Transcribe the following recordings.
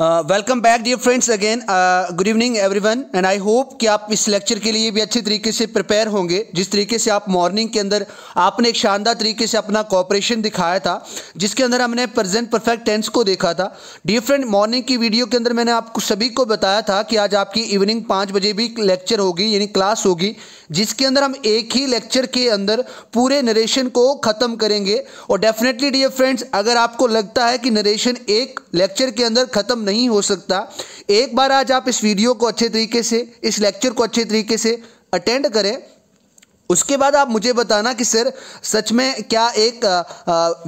welcome back dear friends again good evening everyone and I hope कि आप इस lecture के लिए भी अच्छे तरीके से प्रिपेयर होंगे जिस तरीके से आप मॉर्निंग के अंदर आपने एक शानदार तरीके से अपना कॉपरेशन दिखाया था जिसके अंदर हमने प्रेजेंट परफेक्ट टेंस को देखा था डियर फ्रेंड मॉर्निंग की वीडियो के अंदर मैंने आपको सभी को बताया था कि आज आपकी इवनिंग पाँच बजे भी लेक्चर होगी यानी क्लास होगी जिसके अंदर हम एक ही लेक्चर के अंदर पूरे नरेशन को ख़त्म करेंगे और डेफिनेटली डियर फ्रेंड्स अगर आपको लगता है कि नरेशन एक लेक्चर के अंदर ख़त्म नहीं हो सकता एक बार आज आप इस वीडियो को अच्छे तरीके से इस लेक्चर को अच्छे तरीके से अटेंड करें उसके बाद आप मुझे बताना कि सर सच में क्या एक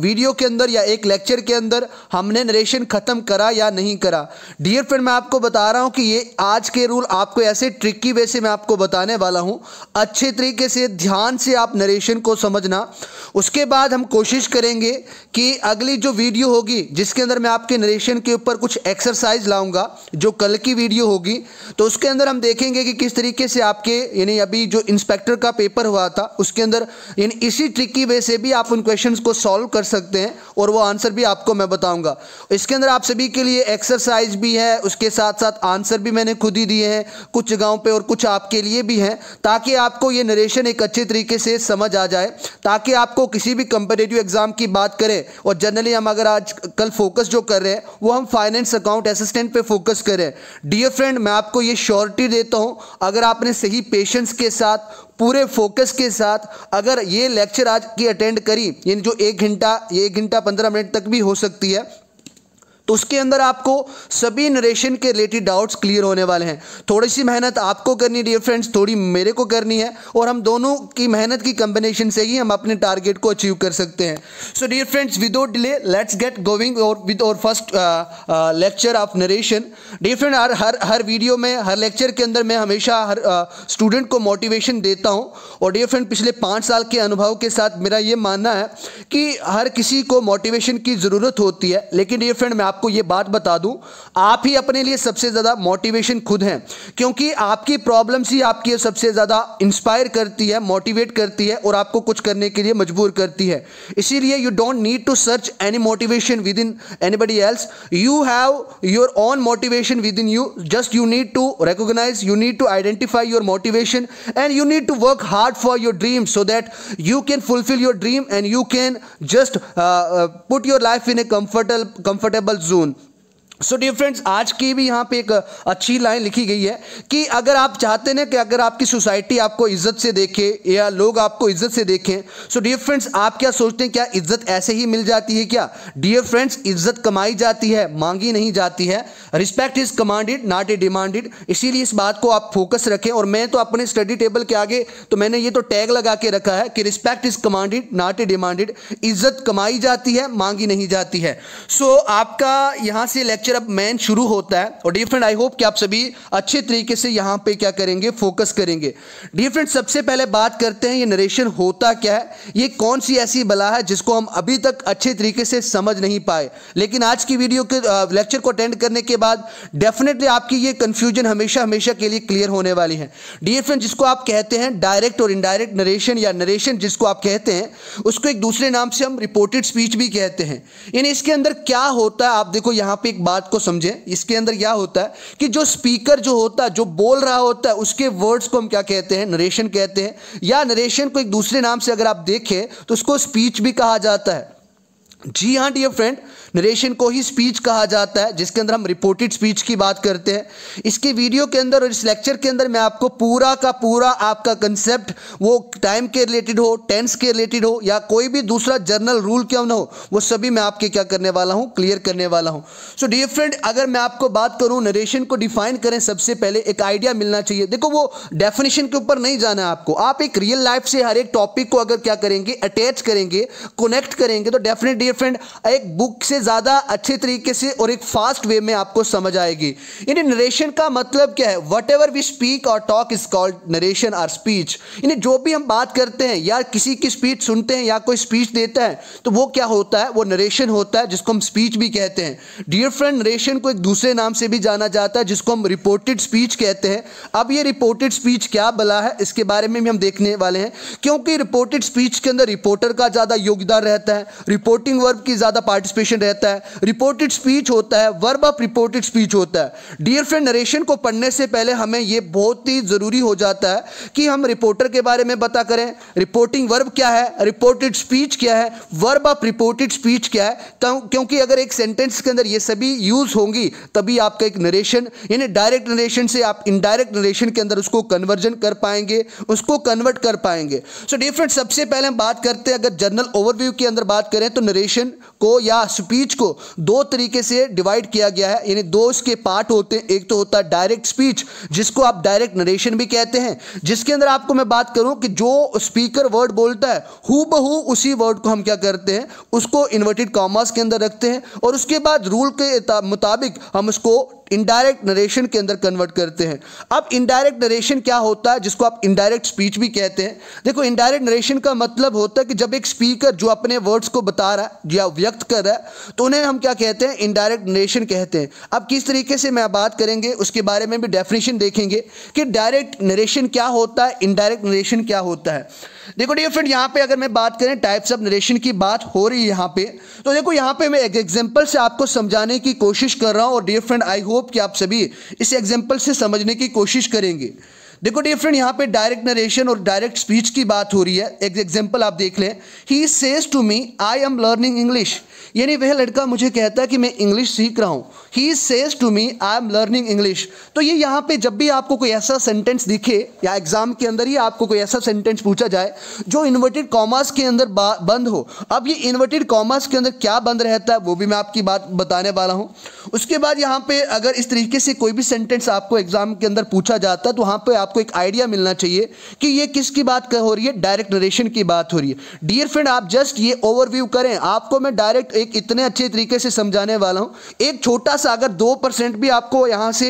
वीडियो के अंदर या एक लेक्चर के अंदर हमने नरेशन ख़त्म करा या नहीं करा डियर फ्रेंड मैं आपको बता रहा हूँ कि ये आज के रूल आपको ऐसे ट्रिकी वे से मैं आपको बताने वाला हूँ अच्छे तरीके से ध्यान से आप नरेशन को समझना उसके बाद हम कोशिश करेंगे कि अगली जो वीडियो होगी जिसके अंदर मैं आपके नरेशन के ऊपर कुछ एक्सरसाइज लाऊंगा जो कल की वीडियो होगी तो उसके अंदर हम देखेंगे कि किस तरीके से आपके यानी अभी जो इंस्पेक्टर का पेपर हुआ था उसके अंदर इन इसी ट्रिक की वे से भी आप उन क्वेश्चन को सॉल्व कर सकते हैं और वो आंसर भी आपको मैं बताऊंगा इसके अंदर आप सभी के लिए एक्सरसाइज भी है उसके साथ साथ आंसर भी मैंने खुद ही दिए हैं कुछ जगहों पर और कुछ आपके लिए भी हैं ताकि आपको ये नरेशन एक अच्छे तरीके से समझ आ जाए ताकि आपको किसी भी कंपटेटिव एग्जाम की बात करें और जनरली हम अगर आज कल फोकस जो कर रहे हैं वो हम फाइनेंस अकाउंट असिस्टेंट पे फोकस करें डियर फ्रेंड मैं आपको ये श्योरिटी देता हूं अगर आपने सही पेशेंस के साथ पूरे फोकस के साथ अगर ये लेक्चर आज की अटेंड करी यानी जो एक घंटा एक घंटा पंद्रह मिनट तक भी हो सकती है तो उसके अंदर आपको सभी नरेशन के रिलेटेड डाउट्स क्लियर होने वाले हैं थोड़ी सी मेहनत आपको करनी डियर फ्रेंड्स थोड़ी मेरे को करनी है और हम दोनों की मेहनत की कंबिनेशन से ही हम अपने टारगेट को अचीव कर सकते हैं so dear friends without delay let's get going our with our first lecture of narration dear friend हर हर हर वीडियो में हर लेक्चर के अंदर मैं हमेशा हर स्टूडेंट uh, को मोटिवेशन देता हूँ और डियर फ्रेंड पिछले पाँच साल के अनुभव के साथ मेरा ये मानना है कि हर किसी को मोटिवेशन की ज़रूरत होती है लेकिन डियर फ्रेंड मैं आप आपको ये बात बता दूं आप ही अपने लिए सबसे ज़्यादा मोटिवेशन खुद हैं क्योंकि आपकी प्रॉब्लम्स ही आपकी सबसे ज़्यादा इंस्पायर करती है मोटिवेट करती है और आपको कुछ करने के लिए मजबूर करती है इसीलिए you don't need to search any motivation within anybody else you have your own motivation within you just you need to recognise you need to identify your motivation and you need to work hard for your dream so that you can fulfil your dream and you can just put your life in a comfortable comfortable zone so dear friends आज की भी यहाँ पे एक अच्छी line लिखी गई है कि अगर आप चाहते ना कि अगर आपकी सोसाइटी आपको इज्जत से देखे या लोग आपको इज्जत से देखें सो डियर फ्रेंड्स आप क्या सोचते हैं क्या इज्जत ऐसे ही मिल जाती है क्या डियर फ्रेंड्स इज्जत कमाई जाती है मांगी नहीं जाती है respect is commanded not a demanded इसीलिए इस बात को आप फोकस रखें और मैं तो अपने स्टडी टेबल के आगे तो मैंने ये तो टैग लगा के रखा है कि respect is commanded not a demanded इज्जत कमाई जाती है मांगी नहीं जाती है सो so, आपका यहाँ से लेक्चर लेक्चर अब मैन शुरू होता है और डियर फ्रेंड आई होप कि आप सभी अच्छे तरीके से यहाँ पे क्या करेंगे फोकस करेंगे डियर फ्रेंड सबसे पहले बात करते हैं ये नरेशन होता क्या है ये कौन सी ऐसी बला है जिसको हम अभी तक अच्छे तरीके से समझ नहीं पाए लेकिन आज की वीडियो के लेक्चर को अटेंड करने के बाद डेफिनेटली आपकी ये कन्फ्यूजन हमेशा हमेशा के लिए क्लियर होने वाली है डियर फ्रेंड जिसको आप कहते हैं डायरेक्ट और इनडायरेक्ट नरेशन या नरेशन जिसको आप कहते हैं उसको एक दूसरे नाम से हम रिपोर्टेड स्पीच भी कहते हैं यानी इसके अंदर क्या होता है आप देखो यहां पे एक बात बात को समझें इसके अंदर क्या होता है कि जो स्पीकर जो होता है जो बोल रहा होता है उसके वर्ड्स को हम क्या कहते हैं नरेशन कहते हैं या नरेशन को एक दूसरे नाम से अगर आप देखें तो उसको स्पीच भी कहा जाता है जी हाँ डियर फ्रेंड नरेशन को ही स्पीच कहा जाता है जिसके अंदर हम रिपोर्टेड स्पीच की बात करते हैं इसके वीडियो के अंदर और इस लेक्चर के अंदर मैं आपको पूरा का पूरा आपका कंसेप्ट वो टाइम के रिलेटेड हो टेंस के रिलेटेड हो या कोई भी दूसरा जर्नल रूल क्यों ना हो वो सभी मैं आपके क्या करने वाला हूँ क्लियर करने वाला हूँ सो डियर फ्रेंड अगर मैं आपको बात करूँ नरेशन को डिफाइन करें सबसे पहले एक आइडिया मिलना चाहिए देखो वो डेफिनेशन के ऊपर नहीं जाना है आपको आप एक रियल लाइफ से हर एक टॉपिक को अगर क्या करेंगे अटैच करेंगे कनेक्ट करेंगे तो डेफिनेट डियर फ्रेंड एक बुक से ज़्यादा अच्छे तरीके से और एक फास्ट वे में आपको समझ आएगी यानी नरेशन का मतलब क्या है whatever we speak or talk is called narration or speech यानी जो भी हम बात करते हैं या किसी की स्पीच सुनते हैं या कोई स्पीच देता है तो वो क्या होता है वो नरेशन होता है जिसको हम स्पीच भी कहते हैं डियर फ्रेंड नरेशन को एक दूसरे नाम से भी जाना जाता है जिसको हम रिपोर्टेड स्पीच कहते हैं अब ये रिपोर्टेड स्पीच क्या बला है इसके बारे में भी हम देखने वाले हैं क्योंकि रिपोर्टेड स्पीच के अंदर रिपोर्टर का ज़्यादा योगदान रहता है रिपोर्टिंग वर्ब की ज़्यादा पार्टिसिपेशन रहता है रिपोर्टेड स्पीच होता है वर्ब ऑफ रिपोर्टेड स्पीच होता है डियर फ्रेंड नरेशन को पढ़ने से पहले हमें यह बहुत ही ज़रूरी हो जाता है कि हम रिपोर्टर के बारे में बता करें रिपोर्टिंग वर्ब क्या है रिपोर्टेड स्पीच क्या है वर्ब ऑफ रिपोर्टेड स्पीच क्या है क्योंकि अगर एक सेंटेंस के अंदर ये सभी यूज़ होंगी तभी आपका एक नरेशन यानी डायरेक्ट नरेशन से आप इनडायरेक्ट नरेशन के अंदर उसको कन्वर्जन कर पाएंगे उसको कन्वर्ट कर पाएंगे सो so, डिफरेंट सबसे पहले हम बात करते हैं अगर जनरल ओवरव्यू के अंदर बात करें तो नरेशन को या स्पीच स्पीच को दो तरीके से डिवाइड किया गया है यानी दो इसके पार्ट होते हैं एक तो होता है डायरेक्ट स्पीच जिसको आप डायरेक्ट नरेशन भी कहते हैं जिसके अंदर आपको मैं बात करूं कि जो स्पीकर वर्ड बोलता है हु बहू उसी वर्ड को हम क्या करते हैं उसको इन्वर्टेड कॉमर्स के अंदर रखते हैं और उसके बाद रूल के मुताबिक हम उसको इनडायरेक्ट नरेशन के अंदर कन्वर्ट करते हैं अब इनडायरेक्ट नरेशन क्या होता है जिसको आप इनडायरेक्ट स्पीच भी कहते हैं देखो इनडायरेक्ट नरेशन का मतलब होता है कि जब एक स्पीकर जो अपने वर्ड्स को बता रहा है या व्यक्त कर रहा है तो उन्हें हम क्या कहते हैं इनडायरेक्ट नरेशन कहते हैं अब किस तरीके से मैं बात करेंगे उसके बारे में भी डेफिनेशन देखेंगे कि डायरेक्ट नरेशन क्या होता है इनडायरेक्ट नरेशन क्या होता है देखो डियर फ्रेंड यहाँ पे अगर मैं बात करें टाइप्स ऑफ नरेशन की बात हो रही है यहाँ पे तो देखो यहाँ पे मैं एक एग्जाम्पल से आपको समझाने की कोशिश कर रहा हूँ और डियर फ्रेंड आई होप कि आप सभी इस एग्जाम्पल से समझने की कोशिश करेंगे देखो डी फ्रेंड यहाँ पे डायरेक्ट नरेशन और डायरेक्ट स्पीच की बात हो रही है एक एग्जाम्पल आप देख लें he says to me I am learning English यानी वह लड़का मुझे कहता है कि मैं इंग्लिश सीख रहा हूँ he says to me I am learning English तो ये यहाँ पे जब भी आपको कोई ऐसा सेंटेंस दिखे या एग्जाम के अंदर ही आपको कोई ऐसा सेंटेंस पूछा जाए जो इन्वर्टेड कॉमर्स के अंदर बंद हो अब ये इन्वर्टेड कॉमर्स के अंदर क्या बंद रहता है वो भी मैं आपकी बात बताने वाला हूँ उसके बाद यहाँ पे अगर इस तरीके से कोई भी सेंटेंस आपको एग्जाम के अंदर पूछा जाता है तो वहाँ पर आप आपको एक आइडिया मिलना चाहिए कि ये किसकी बात हो रही है डायरेक्ट नरेशन की बात हो रही है डियर फ्रेंड आप जस्ट ये ओवरव्यू करें आपको मैं डायरेक्ट एक इतने अच्छे तरीके से समझाने वाला हूं एक छोटा सा अगर दो परसेंट भी आपको यहां से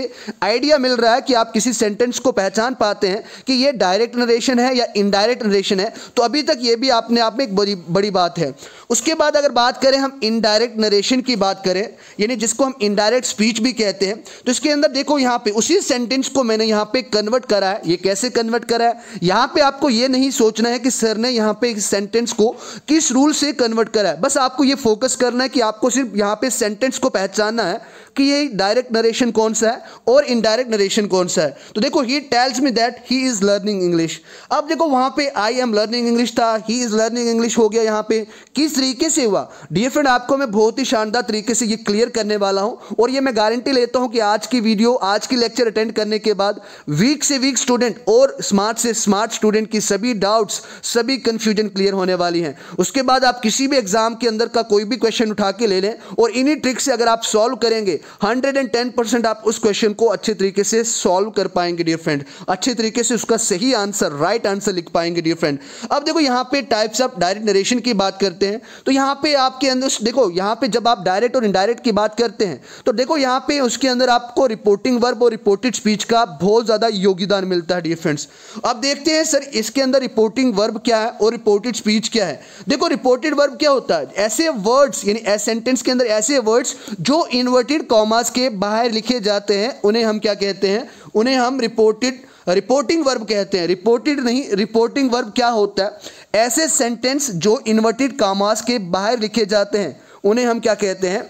आइडिया मिल रहा है कि आप किसी सेंटेंस को पहचान पाते हैं कि ये डायरेक्ट नरेशन है या इनडायरेक्ट नरेशन है तो अभी तक ये भी आपने आप में एक बड़ी बड़ी बात है उसके बाद अगर बात करें हम इनडायरेक्ट नरेशन की बात करें यानी जिसको हम इनडायरेक्ट स्पीच भी कहते हैं तो इसके अंदर देखो यहां पे उसी सेंटेंस को मैंने यहां पे कन्वर्ट करा है ये कैसे कन्वर्ट करा है यहां पे आपको ये नहीं सोचना है कि सर ने यहां पे एक सेंटेंस को किस रूल से कन्वर्ट करा है बस आपको ये फोकस करना है कि आपको सिर्फ यहां पे सेंटेंस को पहचानना है कि ये डायरेक्ट नरेशन कौन सा है और इनडायरेक्ट नरेशन कौन सा है तो देखो he tells me that he is learning English अब देखो वहां पे आई एम लर्निंग इंग्लिश था ही इज़ लर्निंग इंग्लिश हो गया यहाँ पे किस तरीके से हुआ डियर फ्रेंड आपको मैं बहुत ही शानदार तरीके से ये क्लियर करने वाला हूँ और ये मैं गारंटी लेता हूँ कि आज की वीडियो आज की लेक्चर अटेंड करने के बाद वीक से वीक स्टूडेंट और स्मार्ट से स्मार्ट स्टूडेंट की सभी डाउट्स सभी कन्फ्यूजन क्लियर होने वाली हैं उसके बाद आप किसी भी एग्जाम के अंदर का कोई भी क्वेश्चन उठा के ले लें और इन्हीं ट्रिक से अगर आप सॉल्व करेंगे हंड्रेड परसेंट आप उस क्वेश्चन को अच्छे तरीके से सॉल्व कर पाएंगे डियर फ्रेंड अच्छे तरीके से उसका सही आंसर राइट आंसर लिख पाएंगे डियर फ्रेंड अब देखो यहाँ पे टाइप्स ऑफ डायरेक्ट नरेशन की बात करते हैं तो यहाँ पे आपके अंदर देखो यहाँ पे जब आप डायरेक्ट और इनडायरेक्ट की बात करते हैं तो देखो यहाँ पे उसके अंदर आपको रिपोर्टिंग वर्ब और रिपोर्टेड स्पीच का बहुत ज़्यादा योगदान मिलता है डियर फ्रेंड्स अब देखते हैं सर इसके अंदर रिपोर्टिंग वर्ब क्या है और रिपोर्टेड स्पीच क्या है देखो रिपोर्टेड वर्ब क्या होता है ऐसे वर्ड्स यानी सेंटेंस के अंदर ऐसे वर्ड्स जो इन्वर्टेड कॉमास के बाहर लिखे जाते हैं उन्हें हम क्या कहते हैं उन्हें हम रिपोर्टेड रिपोर्टिंग वर्ब कहते हैं रिपोर्टेड नहीं रिपोर्टिंग वर्ब क्या होता है ऐसे सेंटेंस जो इन्वर्टेड कॉमास के बाहर लिखे जाते हैं उन्हें हम क्या कहते हैं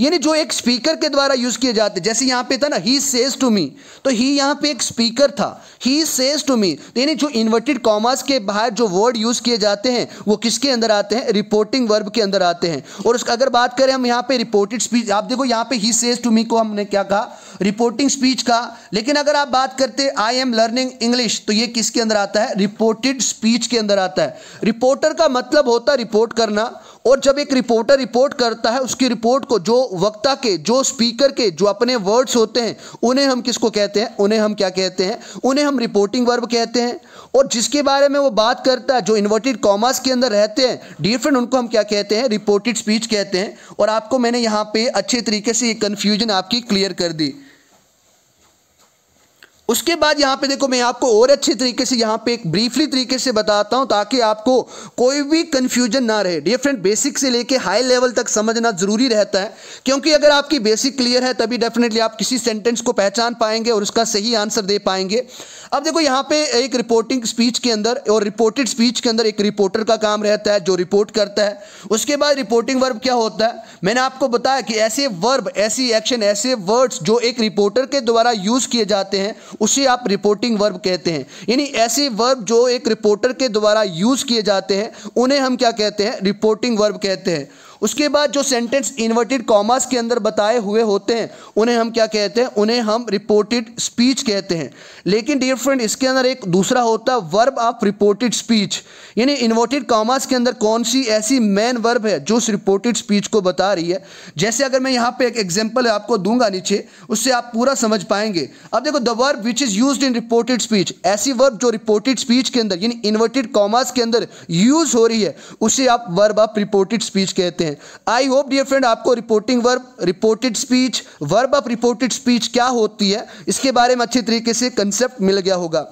यानी जो एक स्पीकर के द्वारा यूज किए जाते जैसे यहां पे था ना ही सेज टू मी तो ही यहां पे एक स्पीकर था ही सेज टू मी यानी जो इन्वर्टेड कॉमर्स के बाहर जो वर्ड यूज किए जाते हैं वो किसके अंदर आते हैं रिपोर्टिंग वर्ब के अंदर आते हैं और उसका अगर बात करें हम यहां पे रिपोर्टेड स्पीच आप देखो यहां पे ही सेज टू मी को हमने क्या कहा रिपोर्टिंग स्पीच का लेकिन अगर आप बात करते आई एम लर्निंग इंग्लिश तो ये किसके अंदर आता है रिपोर्टेड स्पीच के अंदर आता है रिपोर्टर का मतलब होता है रिपोर्ट करना और जब एक रिपोर्टर रिपोर्ट करता है उसकी रिपोर्ट को जो वक्ता के जो स्पीकर के जो अपने वर्ड्स होते हैं उन्हें हम किसको कहते हैं उन्हें हम क्या कहते हैं उन्हें हम रिपोर्टिंग वर्ब कहते हैं और जिसके बारे में वो बात करता है जो इन्वर्टेड कॉमर्स के अंदर रहते हैं डियर फ्रेंड उनको हम क्या कहते हैं रिपोर्टेड स्पीच कहते हैं और आपको मैंने यहाँ पे अच्छे तरीके से ये कन्फ्यूजन आपकी क्लियर कर दी उसके बाद यहाँ पे देखो मैं आपको और अच्छे तरीके से यहाँ पे एक ब्रीफली तरीके से बताता हूँ ताकि आपको कोई भी कंफ्यूजन ना रहे डियर फ्रेंड बेसिक से लेके हाई लेवल तक समझना ज़रूरी रहता है क्योंकि अगर आपकी बेसिक क्लियर है तभी डेफिनेटली आप किसी सेंटेंस को पहचान पाएंगे और उसका सही आंसर दे पाएंगे अब देखो यहाँ पे एक रिपोर्टिंग स्पीच के अंदर और रिपोर्टेड स्पीच के अंदर एक रिपोर्टर का काम रहता है जो रिपोर्ट करता है उसके बाद रिपोर्टिंग वर्ब क्या होता है मैंने आपको बताया कि ऐसे वर्ब ऐसी एक्शन ऐसे वर्ड्स जो एक रिपोर्टर के द्वारा यूज़ किए जाते हैं उसे आप रिपोर्टिंग वर्ब कहते हैं यानी ऐसे वर्ब जो एक रिपोर्टर के द्वारा यूज़ किए जाते हैं उन्हें हम क्या कहते हैं रिपोर्टिंग वर्ब कहते हैं उसके बाद जो सेंटेंस इन्वर्टेड कॉमास के अंदर बताए हुए होते हैं उन्हें हम क्या कहते हैं उन्हें हम रिपोर्टेड स्पीच कहते हैं लेकिन डियर फ्रेंड इसके अंदर एक दूसरा होता है वर्ब ऑफ रिपोर्टेड स्पीच यानी इन्वर्टेड कॉमास के अंदर कौन सी ऐसी मेन वर्ब है जो उस रिपोर्टेड स्पीच को बता रही है जैसे अगर मैं यहाँ पर एक एग्जाम्पल आपको दूंगा नीचे उससे आप पूरा समझ पाएंगे अब देखो the verb which is use in reported speech ऐसी वर्ब जो रिपोर्टेड स्पीच के अंदर यानी इन्वर्टेड कॉमास के अंदर यूज हो रही है उसे आप वर्ब ऑफ रिपोर्टेड स्पीच कहते हैं हैं आई होप डियर फ्रेंड आपको reporting verb reported speech verb of reported speech क्या होती है इसके बारे में अच्छे तरीके से कंसेप्ट मिल गया होगा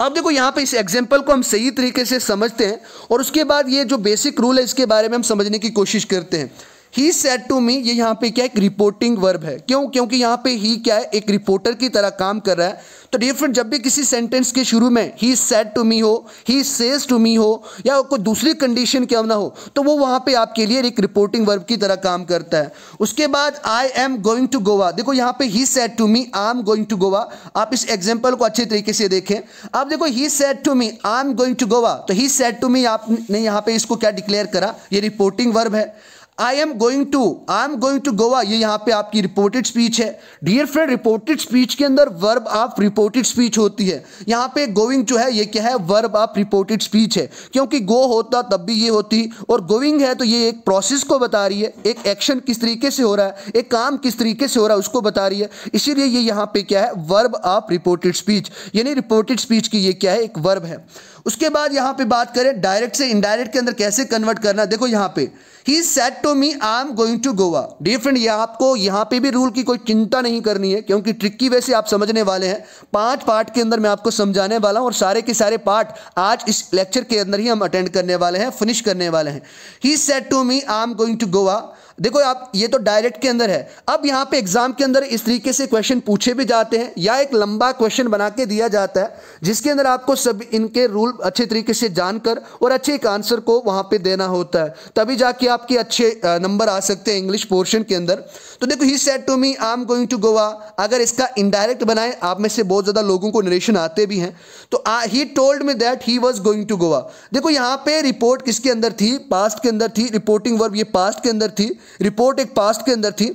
अब देखो यहां पे इस एग्जाम्पल को हम सही तरीके से समझते हैं और उसके बाद ये जो बेसिक रूल है इसके बारे में हम समझने की कोशिश करते हैं ही सेट टू मी ये यहाँ पे क्या एक रिपोर्टिंग वर्ब है क्यों क्योंकि यहाँ पे ही क्या है एक रिपोर्टर की तरह काम कर रहा है तो डियर फ्रेंड जब भी किसी सेंटेंस के शुरू में ही सेट टू मी हो ही सेज टू मी हो या कोई दूसरी कंडीशन क्या ना हो तो वो वहाँ पे आपके लिए एक रिपोर्टिंग वर्ब की तरह काम करता है उसके बाद I am going to Goa देखो यहाँ पे he said to me I am going to Goa आप इस एग्जाम्पल को अच्छे तरीके से देखें आप देखो he said to me I am going to Goa तो ही सेट टू मी आपने यहाँ पे इसको क्या डिक्लेयर करा ये रिपोर्टिंग वर्ब है I am going to I am going to Goa ये यहाँ पे आपकी रिपोर्टेड स्पीच है डियर फ्रेंड रिपोर्टेड स्पीच के अंदर वर्ब ऑफ रिपोर्टेड स्पीच होती है यहाँ पे गोइंग जो है ये क्या है वर्ब ऑफ रिपोर्टेड स्पीच है क्योंकि गो होता तब भी ये होती और गोइंग है तो ये एक प्रोसेस को बता रही है एक एक्शन किस तरीके से हो रहा है एक काम किस तरीके से हो रहा है उसको बता रही है इसीलिए ये यहाँ पे क्या है वर्ब ऑफ रिपोर्टेड स्पीच यानी रिपोर्टेड स्पीच की ये क्या है एक वर्ब है उसके बाद यहां पे बात करें डायरेक्ट से इनडायरेक्ट के अंदर कैसे कन्वर्ट करना देखो यहाँ पे he said to me I am going to Goa dear friend ये आपको यहाँ पे भी रूल की कोई चिंता नहीं करनी है क्योंकि ट्रिक्की वैसे आप समझने वाले हैं पांच पार्ट के अंदर मैं आपको समझाने वाला हूँ और सारे के सारे पार्ट आज इस लेक्चर के अंदर ही हम अटेंड करने वाले हैं फिनिश करने वाले हैं he said to me I am going to Goa देखो आप ये तो डायरेक्ट के अंदर है अब यहाँ पे एग्ज़ाम के अंदर इस तरीके से क्वेश्चन पूछे भी जाते हैं या एक लंबा क्वेश्चन बना के दिया जाता है जिसके अंदर आपको सब इनके रूल अच्छे तरीके से जानकर और अच्छे एक आंसर को वहाँ पे देना होता है तभी जाके आपके अच्छे नंबर आ सकते हैं इंग्लिश पोर्शन के अंदर तो देखो he said to me I am going to Goa अगर इसका इनडायरेक्ट बनाए आप में से बहुत ज़्यादा लोगों को नरेशन आते भी हैं तो he told me that he was going to Goa देखो यहाँ पे रिपोर्ट किसके अंदर थी पास्ट के अंदर थी रिपोर्टिंग वर्ब ये पास्ट के अंदर थी रिपोर्ट एक पास्ट के अंदर थी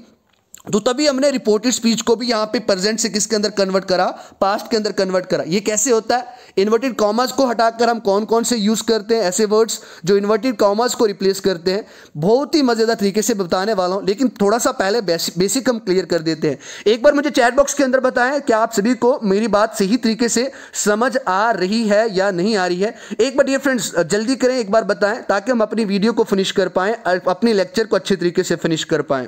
तो तभी हमने रिपोर्टेड स्पीच को भी यहाँ पे प्रेजेंट से किसके अंदर कन्वर्ट करा पास्ट के अंदर कन्वर्ट करा ये कैसे होता है इन्वर्टेड कॉमर्स को हटाकर हम कौन कौन से यूज़ करते हैं ऐसे वर्ड्स जो इन्वर्टेड कॉमर्स को रिप्लेस करते हैं बहुत ही मज़ेदार तरीके से बताने वाला हूँ लेकिन थोड़ा सा पहले बेसिक, बेसिक हम क्लियर कर देते हैं एक बार मुझे चैटबॉक्स के अंदर बताएं क्या आप सभी को मेरी बात सही तरीके से समझ आ रही है या नहीं आ रही है एक बार ये फ्रेंड्स जल्दी करें एक बार बताएं ताकि हम अपनी वीडियो को फिनिश कर पाएँ अपने लेक्चर को अच्छे तरीके से फिनिश कर पाए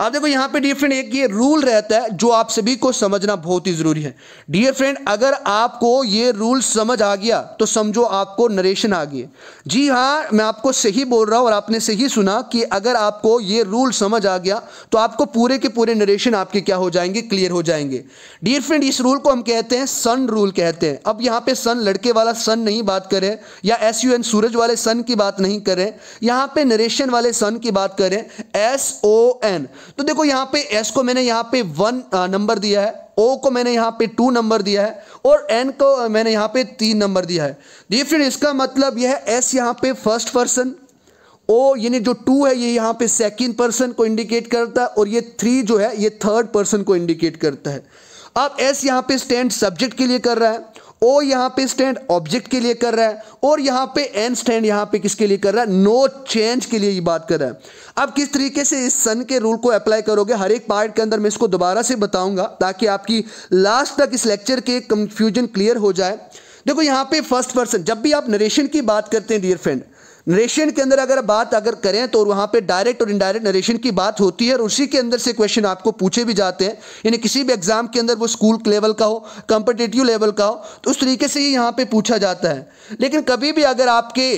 आप देखो यहाँ पे डियर फ्रेंड एक ये रूल रहता है जो आप सभी को समझना बहुत ही ज़रूरी है डियर फ्रेंड अगर आपको ये रूल समझ आ गया तो समझो आपको नरेशन आ गई जी हाँ मैं आपको सही बोल रहा हूँ और आपने सही सुना कि अगर आपको ये रूल समझ आ गया तो आपको पूरे के पूरे नरेशन आपके क्या हो जाएंगे क्लियर हो जाएंगे डियर फ्रेंड इस रूल को हम कहते हैं सन रूल कहते हैं अब यहाँ पे सन लड़के वाला सन नहीं बात करें या एस यू एन सूरज वाले सन की बात नहीं करें यहाँ पे नरेशन वाले सन की बात करें एस ओ एन तो देखो यहां पे एस को मैंने यहां पे वन नंबर दिया है ओ को मैंने यहां पे टू नंबर दिया है और एन को मैंने यहां पे तीन नंबर दिया है देखिए फ्रेंड इसका मतलब यह है एस यहां पे फर्स्ट पर्सन ओ यानी जो टू है ये यहां पे सेकंड पर्सन को इंडिकेट करता है और ये थ्री जो है ये थर्ड पर्सन को इंडिकेट करता है अब एस यहां पे स्टैंड सब्जेक्ट के लिए कर रहा है ओ यहां पे स्टैंड ऑब्जेक्ट के लिए कर रहा है और यहां पे एन स्टैंड यहां पे किसके लिए कर रहा है नो no चेंज के लिए ये बात कर रहा है अब किस तरीके से इस सन के रूल को अप्लाई करोगे हर एक पार्ट के अंदर मैं इसको दोबारा से बताऊंगा ताकि आपकी लास्ट तक इस लेक्चर के कंफ्यूजन क्लियर हो जाए देखो यहां पे फर्स्ट पर्सन जब भी आप नरेशन की बात करते हैं डियर फ्रेंड नरेशन के अंदर अगर बात अगर करें तो वहां पे डायरेक्ट और इनडायरेक्ट नरेशन की बात होती है और उसी के अंदर से क्वेश्चन आपको पूछे भी जाते हैं यानी किसी भी एग्जाम के अंदर वो स्कूल लेवल का हो कॉम्पिटेटिव लेवल का हो तो उस तरीके से ही यहाँ पे पूछा जाता है लेकिन कभी भी अगर आपके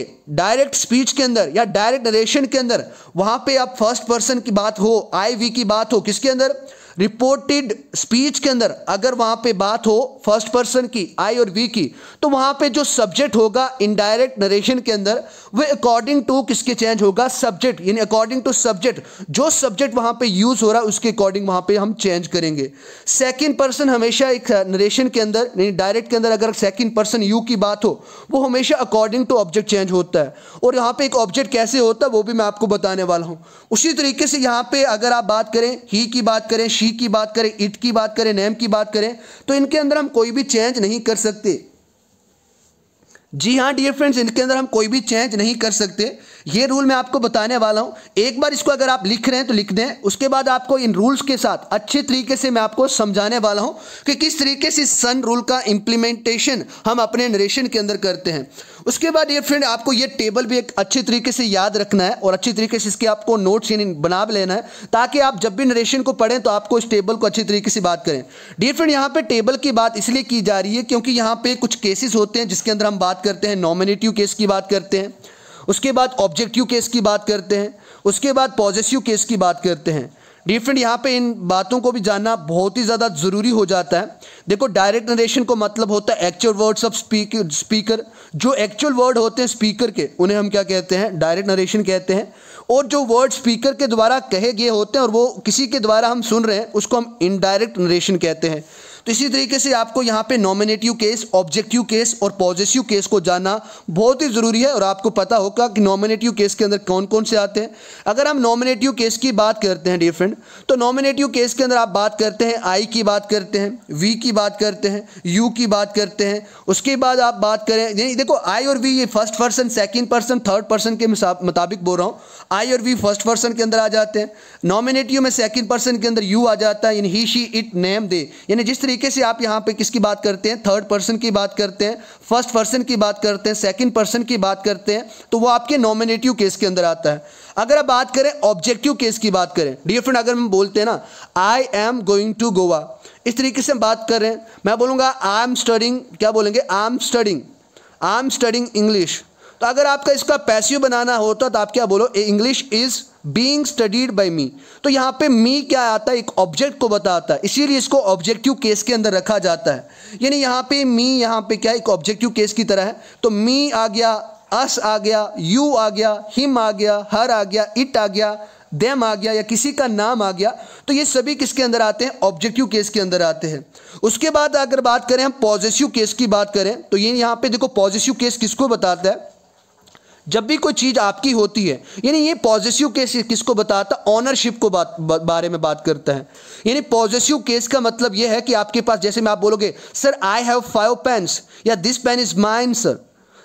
डायरेक्ट स्पीच के अंदर या डायरेक्ट नरेशन के अंदर वहां पर आप फर्स्ट पर्सन की बात हो आई वी की बात हो किसके अंदर रिपोर्टेड स्पीच के अंदर अगर वहां पे बात हो फर्स्ट पर्सन की आई और वी की तो वहां पे जो सब्जेक्ट होगा इनडायरेक्ट नरेशन के अंदर वे अकॉर्डिंग टू किसके चेंज होगा सब्जेक्ट यानी अकॉर्डिंग टू सब्जेक्ट जो सब्जेक्ट वहां पे यूज हो रहा है उसके अकॉर्डिंग वहां पे हम चेंज करेंगे सेकेंड पर्सन हमेशा एक नरेशन के अंदर यानी डायरेक्ट के अंदर अगर सेकेंड पर्सन यू की बात हो वो हमेशा अकॉर्डिंग टू ऑब्जेक्ट चेंज होता है और यहाँ पे एक ऑब्जेक्ट कैसे होता है वो भी मैं आपको बताने वाला हूँ उसी तरीके से यहाँ पे अगर आप बात करें ही की बात करें शी की बात करें इट की बात करें नेम की बात करें तो इनके अंदर हम कोई भी चेंज नहीं कर सकते जी हाँ डियर फ्रेंड्स इनके अंदर हम कोई भी चेंज नहीं कर सकते ये रूल मैं आपको बताने वाला हूँ एक बार इसको अगर आप लिख रहे हैं तो लिख दें उसके बाद आपको इन रूल्स के साथ अच्छे तरीके से मैं आपको समझाने वाला हूँ कि किस तरीके से सन रूल का इम्प्लीमेंटेशन हम अपने नरेशन के अंदर करते हैं उसके बाद ये फ्रेंड आपको ये टेबल भी एक अच्छे तरीके से याद रखना है और अच्छी तरीके से इसके आपको नोट्स यानी बना लेना है ताकि आप जब भी नरेशन को पढ़ें तो आपको इस टेबल को अच्छी तरीके से बात करें डियर फ्रेंड यहाँ पे टेबल की बात इसलिए की जा रही है क्योंकि यहाँ पे कुछ केसेस होते हैं जिसके अंदर हम बात करते हैं नॉमिनेटिव केस की बात करते हैं उसके बाद ऑब्जेक्टिव केस की बात करते हैं उसके बाद पॉजिटिव केस की बात करते हैं डिफरेंट यहाँ पे इन बातों को भी जानना बहुत ही ज़्यादा ज़रूरी हो जाता है देखो डायरेक्ट नरेशन को मतलब होता है actual words of speaker speaker जो एक्चुअल वर्ड होते हैं स्पीकर के उन्हें हम क्या कहते हैं डायरेक्ट नरेशन कहते हैं और जो वर्ड स्पीकर के द्वारा कहे गए होते हैं और वो किसी के द्वारा हम सुन रहे हैं उसको हम इनडायरेक्ट नरेशन कहते हैं तो इसी तरीके से आपको यहाँ पे नॉमिनेटिव केस ऑब्जेक्टिव केस और पॉजिटिव केस को जानना बहुत ही ज़रूरी है और आपको पता होगा कि नॉमिनेटिव केस के अंदर कौन कौन से आते हैं अगर हम नॉमिनेटिव केस की बात करते हैं डियर फ्रेंड तो नॉमिनेटिव केस के अंदर आप बात करते हैं आई की बात करते हैं वी की बात करते हैं यू की बात करते हैं उसके बाद आप बात करें देखो आई और वी ये first person second person third person के मुताबिक बोल रहा हूँ आई और वी फर्स्ट पर्सन के अंदर आ जाते हैं नॉमिनेटिव में सेकेंड पर्सन के अंदर यू आ जाता है यानी he she it name they यानी जिस तरीके तरीके से आप यहाँ पे किसकी बात करते हैं थर्ड पर्सन की बात करते हैं फर्स्ट पर्सन की बात करते हैं सेकंड पर्सन की बात करते हैं तो वो आपके नॉमिनेटिव केस के अंदर आता है अगर आप बात करें ऑब्जेक्टिव केस की बात करें डियर फ्रेंड अगर हम बोलते हैं ना I am going to Goa इस तरीके से हम बात कर रहे हैं मैं बोलूँगा आई एम स्टडिंग क्या बोलेंगे I am studying I am studying English तो अगर आपका इसका पैसिव बनाना होता तो आप क्या बोलो English is being studied by me तो यहाँ पे मी क्या आता है एक ऑब्जेक्ट को बताता है इसीलिए इसको ऑब्जेक्टिव केस के अंदर रखा जाता है यानी यहाँ पे मी यहाँ पे क्या एक ऑब्जेक्टिव केस की तरह है तो मी आ गया अस आ गया यू आ गया हिम आ गया हर आ गया इट आ गया देम आ गया या किसी का नाम आ गया तो ये सभी किसके अंदर आते हैं ऑब्जेक्टिव केस के अंदर आते हैं उसके बाद अगर बात करें हम पॉजिटिव केस की बात करें तो ये यहाँ पे देखो पॉजिटिव केस किसको बताता है जब भी कोई चीज़ आपकी होती है यानी ये पॉजिटिव केस किसको बताता ऑनरशिप को बात बारे में बात करता है यानी पॉजिटिव केस का मतलब ये है कि आपके पास जैसे मैं आप बोलोगे sir I have five pens या this pen is mine sir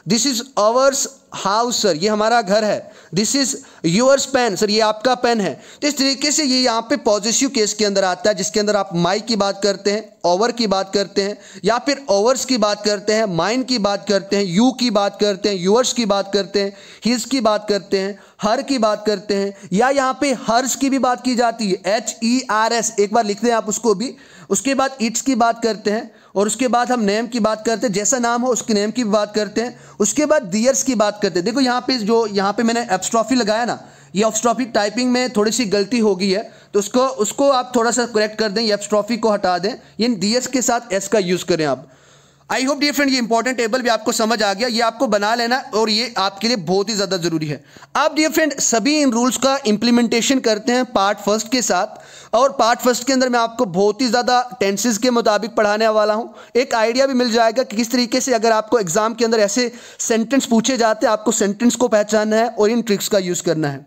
this is ours house sir ये हमारा घर है this is yours pen sir ये आपका पेन है तो इस तरीके से ये यहाँ पे पॉजिटिव केस के अंदर आता है जिसके अंदर आप माई की बात करते हैं ओवर की बात करते हैं या फिर ओवर्स की बात करते हैं माइन की बात करते हैं यू की बात करते हैं यूअर्स की बात करते हैं हिज की बात करते हैं हर की बात करते हैं या यहाँ पे हर्स की भी बात की जाती है एच ई आर एस एक बार लिखते हैं आप उसको भी उसके बाद इट्स की बात करते हैं और उसके बाद हम नेम की बात करते हैं जैसा नाम हो उसके नेम की बात करते हैं उसके बाद दियर्स की बात करते हैं देखो यहाँ पे जो यहाँ पे मैंने एप्स्ट्रॉफी लगाया ना ये ऑब्स्ट्रॉफी टाइपिंग में थोड़ी सी गलती हो गई है तो उसको उसको आप थोड़ा सा करेक्ट कर दें एप्स्ट्रॉफी को हटा दें इन दियर्स के साथ एस का यूज़ करें आप आई होप डी फ्रेंड ये इंपॉर्टेंट टेबल भी आपको समझ आ गया ये आपको बना लेना और ये आपके लिए बहुत ही ज़्यादा ज़रूरी है आप डी फ्रेंड सभी इन रूल्स का इंप्लीमेंटेशन करते हैं पार्ट फर्स्ट के साथ और पार्ट फर्स्ट के अंदर मैं आपको बहुत ही ज़्यादा टेंसेज के मुताबिक पढ़ाने वाला हूँ एक आइडिया भी मिल जाएगा कि किस तरीके से अगर आपको एग्ज़ाम के अंदर ऐसे सेंटेंस पूछे जाते हैं आपको सेंटेंस को पहचानना है और इन ट्रिक्स का यूज़ करना है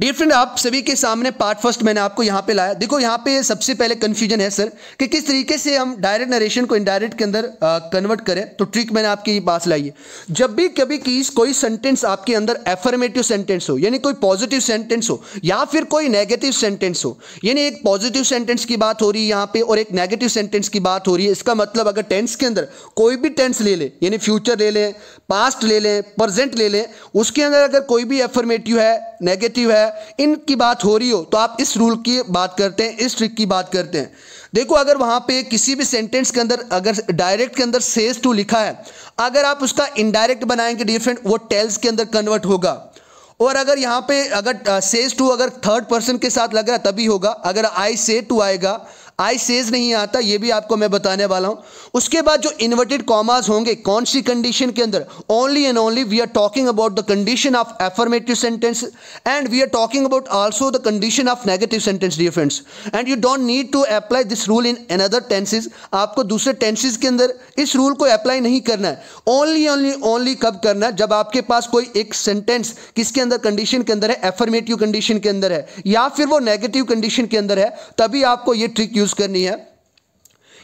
डियर फ्रेंड आप सभी के सामने पार्ट फर्स्ट मैंने आपको यहाँ पे लाया देखो यहाँ पे सबसे पहले कन्फ्यूजन है सर कि किस तरीके से हम डायरेक्ट नरेशन को इनडायरेक्ट के अंदर कन्वर्ट करें तो ट्रिक मैंने आपके पास लाई है जब भी कभी किस कोई सेंटेंस आपके अंदर एफर्मेटिव सेंटेंस हो यानी कोई पॉजिटिव सेंटेंस हो या फिर कोई नेगेटिव सेंटेंस हो यानी एक पॉजिटिव सेंटेंस की बात हो रही है यहाँ पे और एक नेगेटिव सेंटेंस की बात हो रही है इसका मतलब अगर टेंस के अंदर कोई भी टेंस ले लें यानी फ्यूचर ले लें पास्ट ले लें प्रजेंट ले लें उसके अंदर अगर कोई भी एफर्मेटिव है नेगेटिव है है इनकी बात हो रही हो तो आप इस रूल की बात करते हैं इस ट्रिक की बात करते हैं देखो अगर वहां पे किसी भी सेंटेंस के अंदर अगर डायरेक्ट के अंदर सेज टू लिखा है अगर आप उसका इनडायरेक्ट बनाएंगे डिफरेंट वो टेल्स के अंदर कन्वर्ट होगा और अगर यहाँ पे अगर सेज टू अगर थर्ड पर्सन के साथ लग रहा तभी होगा अगर आई से टू आएगा आई सेज नहीं आता ये भी आपको मैं बताने वाला हूं उसके बाद जो इन्वर्टेड कॉमास होंगे कौन सी कंडीशन के अंदर only and only we are talking about the condition of affirmative sentence and we are talking about also the condition of negative sentence dear friends and you don't need to apply this rule in another tenses आपको दूसरे tenses के अंदर इस rule को apply नहीं करना है only only only कब करना है जब आपके पास कोई एक सेंटेंस किसके अंदर कंडीशन के अंदर है एफर्मेटिव कंडीशन के अंदर है या फिर वो नेगेटिव कंडीशन के अंदर है तभी आपको ये ट्रिक यूज यूज़ करनी है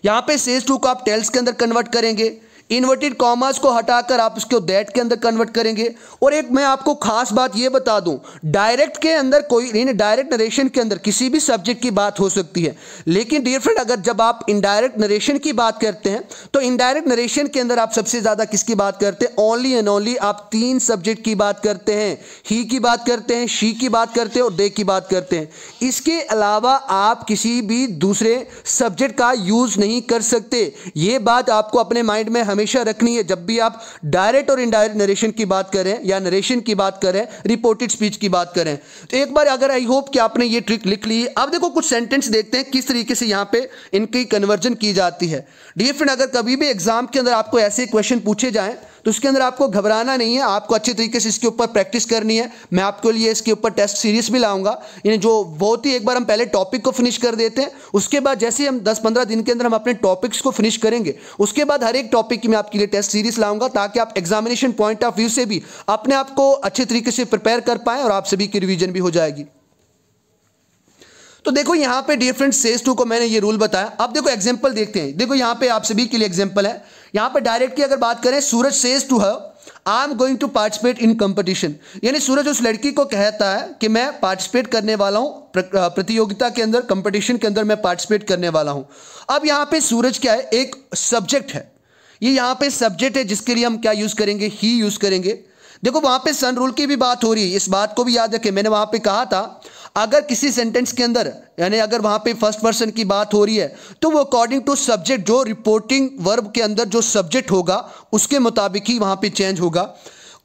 यहाँ पे सेल्स टू को आप टेल्स के अंदर कन्वर्ट करेंगे इन्वर्टेड कॉमास को हटाकर आप इसको दैट के अंदर कन्वर्ट करेंगे और एक मैं आपको खास बात यह बता दूं डायरेक्ट के अंदर कोई नहीं डायरेक्ट नरेशन के अंदर किसी भी सब्जेक्ट की बात हो सकती है लेकिन डियर फ्रेंड अगर जब आप इनडायरेक्ट नरेशन की बात करते हैं तो इनडायरेक्ट नरेशन के अंदर आप सबसे ज़्यादा किसकी बात करते हैं ओनली एंड ओनली आप तीन सब्जेक्ट की बात करते हैं ही की बात करते हैं शी की बात करते हैं और दे की बात करते हैं इसके अलावा आप किसी भी दूसरे सब्जेक्ट का यूज़ नहीं कर सकते ये बात आपको अपने माइंड में हमें हमेशा रखनी है जब भी आप डायरेक्ट और इनडायरेक्ट नरेशन की बात करें या नरेशन की बात करें रिपोर्टेड स्पीच की बात करें तो एक बार अगर आई होप कि आपने ये ट्रिक लिख ली अब देखो कुछ सेंटेंस देखते हैं किस तरीके से यहाँ पे इनकी कन्वर्जन की जाती है डी फ्रेंड अगर कभी भी एग्जाम के अंदर आपको ऐसे क्वेश्चन पूछे जाएँ तो उसके अंदर आपको घबराना नहीं है आपको अच्छे तरीके से इसके ऊपर प्रैक्टिस करनी है मैं आपके लिए इसके ऊपर टेस्ट सीरीज भी लाऊंगा यानी जो बहुत ही एक बार हम पहले टॉपिक को फिनिश कर देते हैं उसके बाद जैसे हम दस पंद्रह दिन के अंदर हम अपने टॉपिक्स को फिनिश करेंगे उसके बाद हर एक टॉपिक की मैं आपके लिए टेस्ट सीरीज लाऊंगा ताकि आप एग्जामिनेशन पॉइंट ऑफ व्यू से भी अपने आप को अच्छे तरीके से प्रिपेयर कर पाए और आप सभी की रिविजन भी हो जाएगी तो देखो यहाँ पे डिफरेंट सेज टू को मैंने ये रूल बताया अब देखो एग्जाम्पल देखते हैं देखो यहाँ पे आप सभी के लिए एग्जाम्पल है यहां पर डायरेक्ट की अगर बात करें Suraj says to her I am going to participate in competition यानी सूरज उस लड़की को कहता है कि मैं पार्टिसिपेट करने वाला हूं प्रतियोगिता के अंदर कंपटीशन के अंदर मैं पार्टिसिपेट करने वाला हूं अब यहां पे सूरज क्या है एक सब्जेक्ट है ये यहां पे सब्जेक्ट है जिसके लिए हम क्या यूज़ करेंगे ही यूज़ करेंगे देखो वहां पे सन रूल की भी बात हो रही है इस बात को भी याद रखें मैंने वहां पे कहा था अगर किसी सेंटेंस के अंदर यानी अगर वहां पे फर्स्ट पर्सन की बात हो रही है तो वो अकॉर्डिंग टू सब्जेक्ट जो रिपोर्टिंग वर्ब के अंदर जो सब्जेक्ट होगा उसके मुताबिक ही वहां पे चेंज होगा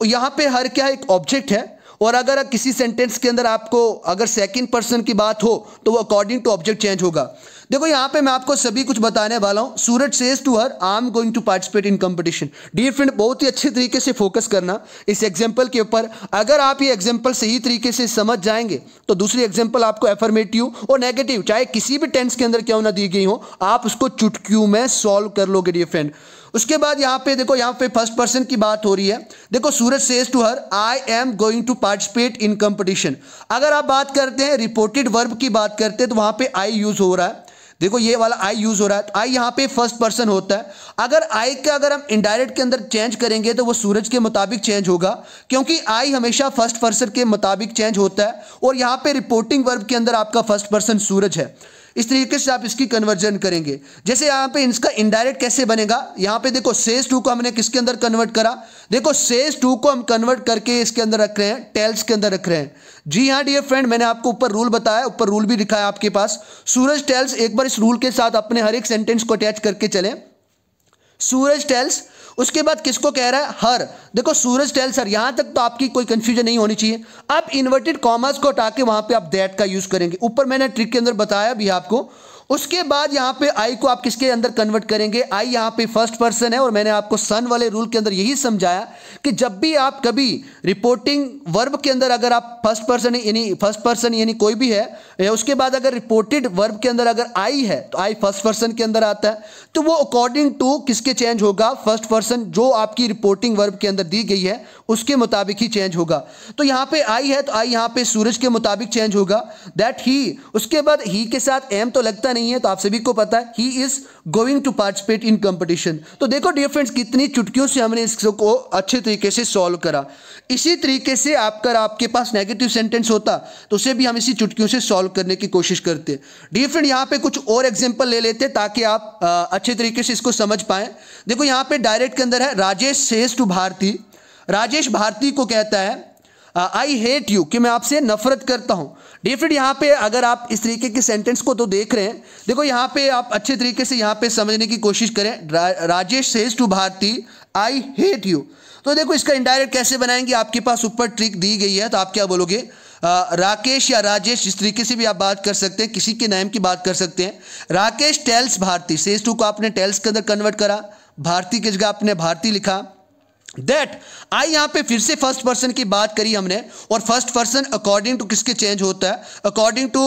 यहां पे हर क्या एक ऑब्जेक्ट है और अगर किसी सेंटेंस के अंदर आपको अगर सेकंड पर्सन की बात हो तो वो अकॉर्डिंग टू ऑब्जेक्ट चेंज होगा देखो यहां पे मैं आपको सभी कुछ बताने वाला हूं Suraj says to her I am going to participate in competition dear friend बहुत ही अच्छे तरीके से फोकस करना इस एग्जाम्पल के ऊपर अगर आप ये एग्जाम्पल सही तरीके से समझ जाएंगे तो दूसरी एग्जाम्पल आपको एफर्मेटिव और नेगेटिव चाहे किसी भी टेंस के अंदर क्यों ना दी गई हो आप उसको चुटकियों में सॉल्व कर लोगे डियर फ्रेंड उसके बाद यहाँ पे देखो यहाँ पे फर्स्ट पर्सन की बात हो रही है देखो Suraj says to her I am going to participate in competition अगर आप बात करते हैं रिपोर्टेड वर्ब की बात करते हैं तो वहां पे आई यूज हो रहा है देखो ये वाला आई यूज हो रहा है तो आई यहां पे फर्स्ट पर्सन होता है अगर आई का अगर हम इनडायरेक्ट के अंदर चेंज करेंगे तो वो सूरज के मुताबिक चेंज होगा क्योंकि आई हमेशा फर्स्ट पर्सन के मुताबिक चेंज होता है और यहाँ पे रिपोर्टिंग वर्ब के अंदर आपका फर्स्ट पर्सन सूरज है इस तरीके से आप इसकी कन्वर्जन करेंगे जैसे यहाँ पे इसका इनडायरेक्ट कैसे बनेगा यहाँ पे देखो सेज टू को हमने किसके अंदर कन्वर्ट करा देखो सेज टू को हम कन्वर्ट करके इसके अंदर रख रहे हैं टेल्स के अंदर रख रहे हैं जी हाँ डियर फ्रेंड मैंने आपको ऊपर रूल बताया ऊपर रूल भी लिखा है आपके पास सूरज टेल्स एक बार इस रूल के साथ अपने हर एक सेंटेंस को अटैच करके चलें सूरज टेल्स उसके बाद किसको कह रहा है हर देखो सूरज टेल सर यहां तक तो आपकी कोई कंफ्यूजन नहीं होनी चाहिए आप इन्वर्टेड कॉमर्स को हटा के वहां पे आप दैट का यूज़ करेंगे ऊपर मैंने ट्रिक के अंदर बताया भी आपको उसके बाद यहां पे आई को आप किसके अंदर कन्वर्ट करेंगे आई यहां पे फर्स्ट पर्सन है और मैंने आपको सन वाले रूल के अंदर यही समझाया कि जब भी आप कभी रिपोर्टिंग वर्ब के अंदर अगर आप फर्स्ट पर्सन यानी फर्स्ट पर्सन यानी कोई भी है उसके बाद अगर रिपोर्टेड वर्ब के अंदर अगर आई है तो आई फर्स्ट पर्सन के अंदर आता है तो वो अकॉर्डिंग टू किसके चेंज होगा फर्स्ट पर्सन जो आपकी रिपोर्टिंग वर्ब के अंदर दी गई है उसके मुताबिक ही चेंज होगा तो यहाँ पे आई है तो आई यहाँ पे सूरज के मुताबिक चेंज होगा दैट ही उसके बाद ही के साथ एम तो लगता नहीं है तो आप सभी को पता है he is going to participate in competition तो देखो डियर फ्रेंड्स कितनी चुटकियों से हमने इसको अच्छे तरीके से सॉल्व करा इसी तरीके से आपका आपके पास नेगेटिव सेंटेंस होता तो उसे भी हम इसी चुटकियों से सॉल्व करने की कोशिश करते डियर फ्रेंड यहाँ पे कुछ और एग्जाम्पल ले लेते ताकि आप आ, अच्छे तरीके से इसको समझ पाए देखो यहाँ पे डायरेक्ट के अंदर है राजेश टू भारती राजेश भारती को कहता है आई हेट यू कि मैं आपसे नफरत करता हूं डी यहां यहाँ पे अगर आप इस तरीके के सेंटेंस को तो देख रहे हैं देखो यहाँ पे आप अच्छे तरीके से यहाँ पे समझने की कोशिश करें रा, Rajesh says to Bharti I hate you तो देखो इसका इंडायरेक्ट कैसे बनाएंगे आपके पास ऊपर ट्रिक दी गई है तो आप क्या बोलोगे आ, uh, राकेश या राजेश इस तरीके से भी आप बात कर सकते हैं किसी के नाम की बात कर सकते हैं Rakesh tells Bharti says to को आपने टेल्स के अंदर कन्वर्ट करा भारती की जगह आपने भारती लिखा दैट आई यहां पे फिर से फर्स्ट पर्सन की बात करी हमने और फर्स्ट पर्सन अकॉर्डिंग टू किसके चेंज होता है अकॉर्डिंग टू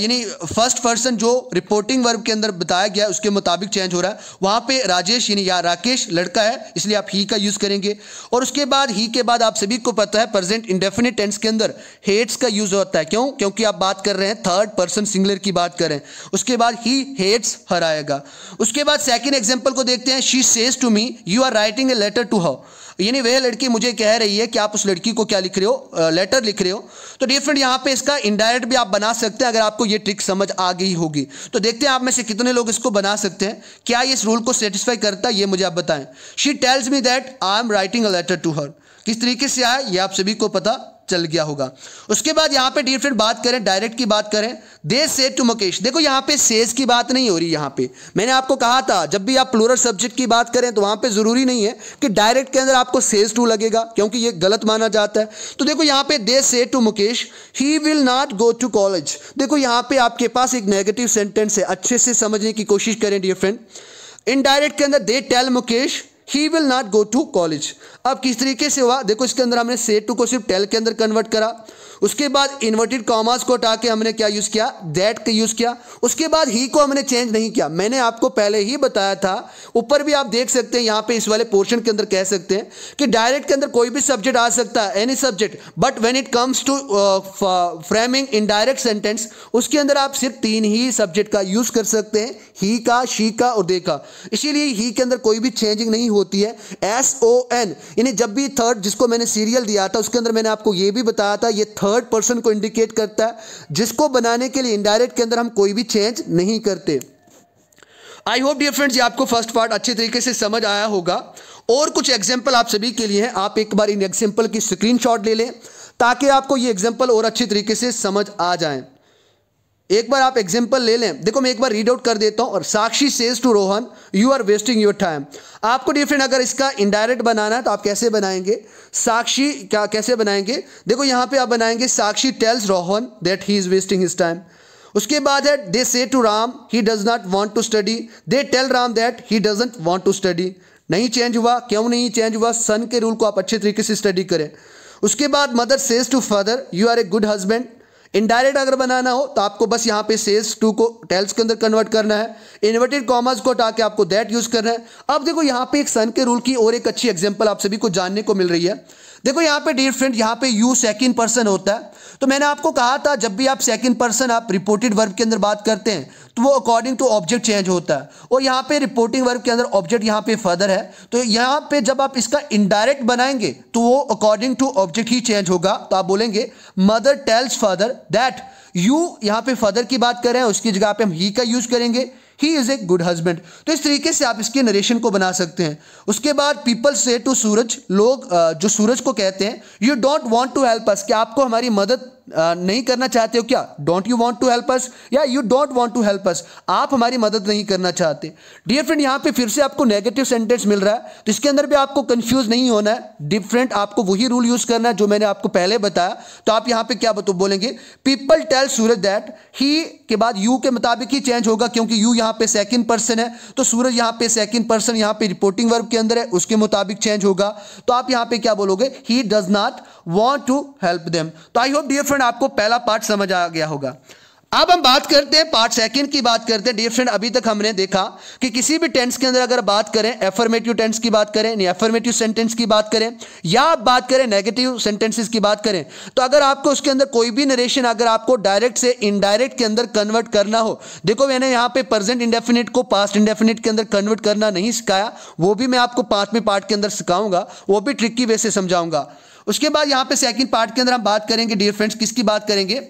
यानी फर्स्ट पर्सन जो रिपोर्टिंग वर्ब के अंदर बताया गया उसके मुताबिक चेंज हो रहा है वहां पे राजेश यानी या राकेश लड़का है इसलिए आप ही का यूज़ करेंगे और उसके बाद ही के बाद आप सभी को पता है प्रेजेंट इंडेफिनिट टेंस के अंदर हेट्स का यूज़ होता है क्यों क्योंकि आप बात कर रहे हैं थर्ड पर्सन सिंगुलर की बात कर रहे हैं उसके बाद ही हेट्स हराएगा उसके बाद सेकेंड एग्जाम्पल को देखते हैं she says to me you are writing a letter to how यानी वह लड़की मुझे कह रही है कि आप उस लड़की को क्या लिख रहे हो लेटर लिख रहे हो तो डिफरेंट फ्रेंड यहाँ पे इसका इनडायरेक्ट भी आप बना सकते हैं अगर आपको ये ट्रिक समझ आ गई होगी तो देखते हैं आप में से कितने लोग इसको बना सकते हैं क्या इस रूल को सेटिस्फाई करता है ये मुझे आप बताएं she tells me that I am writing a letter to her किस तरीके से आया ये आप सभी को पता चल गया होगा उसके बाद यहाँ पे डियर फ्रेंड बात करें डायरेक्ट की बात करें दे से टू मुकेश देखो यहाँ पे सेज की बात नहीं हो रही यहाँ पे मैंने आपको कहा था जब भी आप प्लूरल सब्जेक्ट की बात करें तो वहाँ पे ज़रूरी नहीं है कि डायरेक्ट के अंदर आपको सेज टू लगेगा क्योंकि ये गलत माना जाता है तो देखो यहाँ पे they say to Mukesh he will not go to college देखो यहाँ पे आपके पास एक नेगेटिव सेंटेंस है अच्छे से समझने की कोशिश करें डियर फ्रेंड इनडायरेक्ट के अंदर they tell Mukesh he will not go to college अब किस तरीके से हुआ देखो इसके अंदर हमने से टू को सिर्फ टेल के अंदर कन्वर्ट करा उसके बाद इन्वर्टेड कॉमास को हटा के हमने क्या यूज़ किया दैट का यूज़ किया उसके बाद ही को हमने चेंज नहीं किया मैंने आपको पहले ही बताया था ऊपर भी आप देख सकते हैं यहाँ पे इस वाले पोर्शन के अंदर कह सकते हैं कि डायरेक्ट के अंदर कोई भी सब्जेक्ट आ सकता है any subject but when it comes to framing indirect sentence उसके अंदर आप सिर्फ तीन ही सब्जेक्ट का यूज़ कर सकते हैं ही का शी का और दे का इसीलिए ही के अंदर कोई भी चेंजिंग नहीं होती है एस ओ एन यानी जब भी थर्ड जिसको मैंने सीरियल दिया था उसके अंदर मैंने आपको ये भी बताया था ये थर्ड थर्ड पर्सन को इंडिकेट करता है जिसको बनाने के लिए इनडायरेक्ट के अंदर हम कोई भी चेंज नहीं करते आई होप डियर फ्रेंड्स ये आपको फर्स्ट पार्ट अच्छे तरीके से समझ आया होगा और कुछ एग्जाम्पल आप सभी के लिए हैं आप एक बार इन एग्जाम्पल की स्क्रीनशॉट ले लें ताकि आपको ये एग्जाम्पल और अच्छे तरीके से समझ आ जाएं एक बार आप एग्जाम्पल ले लें देखो मैं एक बार रीड आउट कर देता हूं और Sakshi says to Rohan you are wasting your time आपको डिफरेंट अगर इसका इनडायरेक्ट बनाना है तो आप कैसे बनाएंगे साक्षी क्या कैसे बनाएंगे देखो यहाँ पे आप बनाएंगे Sakshi tells Rohan that he is wasting his time उसके बाद है they say to Ram he does not want to study they tell Ram that he doesn't want to study नहीं चेंज हुआ क्यों नहीं चेंज हुआ सन के रूल को आप अच्छे तरीके से स्टडी करें उसके बाद mother says to father you are a good husband indirect अगर बनाना हो तो आपको बस यहाँ पे सेल्स टू को टेल्स के अंदर कन्वर्ट करना है इन्वर्टेड कॉमर्स को हटा के आपको दैट यूज करना है अब देखो यहां पे एक सन के रूल की और एक अच्छी एग्जाम्पल आप सभी को जानने को मिल रही है देखो यहां पे डियर फ्रेंड यहां पे यू सेकंड पर्सन होता है तो मैंने आपको कहा था जब भी आप सेकंड पर्सन आप रिपोर्टेड वर्ब के अंदर बात करते हैं तो वो अकॉर्डिंग टू ऑब्जेक्ट चेंज होता है और यहां पे रिपोर्टिंग वर्ब के अंदर ऑब्जेक्ट यहां पे फर्दर है तो यहां पे जब आप इसका इनडायरेक्ट बनाएंगे तो वो अकॉर्डिंग टू ऑब्जेक्ट ही चेंज होगा तो आप बोलेंगे mother tells father that you यहां पे फादर की बात कर रहे हैं उसकी जगह पे हम ही का यूज़ करेंगे he is a good husband तो इस तरीके से आप इसके नरेशन को बना सकते हैं उसके बाद पीपल से टू सूरज लोग जो सूरज को कहते हैं you don't want to help us कि आपको हमारी मदद नहीं करना चाहते हो क्या don't you want to help us या you don't want to help us आप हमारी मदद नहीं करना चाहते डियर फ्रेंड यहाँ पे फिर से आपको नेगेटिव सेंटेंस मिल रहा है तो इसके अंदर भी आपको कंफ्यूज नहीं होना है डिफरेंट आपको वही रूल यूज करना है जो मैंने आपको पहले बताया तो आप यहाँ पे क्या बोलेंगे people tell Suraj that he के बाद यू के मुताबिक ही चेंज होगा क्योंकि यू यहाँ पे सेकेंड पर्सन है तो सूरज यहाँ पे सेकेंड पर्सन यहाँ पे रिपोर्टिंग वर्ग के अंदर है उसके मुताबिक चेंज होगा तो आप यहाँ पे क्या बोलोगे he does not want to help them तो I hope dear friend friend आपको पहला पार्ट समझ आ गया होगा अब हम बात करते हैं पार्ट सेकंड की बात करते हैं डियर फ्रेंड अभी तक हमने देखा कि किसी भी टेंस के अंदर अगर बात करें एफर्मेटिव टेंस की बात करें या एफर्मेटिव सेंटेंस की बात करें या आप बात करें नेगेटिव सेंटेंसेस की बात करें तो अगर आपको उसके अंदर कोई भी नरेशन अगर आपको डायरेक्ट से इनडायरेक्ट के अंदर कन्वर्ट करना हो देखो मैंने यहाँ पे प्रेजेंट इंडेफिनिट को पास्ट इंडेफिनिट के अंदर कन्वर्ट करना नहीं सिखाया वो भी मैं आपको पांचवें पार्ट के अंदर सिखाऊंगा वो भी ट्रिक की वे से समझाऊंगा उसके बाद यहां पे सेकंड पार्ट के अंदर हम बात करेंगे डियर फ्रेंड्स किसकी बात करेंगे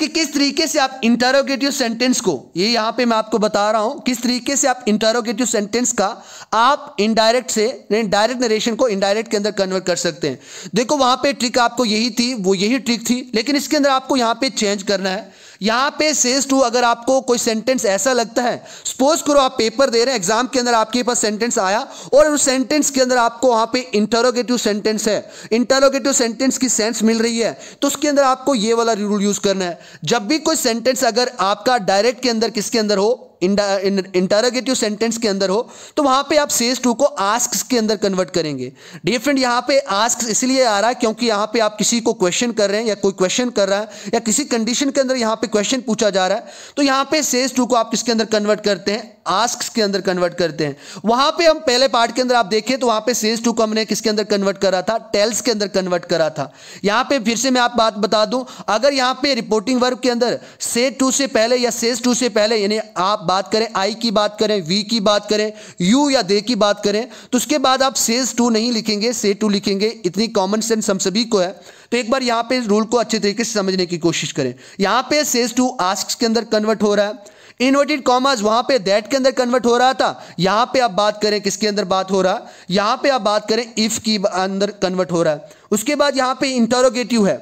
कि किस तरीके से आप इंटरोगेटिव सेंटेंस को ये यहां पे मैं आपको बता रहा हूं किस तरीके से आप इंटरोगेटिव सेंटेंस का आप इनडायरेक्ट से डायरेक्ट नरेशन को इनडायरेक्ट के अंदर कन्वर्ट कर सकते हैं देखो वहां पे ट्रिक आपको यही थी वो यही ट्रिक थी लेकिन इसके अंदर आपको यहां पे चेंज करना है यहां पे सेज टू अगर आपको कोई सेंटेंस ऐसा लगता है सपोज करो आप पेपर दे रहे हैं एग्जाम के अंदर आपके पास सेंटेंस आया और उस सेंटेंस के अंदर आपको वहां पे इंटरोगेटिव सेंटेंस है इंटरोगेटिव सेंटेंस की सेंस मिल रही है तो उसके अंदर आपको ये वाला रूल यूज करना है जब भी कोई सेंटेंस अगर आपका डायरेक्ट के अंदर किसके अंदर हो इंटरोगेटिव सेंटेंस के अंदर हो तो वहां पे आप सेज टू को आस्क के अंदर कन्वर्ट करेंगे डियर फ्रेंड यहाँ पे आस्क इसलिए आ रहा है क्योंकि यहाँ पे आप किसी को क्वेश्चन कर रहे हैं या कोई क्वेश्चन कर रहा है या किसी कंडीशन के अंदर यहाँ पे क्वेश्चन पूछा जा रहा है तो यहाँ पे सेज टू को आप किसके अंदर कन्वर्ट करते हैं आस्क के अंदर कन्वर्ट करते हैं वहां पे हम पहले पार्ट के अंदर आप देखें तो वहां पे सेज टू को हमने किसके अंदर कन्वर्ट करा था टेल्स के अंदर कन्वर्ट करा था यहां पे फिर से मैं आप बात बता दूं अगर यहां पे रिपोर्टिंग वर्ग के अंदर से टू से पहले या सेज टू से पहले यानी आप बात करें आई की बात करें वी की बात करें यू या दे की बात करें तो उसके बाद आप सेज टू नहीं लिखेंगे से टू लिखेंगे इतनी कॉमन सेंस हम सभी को है तो एक बार यहाँ पे इस रूल को अच्छे तरीके से समझने की कोशिश करें यहाँ पे सेज टू आस्क के अंदर कन्वर्ट हो रहा है इन्वर्टेड कॉमर्स वहां पे दैट के अंदर कन्वर्ट हो रहा था यहां पे आप बात करें किसके अंदर बात हो रहा यहां पे आप बात करें इफ की अंदर कन्वर्ट हो रहा है उसके बाद यहां पे इंटरोगेटिव है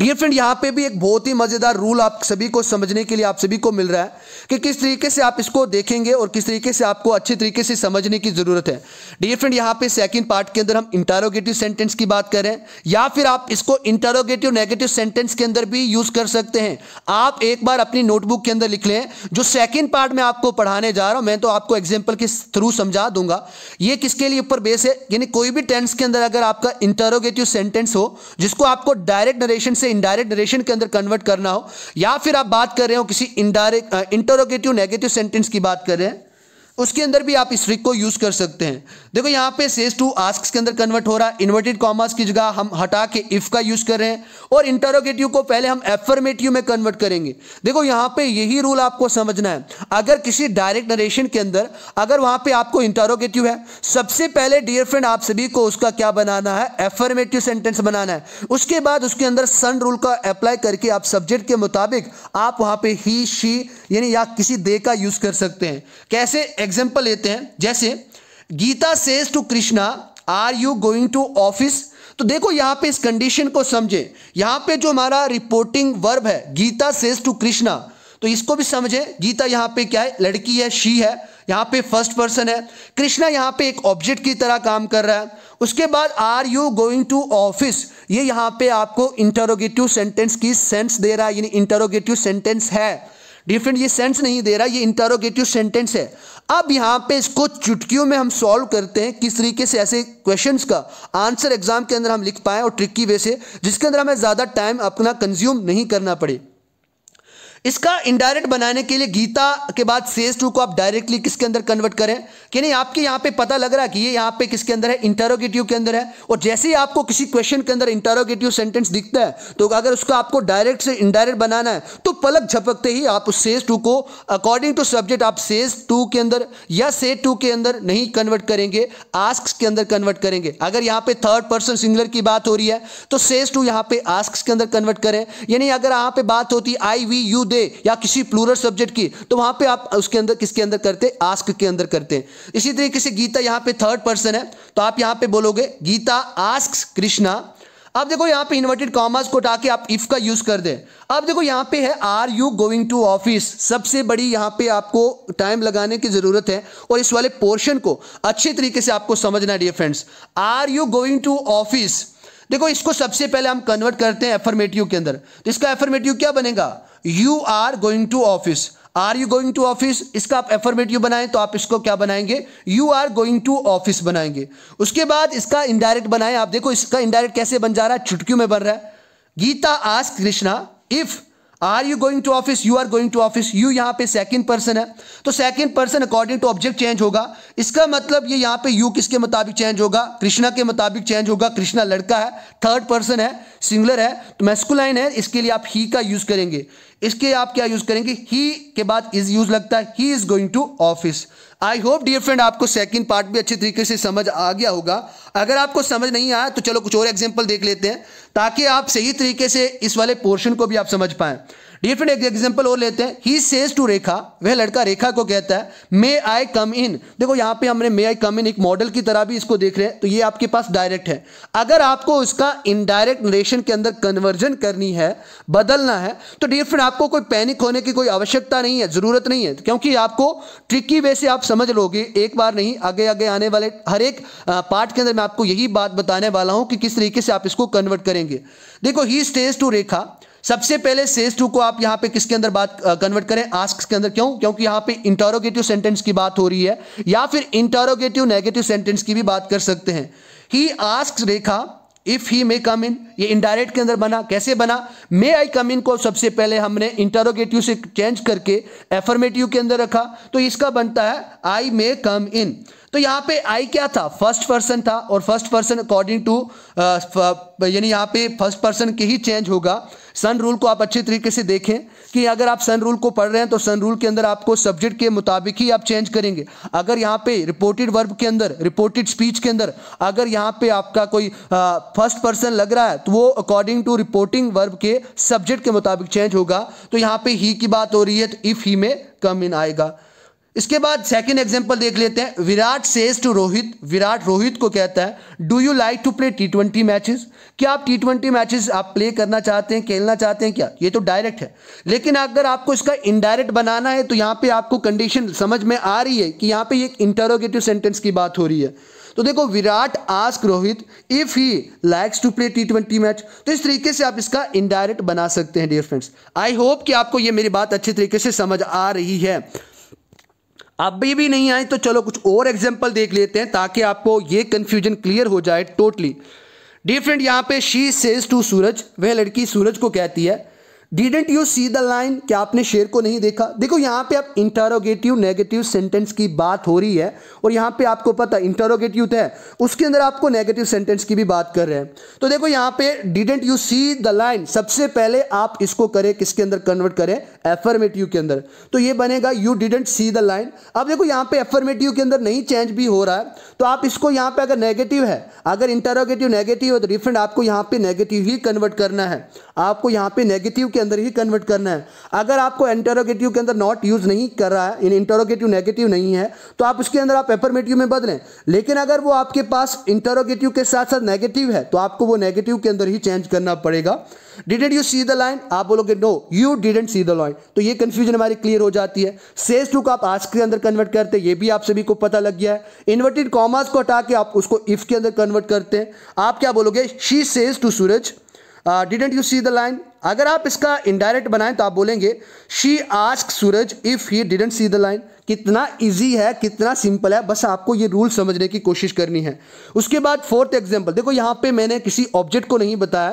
डियर फ्रेंड यहाँ पे भी एक बहुत ही मज़ेदार रूल आप सभी को समझने के लिए आप सभी को मिल रहा है कि किस तरीके से आप इसको देखेंगे और किस तरीके से आपको अच्छे तरीके से समझने की ज़रूरत है डियर फ्रेंड यहां पे सेकंड पार्ट के अंदर हम इंटारोगेटिव सेंटेंस की बात करें या फिर आप इसको इंटारोगेटिव नेगेटिव सेंटेंस के अंदर भी यूज़ कर सकते हैं आप एक बार अपनी नोटबुक के अंदर लिख लें जो सेकेंड पार्ट में आपको पढ़ाने जा रहा हूं मैं तो आपको एग्जाम्पल के थ्रू समझा दूंगा ये किसके लिए ऊपर बेस है यानी कोई भी टेंस के अंदर अगर आपका इंटारोगेटिव सेंटेंस हो जिसको आपको डायरेक्ट नरेशन से इनडायरेक्ट नरेशन के अंदर कन्वर्ट करना हो या फिर आप बात कर रहे हो किसी इनडायरेक्ट इंटरोगेटिव नेगेटिव सेंटेंस की बात कर रहे हैं उसके अंदर भी आप इस ट्रिक को यूज कर सकते हैं देखो यहां पे सेस टू आस्क के अंदर कन्वर्ट हो रहा है इन्वर्टेड कॉमर्स की जगह हम हटा के इफ का यूज कर रहे हैं और इंटरोगेटिव को पहले हम एफर्मेटिव में कन्वर्ट करेंगे देखो यहां पे यही रूल आपको समझना है अगर किसी डायरेक्ट नरेशन के अंदर अगर वहां पे आपको इंटरोगेटिव है सबसे पहले डियर फ्रेंड आप सभी को उसका क्या बनाना है एफर्मेटिव सेंटेंस बनाना है उसके बाद उसके अंदर सन रूल का अप्लाई करके आप सब्जेक्ट के मुताबिक आप वहां पर ही शी यानी या किसी दे का यूज कर सकते हैं कैसे एग्जाम्पल लेते हैं जैसे Geeta says to Krishna are you going to office तो देखो यहाँ पे इस कंडीशन को समझे यहां पे जो हमारा रिपोर्टिंग वर्ब है गीता सेज टू कृष्णा तो इसको भी समझे गीता यहाँ पे क्या है लड़की है शी है यहाँ पे फर्स्ट पर्सन है कृष्णा यहाँ पे एक ऑब्जेक्ट की तरह काम कर रहा है उसके बाद are you going to office ये यहाँ पे आपको इंटरोगेटिव सेंटेंस की सेंस दे रहा है यानी इंटरोगेटिव सेंटेंस है डिफरेंट ये सेंस नहीं दे रहा ये इंटरोगेटिव सेंटेंस है अब यहाँ पे इसको चुटकियों में हम सॉल्व करते हैं किस तरीके से ऐसे क्वेश्चंस का आंसर एग्जाम के अंदर हम लिख पाएँ और ट्रिकी वे से जिसके अंदर हमें ज़्यादा टाइम अपना कंज्यूम नहीं करना पड़े इसका इनडायरेक्ट बनाने के लिए गीता के बाद सेज टू को आप डायरेक्टली किसके अंदर कन्वर्ट करें कि नहीं आपके यहाँ पे पता लग रहा है कि ये यहाँ पे किसके अंदर है इंटरोगेटिव के अंदर है और जैसे ही आपको किसी क्वेश्चन के अंदर इंटरोगेटिव सेंटेंस दिखता है तो अगर उसको आपको डायरेक्ट से इनडायरेक्ट बनाना है तो पलक झपकते ही आप उस सेज टू को अकॉर्डिंग टू सब्जेक्ट आप सेज टू के अंदर या से टू के अंदर नहीं कन्वर्ट करेंगे आस्क के अंदर कन्वर्ट करेंगे अगर यहाँ पे थर्ड पर्सन सिंगलर की बात हो रही है तो सेज टू यहाँ पे आस्क के अंदर कन्वर्ट करें यानी अगर यहाँ पे बात होती आई वी यू दे या किसी प्लूरल सब्जेक्ट की तो वहां पे आप उसके अंदर किसके अंदर करते हैं आस्क के अंदर करते हैं इसी तरीके से गीता यहां पे थर्ड पर्सन है तो आप यहां पे बोलोगे गीता आस्क कृष्णा अब देखो यहां पे इन्वर्टेड कॉमर्स को हटा के आप इफ का यूज कर दें अब देखो यहां पे है are you going to office सबसे बड़ी यहां पे आपको टाइम लगाने की जरूरत है और इस वाले पोर्शन को अच्छे तरीके से आपको समझना है dear friends are you going to office देखो इसको सबसे पहले हम कन्वर्ट करते हैं एफर्मेटिव के अंदर तो इसका एफर्मेटिव क्या बनेगा you are going to office are you going to office इसका आप एफर्मेटिव बनाएं तो आप इसको क्या बनाएंगे you are going to office बनाएंगे उसके बाद इसका इनडायरेक्ट बनाएं आप देखो इसका इनडायरेक्ट कैसे बन जा रहा है चुटकियों में बन रहा है गीता आज Krishna if are you going to office you are going to office you यहां पे सेकेंड पर्सन है तो second person according to object change होगा इसका मतलब ये यहां पे यू किसके मुताबिक चेंज होगा कृष्णा के मुताबिक चेंज होगा कृष्णा लड़का है थर्ड पर्सन है सिंगलर है तो मेस्कुलाइन है इसके लिए आप ही का यूज करेंगे इसके आप क्या यूज करेंगे ही के बाद इज यूज लगता है he is going to office I hope dear friend आपको सेकंड पार्ट भी अच्छे तरीके से समझ आ गया होगा अगर आपको समझ नहीं आया तो चलो कुछ और एग्जाम्पल देख लेते हैं ताकि आप सही तरीके से इस वाले पोर्शन को भी आप समझ पाए डियर फ्रेंड एक एग्जाम्पल और लेते हैं ही सेज टू रेखा वह लड़का रेखा को कहता है मे आई कम इन देखो यहाँ पे हमने मे आई कम इन एक मॉडल की तरह भी इसको देख रहे हैं तो ये आपके पास डायरेक्ट है अगर आपको उसका इनडायरेक्ट रिलेशन के अंदर कन्वर्जन करनी है बदलना है तो डियर फ्रेंड आपको कोई पैनिक होने की कोई आवश्यकता नहीं है ज़रूरत नहीं है क्योंकि आपको ट्रिकी वे से आप समझ लोगे एक बार नहीं आगे आगे आने वाले हर एक पार्ट के अंदर मैं आपको यही बात बताने वाला हूँ कि किस तरीके से आप इसको कन्वर्ट करेंगे देखो ही स्टेज टू रेखा सबसे पहले सेज टू को आप यहां पे किसके अंदर बात कन्वर्ट करें आस्क के अंदर क्यों क्योंकि यहां पे इंटरोगेटिव सेंटेंस की बात हो रही है या फिर इंटरोगेटिव नेगेटिव सेंटेंस की भी बात कर सकते हैं he ask Rekha if he मे कम इन ये इनडायरेक्ट के अंदर बना कैसे बना मे आई कम इन को सबसे पहले हमने इंटरोगेटिव से चेंज करके एफर्मेटिव के अंदर रखा तो इसका बनता है आई मे कम इन तो यहां पे आई क्या था फर्स्ट पर्सन था और फर्स्ट पर्सन अकॉर्डिंग टू यानी यहाँ पे फर्स्ट पर्सन के ही चेंज होगा सन रूल को आप अच्छे तरीके से देखें कि अगर आप सन रूल को पढ़ रहे हैं तो सन रूल के अंदर आपको सब्जेक्ट के मुताबिक ही आप चेंज करेंगे अगर यहां पे रिपोर्टेड वर्ब के अंदर रिपोर्टेड स्पीच के अंदर अगर यहां पे आपका कोई फर्स्ट uh, पर्सन लग रहा है तो वो अकॉर्डिंग टू रिपोर्टिंग वर्ब के सब्जेक्ट के मुताबिक चेंज होगा तो यहां पे ही की बात हो रही है तो इफ़ ही में कम इन आएगा इसके बाद सेकंड एग्जांपल देख लेते हैं विराट सेज टू रोहित विराट रोहित को कहता है do you like to play T twenty matches क्या आप टी ट्वेंटी मैचेस आप प्ले करना चाहते हैं खेलना चाहते हैं क्या ये तो डायरेक्ट है लेकिन अगर आपको इसका इनडायरेक्ट बनाना है तो यहाँ पे आपको कंडीशन समझ में आ रही है कि यहाँ पे एक इंटरोगेटिव सेंटेंस की बात हो रही है तो देखो Virat ask Rohit if he likes to play T twenty match तो इस तरीके से आप इसका इनडायरेक्ट बना सकते हैं डियर फ्रेंड्स आई होप कि आपको ये मेरी बात अच्छे तरीके से समझ आ रही है अभी भी नहीं आई तो चलो कुछ और एग्जाम्पल देख लेते हैं ताकि आपको ये कन्फ्यूजन क्लियर हो जाए टोटली डिफरेंट यहाँ पे शी सेज टू सूरज वह लड़की सूरज को कहती है didn't you see the line क्या आपने शेर को नहीं देखा देखो यहाँ पे आप इंटरोगेटिव नेगेटिव सेंटेंस की बात हो रही है और यहाँ पे आपको पता इंटरोगेटिव तो है उसके अंदर आपको नेगेटिव सेंटेंस की भी बात कर रहे हैं तो देखो यहाँ पे didn't you see the line सबसे पहले आप इसको करें किसके अंदर कन्वर्ट करें एफर्मेटिव के अंदर तो ये बनेगा you didn't see the line अब देखो यहाँ पे एफर्मेटिव के अंदर नहीं चेंज भी हो रहा है तो आप इसको यहाँ पे अगर नेगेटिव है अगर इंटरोगेटिव नेगेटिव है तो रिफंड आपको यहाँ पे नेगेटिव ही कन्वर्ट करना है आपको यहाँ पे नेगेटिव के अंदर ही कन्वर्ट करना है अगर आपको इंटरोगेटिव के अंदर नॉट यूज़ नहीं कर रहा है इन इंटरोगेटिव नेगेटिव नहीं है तो आप उसके अंदर आप एफर्मेटिव में बदलें लेकिन अगर वो आपके पास इंटरोगेटिव के साथ साथ नेगेटिव है तो आपको वो नेगेटिव के अंदर ही चेंज करना पड़ेगा didn't you see the line आप बोलोगे no you didn't see the line तो ये कंफ्यूजन हमारी क्लियर हो जाती है सेज टू को आप आज के अंदर कन्वर्ट करते हैं ये भी आप सभी को पता लग गया है इन्वर्टेड कॉमर्स को हटा के आप उसको इफ के अंदर कन्वर्ट करते हैं आप क्या बोलोगे she says to Suraj didn't you see the line अगर आप इसका इनडायरेक्ट बनाएं तो आप बोलेंगे she ask Suraj if he didn't see the line कितना इजी है कितना सिंपल है बस आपको ये रूल समझने की कोशिश करनी है उसके बाद फोर्थ एग्जांपल देखो यहां पे मैंने किसी ऑब्जेक्ट को नहीं बताया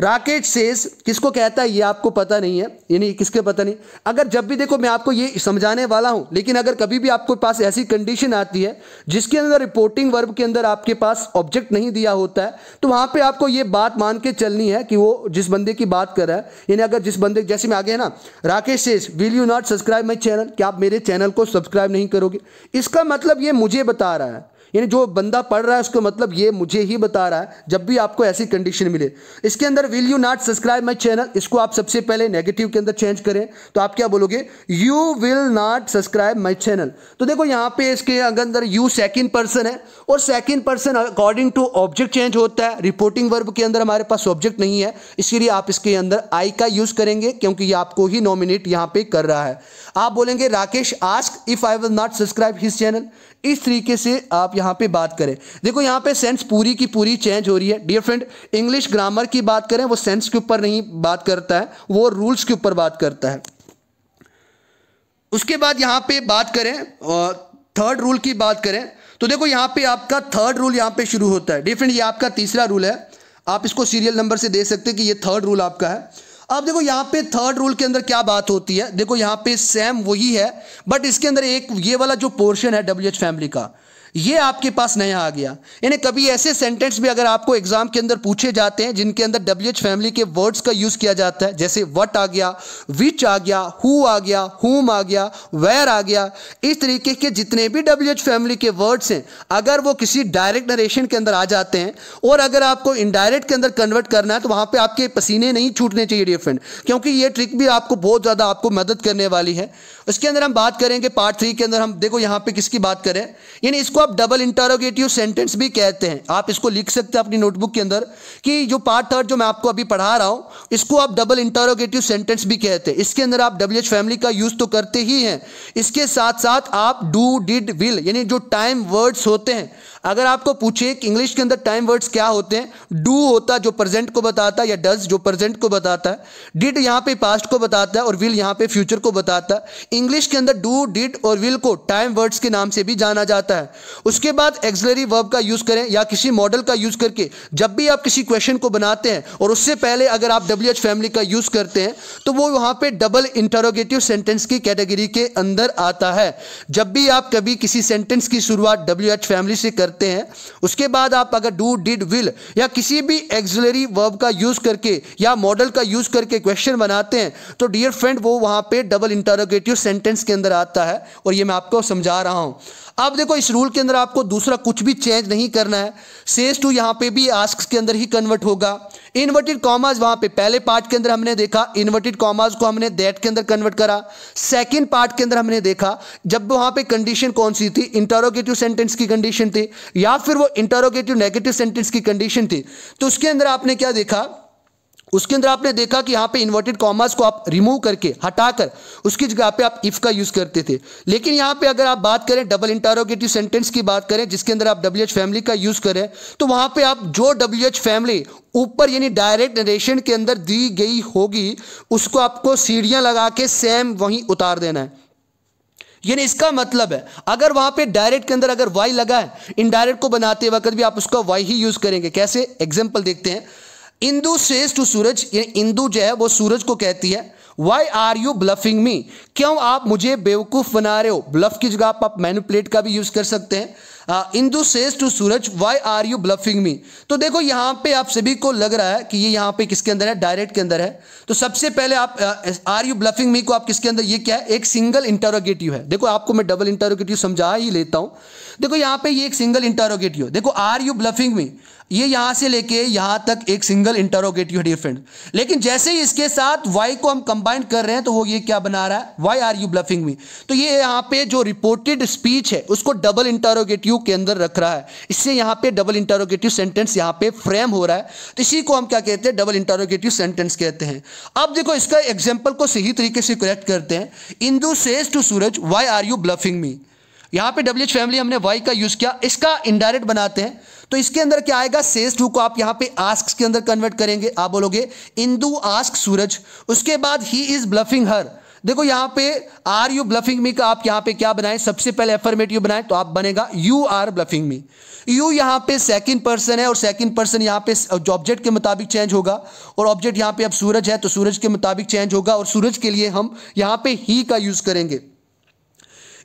राकेश सेस किसको कहता है ये आपको पता नहीं है यानी किसके पता नहीं अगर जब भी देखो मैं आपको ये समझाने वाला हूं लेकिन अगर कभी भी आपके पास ऐसी कंडीशन आती है जिसके अंदर रिपोर्टिंग वर्ब के अंदर आपके पास ऑब्जेक्ट नहीं दिया होता है तो वहां पर आपको ये बात मान के चलनी है कि वो जिस बंदे की बात कर है यानी अगर जिस बंदे जैसे मैं आगे है ना Rakesh says will you not subscribe my channel क्या आप मेरे चैनल को सब्सक्राइब नहीं करोगे इसका मतलब ये मुझे बता रहा है यानी जो बंदा पढ़ रहा है उसका मतलब ये मुझे ही बता रहा है जब भी आपको ऐसी कंडीशन मिले इसके अंदर will you not subscribe my channel इसको आप सबसे पहले नेगेटिव के अंदर चेंज करें तो आप क्या बोलोगे you will not subscribe my channel तो देखो यहाँ पे इसके अंदर यू सेकेंड पर्सन है और second person according to object change होता है रिपोर्टिंग वर्ब के अंदर हमारे पास ऑब्जेक्ट नहीं है इसीलिए आप इसके अंदर आई का यूज करेंगे क्योंकि ये आपको ही नॉमिनेट यहाँ पे कर रहा है आप बोलेंगे Rakesh ask if I will not subscribe his channel इस तरीके से आप यहाँ पे बात करें देखो यहाँ पे सेंस पूरी की पूरी चेंज हो रही है डियर फ्रेंड इंग्लिश ग्रामर की बात करें वो सेंस के ऊपर नहीं बात करता है वो रूल्स के ऊपर बात करता है उसके बाद यहाँ पे बात करें थर्ड रूल की बात करें तो देखो यहाँ पे आपका थर्ड रूल यहाँ पे शुरू होता है डिफरेंट ये आपका तीसरा रूल है आप इसको सीरियल नंबर से दे सकते हैं कि ये थर्ड रूल आपका है अब देखो यहाँ पे थर्ड रूल के अंदर क्या बात होती है देखो यहाँ पे सेम वही है बट इसके अंदर एक ये वाला जो पोर्शन है डब्ल्यू एच फैमिली का ये आपके पास नया आ गया यानी कभी ऐसे सेंटेंस भी अगर आपको एग्जाम के अंदर पूछे जाते हैं जिनके अंदर डब्ल्यू फैमिली के वर्ड्स का यूज किया जाता है जैसे वट आ गया विच आ गया हु आ गया हुम आ गया वेयर आ गया इस तरीके के जितने भी डब्ल्यू एच फैमिली के वर्ड्स हैं अगर वो किसी डायरेक्ट नरेशन के अंदर आ जाते हैं और अगर आपको इनडायरेक्ट के अंदर कन्वर्ट करना है तो वहां पर आपके पसीने नहीं छूटने चाहिए डी फ्रेंड क्योंकि ये ट्रिक भी आपको बहुत ज़्यादा आपको मदद करने वाली है उसके अंदर हम बात करेंगे पार्ट थ्री के अंदर हम देखो यहां पर किसकी बात करें यानी इसको आप डबल इंटरोगेटिव सेंटेंस भी कहते हैं आप इसको लिख सकते हैं अपनी नोटबुक के अंदर कि जो पार्ट थर्ड जो मैं आपको अभी पढ़ा रहा हूं इसको आप डबल इंटरोगेटिव सेंटेंस भी कहते हैं इसके अंदर आप डब्ल्यू एच फैमिली का यूज़ तो करते ही हैं इसके साथ साथ आप डू डिड विल यानी जो टाइम वर्ड्स होते हैं अगर आपको पूछे कि इंग्लिश के अंदर टाइम वर्ड्स क्या होते हैं डू होता जो प्रेजेंट को बताता है या डज जो प्रेजेंट को बताता है डिड यहाँ पे पास्ट को बताता है और विल यहाँ पे फ्यूचर को बताता है इंग्लिश के अंदर डू डिड और विल को टाइम वर्ड्स के नाम से भी जाना जाता है उसके बाद एक्सलरी वर्ब का यूज़ करें या किसी मॉडल का यूज़ करके जब भी आप किसी क्वेश्चन को बनाते हैं और उससे पहले अगर आप डब्ल्यू फैमिली का यूज़ करते हैं तो वो वहाँ पर डबल इंटरोगेटिव सेंटेंस की कैटेगरी के अंदर आता है जब भी आप कभी किसी सेंटेंस की शुरुआत डब्ल्यू फैमिली से करते सकते हैं उसके बाद आप अगर डू डिड विल या किसी भी एग्जलरी वर्ब का यूज़ करके या मॉडल का यूज़ करके क्वेश्चन बनाते हैं तो डियर फ्रेंड वो वहां पे डबल इंटरोगेटिव सेंटेंस के अंदर आता है और ये मैं आपको समझा रहा हूं अब देखो इस रूल के अंदर आपको दूसरा कुछ भी चेंज नहीं करना है सेस टू यहां पे भी आस्क के अंदर ही कन्वर्ट होगा इन्वर्टेड कॉमाज वहां पे पहले पार्ट के अंदर हमने देखा इन्वर्टेड कॉमाज को हमने दैट के अंदर कन्वर्ट करा सेकंड पार्ट के अंदर हमने देखा जब वहां पे कंडीशन कौन सी थी इंटरोगेटिव सेंटेंस की कंडीशन थी या फिर वो इंटरोगेटिव नेगेटिव सेंटेंस की कंडीशन थी तो उसके अंदर आपने क्या देखा उसके अंदर आपने देखा कि यहाँ पे इन्वर्टेड कॉमर्स को आप रिमूव करके हटाकर उसकी जगह पे आप इफ़ का यूज़ करते थे लेकिन यहाँ पे अगर आप बात करें डबल इंटारोगेटिव सेंटेंस की बात करें जिसके अंदर आप डब्ल्यू फैमिली का यूज़ करें तो वहां पे आप जो डब्ल्यू फैमिली ऊपर यानी डायरेक्ट नरेशन के अंदर दी गई होगी उसको आपको सीढ़ियां लगा के सेम वहीं उतार देना है यानी इसका मतलब है अगर वहां पे डायरेक्ट के अंदर अगर वाई लगा है इनडायरेक्ट को बनाते वक्त भी आप उसका वाई ही यूज करेंगे कैसे एग्जाम्पल देखते हैं इंदु सेज टू सूरज ये इंदु जो है वो सूरज को कहती है why are you bluffing me क्यों आप मुझे बेवकूफ़ बना रहे हो ब्लफ की जगह आप मैनुपलेट का भी यूज़ कर सकते हैं Indu says to Suraj why are you bluffing me तो देखो यहां पे आप सभी को लग रहा है कि ये यहां पे किसके अंदर है डायरेक्ट के अंदर है तो सबसे पहले आप आर यू ब्लफिंग मी को आप किसके अंदर ये क्या है एक सिंगल इंटरोगेटिव है देखो आपको मैं डबल इंटरोगेटिव समझा ही लेता हूं देखो यहाँ पे ये एक सिंगल इंटरोगेटिव है देखो आर यू ब्लफिंग मी ये यहाँ से लेके यहाँ तक एक सिंगल इंटरोगेटिव है डिफरेंट लेकिन जैसे ही इसके साथ वाई को हम कंबाइन कर रहे हैं तो वो ये क्या बना रहा है why are you bluffing me तो ये यहाँ पे जो रिपोर्टेड स्पीच है उसको डबल इंटरोगेटिव के अंदर रख रहा है इससे यहाँ पे डबल इंटरोगेटिव सेंटेंस यहाँ पे फ्रेम हो रहा है तो इसी को हम क्या कहते हैं डबल इंटरोगेटिव सेंटेंस कहते हैं अब देखो इसका एग्जाम्पल को सही तरीके से करेक्ट करते हैं Indu says to Suraj why are you bluffing me यहां पे डब्ल्यू फैमिली हमने वाई का यूज़ किया इसका इनडायरेक्ट बनाते हैं तो इसके अंदर क्या आएगा सेस टू को आप यहां पे आस्क के अंदर कन्वर्ट करेंगे आप बोलोगे इंदू आस्क सूरज उसके बाद ही इज़ ब्लफिंग हर देखो यहां पे आर यू ब्लफिंग मी का आप यहां पे क्या बनाएं सबसे पहले एफर्मेटिव बनाएं तो आप बनेगा you are bluffing me you यहां पे सेकंड पर्सन है और सेकंड पर्सन यहां पे ऑब्जेक्ट के मुताबिक चेंज होगा और ऑब्जेक्ट यहां पे अब सूरज है तो सूरज के मुताबिक चेंज होगा और सूरज के लिए हम यहां पे ही का यूज़ करेंगे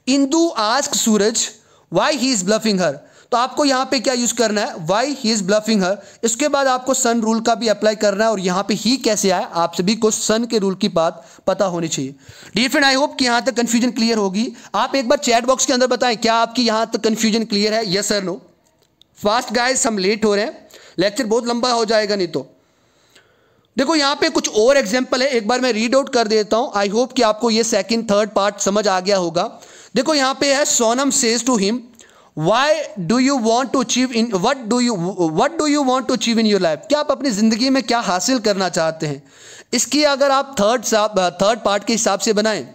Indu ask Suraj why he is bluffing her तो आपको यहां पे क्या यूज करना है why he is bluffing her इसके बाद आपको सन रूल का भी अप्लाई करना है और यहां पे ही कैसे आया आप सभी को सन के रूल की बात पता होनी चाहिए डी फ्रेंड आई होप कि यहां तक कंफ्यूजन क्लियर होगी आप एक बार चैट बॉक्स के अंदर बताएं क्या आपकी यहां तक कंफ्यूजन क्लियर है yes sir no fast guys हम लेट हो रहे हैं लेक्चर बहुत लंबा हो जाएगा नहीं तो देखो यहां पे कुछ और एग्जाम्पल है एक बार मैं रीड आउट कर देता हूं आई होप कि आपको ये सेकंड थर्ड पार्ट समझ आ गया होगा देखो यहां पे है Sonam says to him why do you want to achieve in what do you what do you want to achieve in your life क्या आप अपनी ज़िंदगी में क्या हासिल करना चाहते हैं इसकी अगर आप थर्ड थर्ड पार्ट के हिसाब से बनाएं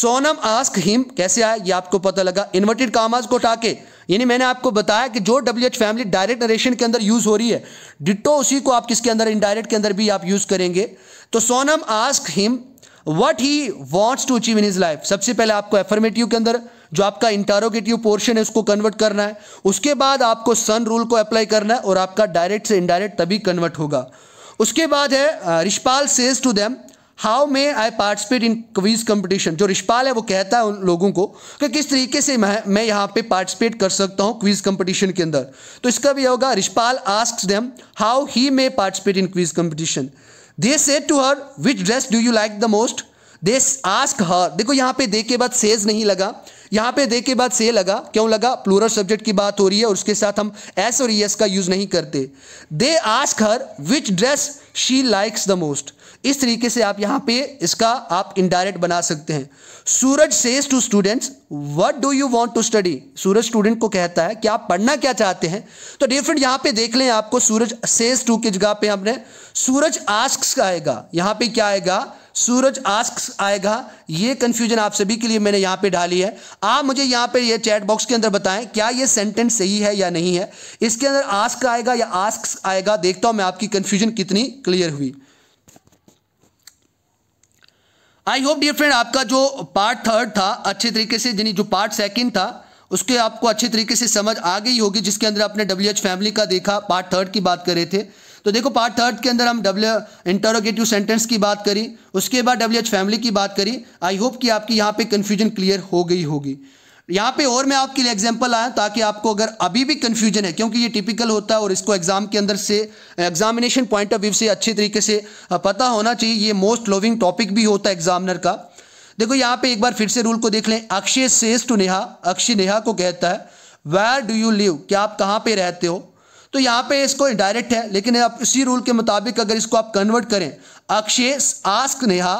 सोनम आस्क हिम कैसे आया ये आपको पता लगा इन्वर्टेड कामाज को टाके यानी मैंने आपको बताया कि जो W H family direct narration के अंदर यूज़ हो रही है डिटो उसी को आप किसके अंदर इनडायरेक्ट के अंदर भी आप यूज़ करेंगे तो Sonam ask him what he wants to achieve in his life सबसे पहले आपको एफर्मेटिव के अंदर जो आपका इंटारोगेटिव पोर्शन है उसको कन्वर्ट करना है उसके बाद आपको सन रूल को अप्लाई करना है और आपका डायरेक्ट से इनडायरेक्ट तभी कन्वर्ट होगा उसके बाद है Rishpal says to them how may I participate in quiz competition जो रिशपाल है वो कहता है उन लोगों को कि किस तरीके से मैं मैं यहाँ पे पार्टिसिपेट कर सकता हूँ क्वीज कंपटीशन के अंदर तो इसका भी होगा Rishpal ask them how he may participate in quiz competition they said to her which dress do you like the most they ask her देखो यहाँ पे दे के बाद सेज नहीं लगा यहाँ पे दे के बाद से लगा क्यों लगा प्लूरल सब्जेक्ट की बात हो रही है और उसके साथ हम एस और ई e एस का यूज नहीं करते they ask her which dress she likes the most इस तरीके से आप यहां पे इसका आप इनडायरेक्ट बना सकते हैं Suraj says to students what do you want to study Suraj student को कहता है कि आप पढ़ना क्या चाहते हैं तो डिफरेंट यहां पे देख लें आपको सूरज सेज टू की जगह पे हमने सूरज आस्क आएगा यहां पे क्या आएगा सूरज आस्क आएगा ये कंफ्यूजन आप सभी के लिए मैंने यहां पे डाली है आप मुझे यहां पे ये चैट बॉक्स के अंदर बताएं क्या ये सेंटेंस सही है या नहीं है इसके अंदर आस्क आएगा या आस्क आएगा देखता हूं मैं आपकी कंफ्यूजन कितनी क्लियर हुई आई होप डियर फ्रेंड आपका जो पार्ट थर्ड था अच्छे तरीके से यानी जो पार्ट सेकंड था उसके आपको अच्छे तरीके से समझ आ गई होगी जिसके अंदर आपने डब्ल्यू एच फैमिली का देखा पार्ट थर्ड की बात कर रहे थे तो देखो पार्ट थर्ड के अंदर हम डब्ल्यू इंटरोगेटिव सेंटेंस की बात करी उसके बाद डब्ल्यू एच फैमिली की बात करी आई होप कि आपकी यहाँ पे कन्फ्यूजन क्लियर हो गई होगी यहाँ पे और मैं आपके लिए एग्जाम्पल आया ताकि आपको अगर अभी भी कंफ्यूजन है क्योंकि ये टिपिकल होता है और इसको एग्ज़ाम के अंदर से एग्जामिनेशन पॉइंट ऑफ व्यू से अच्छे तरीके से पता होना चाहिए ये मोस्ट लोविंग टॉपिक भी होता है एग्जामिनर का देखो यहाँ पे एक बार फिर से रूल को देख लें अक्षय सेस टू नेहा अक्षय नेहा को कहता है वेर डू यू लिव क्या आप कहाँ पे रहते हो तो यहाँ पे इसको डायरेक्ट है लेकिन आप इसी रूल के मुताबिक अगर इसको आप कन्वर्ट करें Akshay ask Neha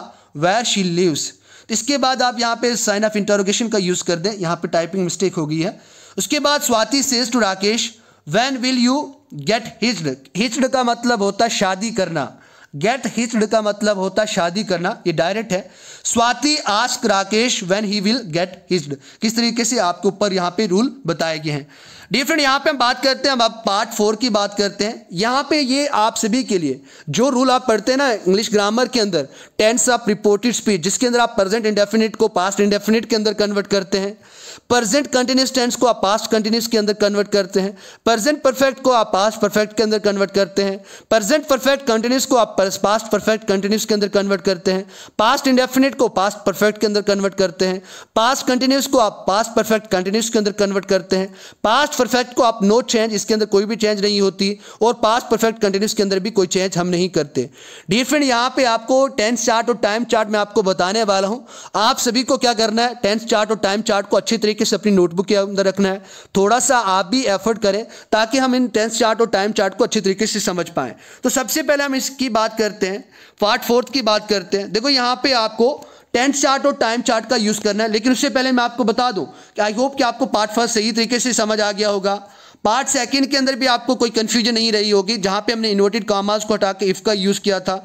where she lives इसके बाद आप यहाँ पे साइन ऑफ इंटरोगेशन का यूज़ कर दें यहाँ पे टाइपिंग मिस्टेक हो गई है उसके बाद Swati says to Rakesh when will you get hitched hitched का मतलब होता है शादी करना गेट हिचड का मतलब होता शादी करना ये डायरेक्ट है Swati ask Rakesh when he will get hitched किस तरीके से आपके ऊपर यहाँ पे रूल बताए गए हैं डी फ्रेंड यहाँ पे हम बात करते हैं हम अब पार्ट फोर की बात करते हैं यहाँ पे ये आप सभी के लिए जो रूल आप पढ़ते हैं ना इंग्लिश ग्रामर के अंदर टेंस ऑफ रिपोर्टेड स्पीच जिसके अंदर आप प्रेजेंट इंडेफिनिट को पास्ट इंडेफिनिट के अंदर कन्वर्ट करते हैं प्रेजेंट कंटिन्यूस टेंस को आप पास्ट कंटिन्यूस के अंदर कन्वर्ट करते हैं प्रेजेंट परफेक्ट को आप पास्ट परफेक्ट के अंदर कन्वर्ट करते हैं प्रेजेंट परफेक्ट कंटिन्यूस को आप पास्ट परफेक्ट कंटिन्यूस के अंदर कन्वर्ट करते हैं पास्ट इंडेफिनिट को पास्ट परफेक्ट के अंदर कन्वर्ट करते हैं पास्ट कंटिन्यूस को आप पास्ट परफेक्ट कंटिन्यूस के अंदर कन्वर्ट करते हैं पास्ट परफेक्ट को आप नो चेंज इसके अंदर कोई भी चेंज नहीं होती और पास्ट परफेक्ट कंटिन्यूस के अंदर भी कोई चेंज हम नहीं करते डियर फ्रेंड यहाँ पे आपको टेंस चार्ट और टाइम चार्ट में आपको बताने वाला हूँ आप सभी को क्या करना है टेंस चार्ट और टाइम चार्ट को अच्छे अच्छी तरीके से अपनी नोटबुक के अंदर रखना है थोड़ा सा आप भी एफर्ट करें ताकि हम इन टेंस चार्ट और टाइम चार्ट को अच्छी तरीके से समझ पाएं तो सबसे पहले हम इसकी बात करते हैं पार्ट फोर्थ की बात करते हैं देखो यहाँ पे आपको टेंथ चार्ट और टाइम चार्ट का यूज़ करना है लेकिन उससे पहले मैं आपको बता दूं कि आई होप कि आपको पार्ट फर्स्ट सही तरीके से समझ आ गया होगा पार्ट सेकंड के अंदर भी आपको कोई कंफ्यूजन नहीं रही होगी जहां पे हमने इन्वर्टेड कॉमास को हटा के इफ़ का यूज़ किया था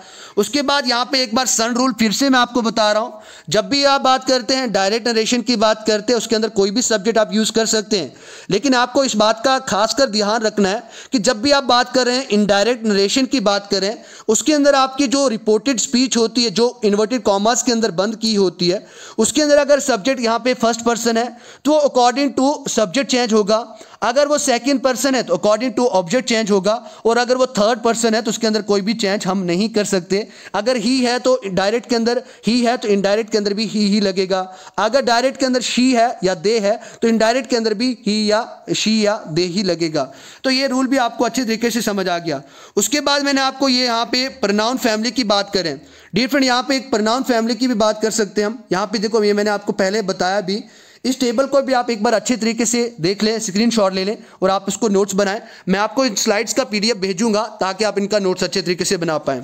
उसके बाद यहां पे एक बार सन रूल फिर से मैं आपको बता रहा हूं जब भी आप बात करते हैं डायरेक्ट नरेशन की बात करते हैं उसके अंदर कोई भी सब्जेक्ट आप यूज़ कर सकते हैं लेकिन आपको इस बात का खासकर ध्यान रखना है कि जब भी आप बात कर रहे हैं इनडायरेक्ट नरेशन की बात करें उसके अंदर आपकी जो रिपोर्टेड स्पीच होती है जो इन्वर्टेड कॉमास के अंदर बंद की होती है उसके अंदर अगर सब्जेक्ट यहाँ पे फर्स्ट पर्सन है तो अकॉर्डिंग टू सब्जेक्ट चेंज होगा अगर वो सेकंड पर्सन है तो अकॉर्डिंग टू ऑब्जेक्ट चेंज होगा और अगर वो थर्ड पर्सन है तो उसके अंदर कोई भी चेंज हम नहीं कर सकते अगर ही है तो डायरेक्ट के अंदर ही है तो इनडायरेक्ट के अंदर भी ही ही लगेगा अगर डायरेक्ट के अंदर शी है या दे है तो इनडायरेक्ट के अंदर भी ही या शी या दे ही लगेगा तो ये रूल भी आपको अच्छे तरीके से समझ आ गया उसके बाद मैंने आपको ये यहाँ पे प्रनाउन फैमिली की बात करें डिफरेंट यहाँ पे एक प्रनाउन फैमिली की भी बात कर सकते हैं हम यहाँ पे देखो ये मैंने आपको पहले बताया भी इस टेबल को भी आप एक बार अच्छे तरीके से देख लें स्क्रीन शॉट ले लें और आप इसको नोट्स बनाएं मैं आपको इन स्लाइड्स का पीडीएफ भेजूंगा ताकि आप इनका नोट्स अच्छे तरीके से बना पाएँ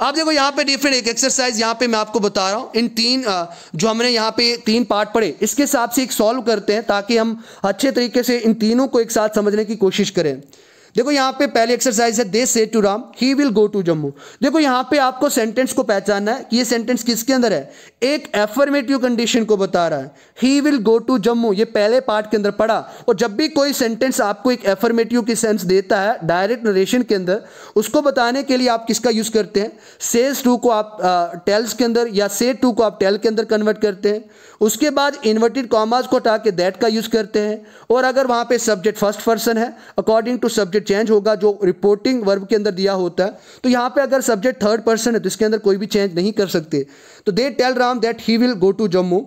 आप देखो यहाँ पे डिफरेंट एक एक्सरसाइज यहाँ पे मैं आपको बता रहा हूँ इन तीन जो हमने यहाँ पे तीन पार्ट पढ़े इसके हिसाब से एक सॉल्व करते हैं ताकि हम अच्छे तरीके से इन तीनों को एक साथ समझने की कोशिश करें देखो यहाँ पे पहली एक्सरसाइज है they say to Ram he will go to Jammu देखो यहाँ पे आपको सेंटेंस को पहचानना है कि ये सेंटेंस किसके अंदर है एक एफर्मेटिव कंडीशन को बता रहा है he will go to Jammu ये पहले पार्ट के अंदर पढ़ा और जब भी कोई सेंटेंस आपको एक एफर्मेटिव की सेंस देता है डायरेक्ट नरेशन के अंदर उसको बताने के लिए आप किसका यूज करते हैं सेज टू को आप टेल्स के अंदर या से टू को आप टेल के अंदर कन्वर्ट करते हैं उसके बाद इन्वर्टेड कॉमर्स को हटा के दैट का यूज करते हैं और अगर वहां पे सब्जेक्ट फर्स्ट पर्सन है according to subject subject change होगा जो रिपोर्टिंग वर्ब के अंदर दिया होता है तो यहाँ पे अगर सब्जेक्ट थर्ड पर्सन है तो इसके अंदर कोई भी चेंज नहीं कर सकते तो they tell Ram that he will go to Jammu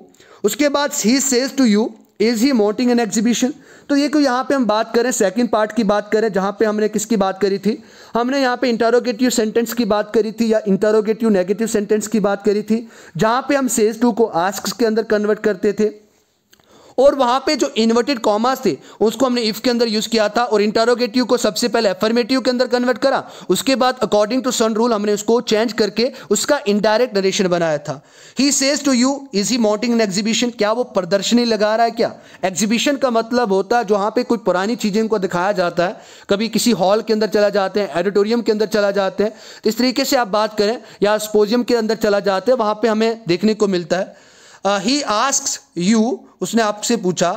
उसके बाद he says to you is he mounting an exhibition तो ये को यहाँ पे हम बात करें सेकंड पार्ट की बात करें जहाँ पे हमने किसकी बात करी थी हमने यहाँ पे इंटरोगेटिव सेंटेंस की बात करी थी या इंटरोगेटिव नेगेटिव सेंटेंस की बात करी थी जहाँ पे हम सेज टू को आस्क के अंदर कन्वर्ट करते थे और वहाँ पे जो इन्वर्टेड कॉमास थे उसको हमने इफ के अंदर यूज़ किया था और इंटरोगेटिव को सबसे पहले एफर्मेटिव के अंदर कन्वर्ट करा उसके बाद अकॉर्डिंग टू सन रूल हमने उसको चेंज करके उसका इनडायरेक्ट नरेशन बनाया था he says to you is he mounting an exhibition क्या वो प्रदर्शनी लगा रहा है क्या एग्जीबिशन का मतलब होता है जहाँ पे कोई पुरानी चीज़ें को दिखाया जाता है कभी किसी हॉल के अंदर चला जाते हैं एडिटोरियम के अंदर चला जाते हैं तो इस तरीके से आप बात करें या स्पोजियम के अंदर चला जाते हैं वहाँ पर हमें देखने को मिलता है ही आस्क यू उसने आपसे पूछा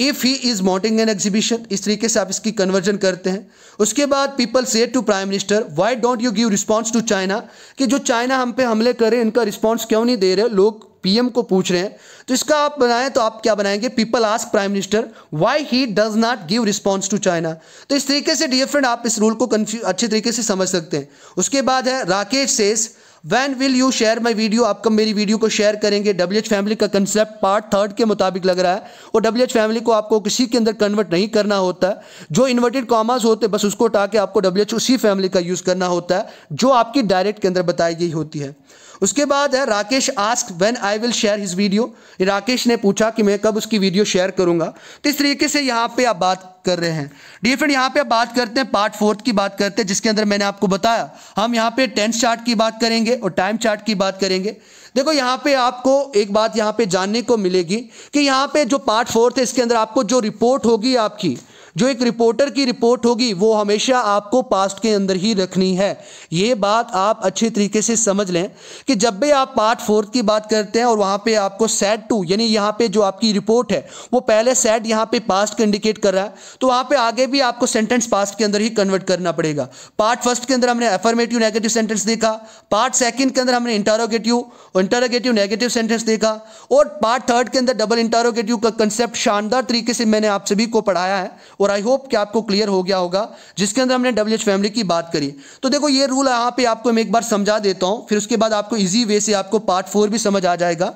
if he is mounting an exhibition इस तरीके से आप इसकी कन्वर्जन करते हैं उसके बाद people say to prime minister why don't you give response to China कि जो चाइना हम पे हमले करे इनका रिस्पॉन्स क्यों नहीं दे रहे लोग पीएम को पूछ रहे हैं तो इसका आप बनाएं तो आप क्या बनाएंगे people ask prime minister why he does not give response to China तो इस तरीके से डियर फ्रेंड आप इस रूल को अच्छे तरीके से समझ सकते हैं उसके बाद है Rakesh says when will you share my video आप कब मेरी वीडियो को शेयर करेंगे डब्ल्यू एच फैमिली का कंसेप्ट पार्ट थर्ड के मुताबिक लग रहा है और डब्ल्यू एच फैमिली को आपको किसी के अंदर कन्वर्ट नहीं करना होता है जो इन्वर्टेड कॉमर्स होते बस उसको उठा के आपको डब्ल्यू एच उसी फैमिली का यूज़ करना होता है जो आपकी डायरेक्ट के अंदर बताई गई होती है उसके बाद है Rakesh ask when I will share his video Rakesh ने पूछा कि मैं कब उसकी वीडियो शेयर करूंगा तो इस तरीके से यहाँ पे आप बात कर रहे हैं डी फ्रेंड यहाँ पे आप बात करते हैं पार्ट फोर्थ की बात करते हैं जिसके अंदर मैंने आपको बताया हम यहाँ पे टेंथ चार्ट की बात करेंगे और टाइम चार्ट की बात करेंगे देखो यहाँ पे आपको एक बात यहाँ पे जानने को मिलेगी कि यहाँ पे जो पार्ट फोर्थ है इसके अंदर आपको जो रिपोर्ट होगी आपकी जो एक रिपोर्टर की रिपोर्ट होगी वो हमेशा आपको पास्ट के अंदर ही रखनी है ये बात आप अच्छे तरीके से समझ लें कि जब भी आप पार्ट फोर्थ की बात करते हैं और वहाँ पे आपको सेट टू यानी यहाँ पे जो आपकी रिपोर्ट है वो पहले सेट यहाँ पे पास्ट का इंडिकेट कर रहा है तो वहाँ पे आगे भी आपको सेंटेंस पास्ट के अंदर ही कन्वर्ट करना पड़ेगा पार्ट फर्स्ट के अंदर हमने एफर्मेटिव नेगेटिव सेंटेंस देखा पार्ट सेकेंड के अंदर हमने इंटारोगेटिव इंटारोगेटिव नेगेटिव सेंटेंस देखा और पार्ट थर्ड के अंदर डबल इंटारोगेटिव का कंसेप्ट शानदार तरीके से मैंने आप सभी को पढ़ाया है और आई होप कि आपको क्लियर हो गया होगा जिसके अंदर हमने डब्ल्यू फैमिली की बात करी तो देखो ये रूल यहाँ पे आपको मैं एक बार समझा देता हूँ फिर उसके बाद आपको इजी वे से आपको पार्ट फोर भी समझ आ जाएगा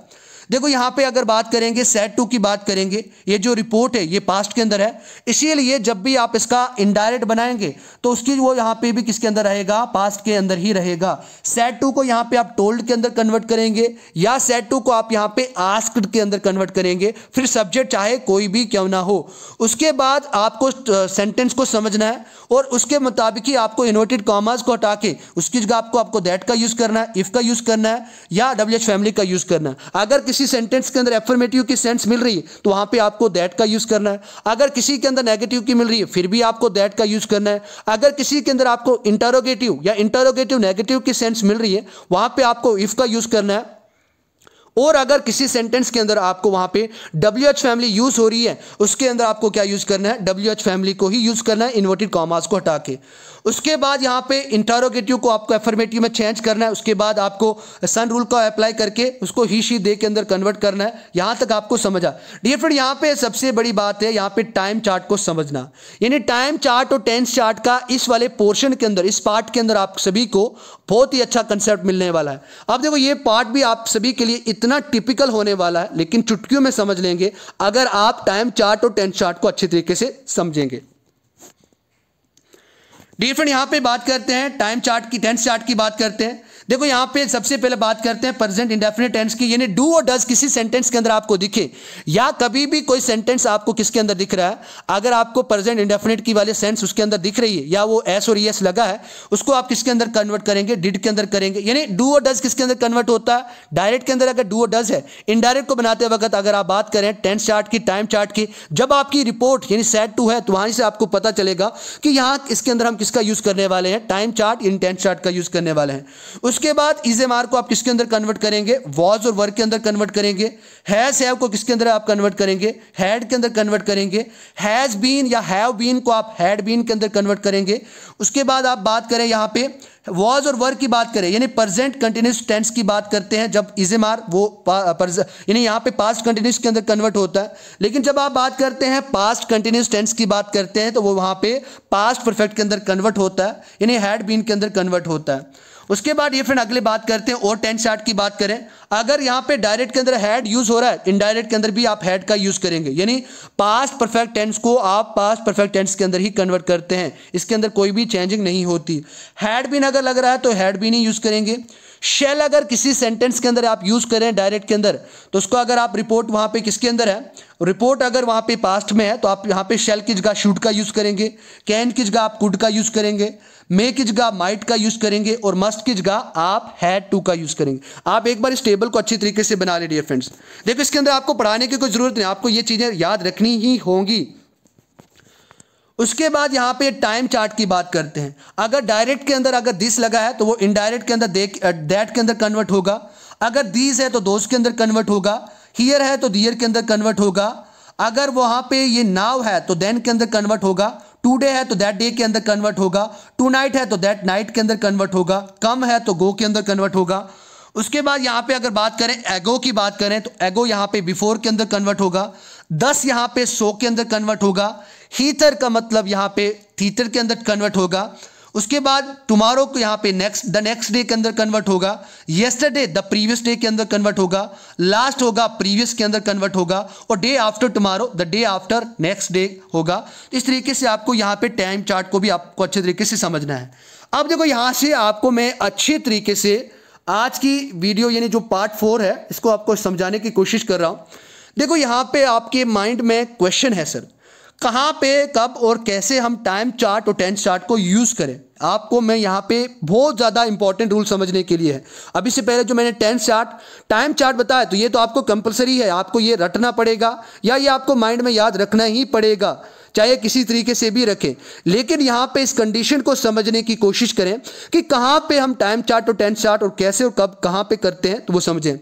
देखो यहाँ पे अगर बात करेंगे सेट टू की बात करेंगे ये जो रिपोर्ट है ये पास्ट के अंदर है इसीलिए जब भी आप इसका इनडायरेक्ट बनाएंगे तो उसकी वो यहां पे भी किसके अंदर रहेगा पास्ट के अंदर ही रहेगा सेट टू को यहाँ पे आप टोल्ड के अंदर कन्वर्ट करेंगे या सेट टू को आप यहाँ पे आस्क के अंदर कन्वर्ट करेंगे फिर सब्जेक्ट चाहे कोई भी क्यों ना हो उसके बाद आपको सेंटेंस को समझना है और उसके मुताबिक ही आपको इन्वर्टेड कॉमर्स को हटा के उसकी जगह आपको आपको दैट का यूज़ करना है इफ़ का यूज़ करना है या डब्ल्यू फैमिली का यूज़ करना है अगर किसी किसी सेंटेंस के अंदर एफर्मेटिव की सेंस मिल रही है तो वहां पे आपको दैट का यूज़ करना है अगर किसी के अंदर नेगेटिव की मिल रही है फिर भी आपको दैट का यूज़ करना है अगर किसी के अंदर आपको इंटरोगेटिव या इंटरोगेटिव नेगेटिव की सेंस मिल रही है वहां पर आपको इफ़ का यूज़ करना है और अगर किसी सेंटेंस के अंदर आपको वहां पे डब्ल्यू एच फैमिली यूज हो रही है उसके अंदर आपको क्या यूज करना है डब्ल्यू एच फैमिली को ही यूज करना है इन्वर्टेड कॉमास को हटा के उसके बाद यहाँ पे इंटारोगेटिव को आपको एफर्मेटिव में चेंज करना है उसके बाद आपको सन रूल का अप्लाई करके उसको ही शी दे के अंदर कन्वर्ट करना है यहां तक आपको समझा डियर फ्रेंड यहाँ पे सबसे बड़ी बात है यहाँ पे टाइम चार्ट को समझना यानी टाइम चार्ट और टेंस चार्ट का इस वाले पोर्शन के अंदर इस पार्ट के अंदर आप सभी को बहुत ही अच्छा कंसेप्ट मिलने वाला है अब देखो ये पार्ट भी आप सभी के लिए इतना इतना टिपिकल होने वाला है लेकिन चुटकियों में समझ लेंगे अगर आप टाइम चार्ट और टेंथ चार्ट को अच्छे तरीके से समझेंगे डियर फ्रेंड यहां पे बात करते हैं टाइम चार्ट की टेंथ चार्ट की बात करते हैं देखो यहां पे सबसे पहले बात करते हैं प्रेजेंट इंडेफिनेट टेंस की यानी डू और डज किसी सेंटेंस के अंदर आपको दिखे या कभी भी कोई सेंटेंस आपको किसके अंदर दिख रहा है अगर आपको प्रेजेंट इंडेफिनेट की वाले सेंस उसके अंदर दिख रही है या वो एस और एस लगा है उसको आप किसके अंदर कन्वर्ट करेंगे डिड के अंदर करेंगे यानी डू और डज किसके अंदर कन्वर्ट होता है डायरेक्ट के अंदर अगर डू और डज है इनडायरेक्ट को बनाते वक्त अगर आप बात करें टेंस चार्ट की टाइम चार्ट की जब आपकी रिपोर्ट यानी सेट टू है तो वहां से आपको पता चलेगा कि यहां इसके अंदर हम किसका यूज करने वाले हैं टाइम चार्ट इन टेंस चार्ट का यूज करने वाले हैं उस उसके बाद इज एम आर को आप किसके अंदर कन्वर्ट करेंगे वॉज और वर्क के अंदर कन्वर्ट करेंगे हैज हैव को किसके अंदर आप कन्वर्ट करेंगे हैड के अंदर कन्वर्ट करेंगे हैज बीन या हैव बीन को आप हैड बीन के अंदर कन्वर्ट करेंगे उसके बाद आप बात करें यहाँ पे वॉज और वर्क की बात करें यानी प्रेजेंट कंटिन्यूस टेंस की बात करते हैं जब इज एम आर वो यानी यहाँ पे पास्ट कंटिन्यूस के अंदर कन्वर्ट होता है लेकिन जब आप बात करते हैं पास्ट कंटिन्यूस टेंस की बात करते हैं तो वो वहाँ पे पास्ट परफेक्ट के अंदर कन्वर्ट होता है यानी हैड बीन के अंदर कन्वर्ट होता है उसके बाद ये फ्रेंड अगले बात करते हैं और टेंस चार्ट की बात करें अगर यहाँ पे डायरेक्ट के अंदर हैड यूज हो रहा है इनडायरेक्ट के अंदर भी आप हैड का यूज करेंगे यानी पास्ट परफेक्ट टेंस को आप पास्ट परफेक्ट टेंस के अंदर ही कन्वर्ट करते हैं इसके अंदर कोई भी चेंजिंग नहीं होती हैड बिन अगर लग रहा है तो हैड बिन ही यूज करेंगे शेल अगर किसी सेंटेंस के अंदर आप यूज करें डायरेक्ट के अंदर तो उसको अगर आप रिपोर्ट वहाँ पे किसके अंदर है रिपोर्ट अगर वहाँ पे पास्ट में है तो आप यहाँ पे शेल की जगह शूट का यूज करेंगे कैन की जगह आप कुड का यूज करेंगे मे की जगह माइट का यूज करेंगे और मस्ट की जगह आप हैड टू का यूज करेंगे आप एक बार इस टेबल को अच्छी तरीके से बना लीजिए फ्रेंड्स देखो इसके अंदर आपको पढ़ाने की कोई जरूरत नहीं आपको ये चीजें याद रखनी ही होंगी उसके बाद यहाँ पे टाइम चार्ट की बात करते हैं अगर डायरेक्ट के अंदर अगर दिस लगा है तो वो इनडायरेक्ट के अंदर देख दैट के अंदर कन्वर्ट होगा अगर दिस है तो दोस्त के अंदर कन्वर्ट होगा हियर है तो दियर के अंदर कन्वर्ट होगा अगर वहाँ पे ये नाव है तो देन के अंदर कन्वर्ट होगा टूडे है तो दैट डे के अंदर कन्वर्ट होगा टू नाइट है तो दैट नाइट के अंदर कन्वर्ट होगा कम है तो गो के अंदर कन्वर्ट होगा उसके बाद यहाँ पे अगर बात करें एगो की बात करें तो एगो यहाँ पे बिफोर के अंदर कन्वर्ट होगा दस यहाँ पे सो के अंदर कन्वर्ट होगा हीथर का मतलब यहाँ पे थीटर के अंदर कन्वर्ट होगा उसके बाद टुमारो को यहाँ पे नेक्स्ट द नेक्स्ट डे के अंदर कन्वर्ट होगा येस्टरडे द प्रीवियस डे के अंदर कन्वर्ट होगा लास्ट होगा प्रीवियस के अंदर कन्वर्ट होगा और day after tomorrow the day after next day होगा इस तरीके से आपको यहाँ पे टाइम चार्ट को भी आपको अच्छे तरीके से समझना है अब देखो यहाँ से आपको मैं अच्छे तरीके से आज की वीडियो यानी जो पार्ट फोर है इसको आपको समझाने की कोशिश कर रहा हूँ देखो यहाँ पे आपके माइंड में क्वेश्चन है सर कहाँ पे कब और कैसे हम टाइम चार्ट और टेंथ चार्ट को यूज़ करें आपको मैं यहाँ पे बहुत ज़्यादा इंपॉर्टेंट रूल समझने के लिए है अभी से पहले जो मैंने टेंथ चार्ट टाइम चार्ट बताया तो ये तो आपको कंपलसरी है आपको ये रटना पड़ेगा या ये आपको माइंड में याद रखना ही पड़ेगा चाहे किसी तरीके से भी रखें लेकिन यहाँ पे इस कंडीशन को समझने की कोशिश करें कि कहाँ पे हम टाइम चार्ट और टेंथ चार्ट और कैसे और कब कहाँ पे करते हैं तो वो समझें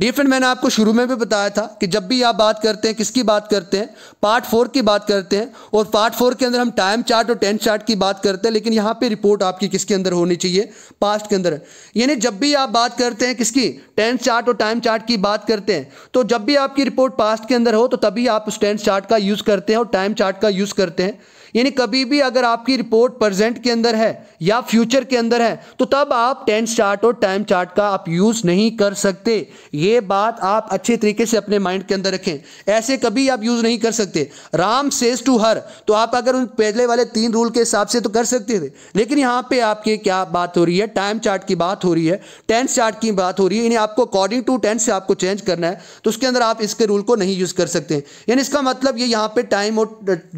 डियर फ्रेंड मैंने आपको शुरू में भी बताया था कि जब भी आप बात करते हैं किसकी बात करते हैं पार्ट फोर की बात करते हैं और पार्ट फोर के अंदर हम टाइम चार्ट और टेंथ चार्ट की बात करते हैं लेकिन यहाँ पे रिपोर्ट आपकी किसके अंदर होनी चाहिए पास्ट के अंदर यानी जब भी आप बात करते हैं किसकी टेंथ चार्ट और टाइम चार्ट की बात करते हैं तो जब भी आपकी रिपोर्ट पास्ट के अंदर हो तो तभी आप उस टेंथ चार्ट का यूज़ करते हैं और टाइम चार्ट का यूज़ करते हैं यानी कभी भी अगर आपकी रिपोर्ट प्रेजेंट के अंदर है या फ्यूचर के अंदर है तो तब आप टेंस चार्ट और टाइम चार्ट का आप यूज़ नहीं कर सकते ये बात आप अच्छे तरीके से अपने माइंड के अंदर रखें ऐसे कभी आप यूज़ नहीं कर सकते राम सेज टू हर तो आप अगर उन पहले वाले तीन रूल के हिसाब से तो कर सकते थे लेकिन यहां पर आपके क्या बात हो रही है टाइम चार्ट की बात हो रही है टेंस चार्ट की बात हो रही है यानी आपको अकॉर्डिंग टू टेंस से आपको चेंज करना है तो उसके अंदर आप इसके रूल को नहीं यूज़ कर सकते यानी इसका मतलब ये यहाँ पे टाइम और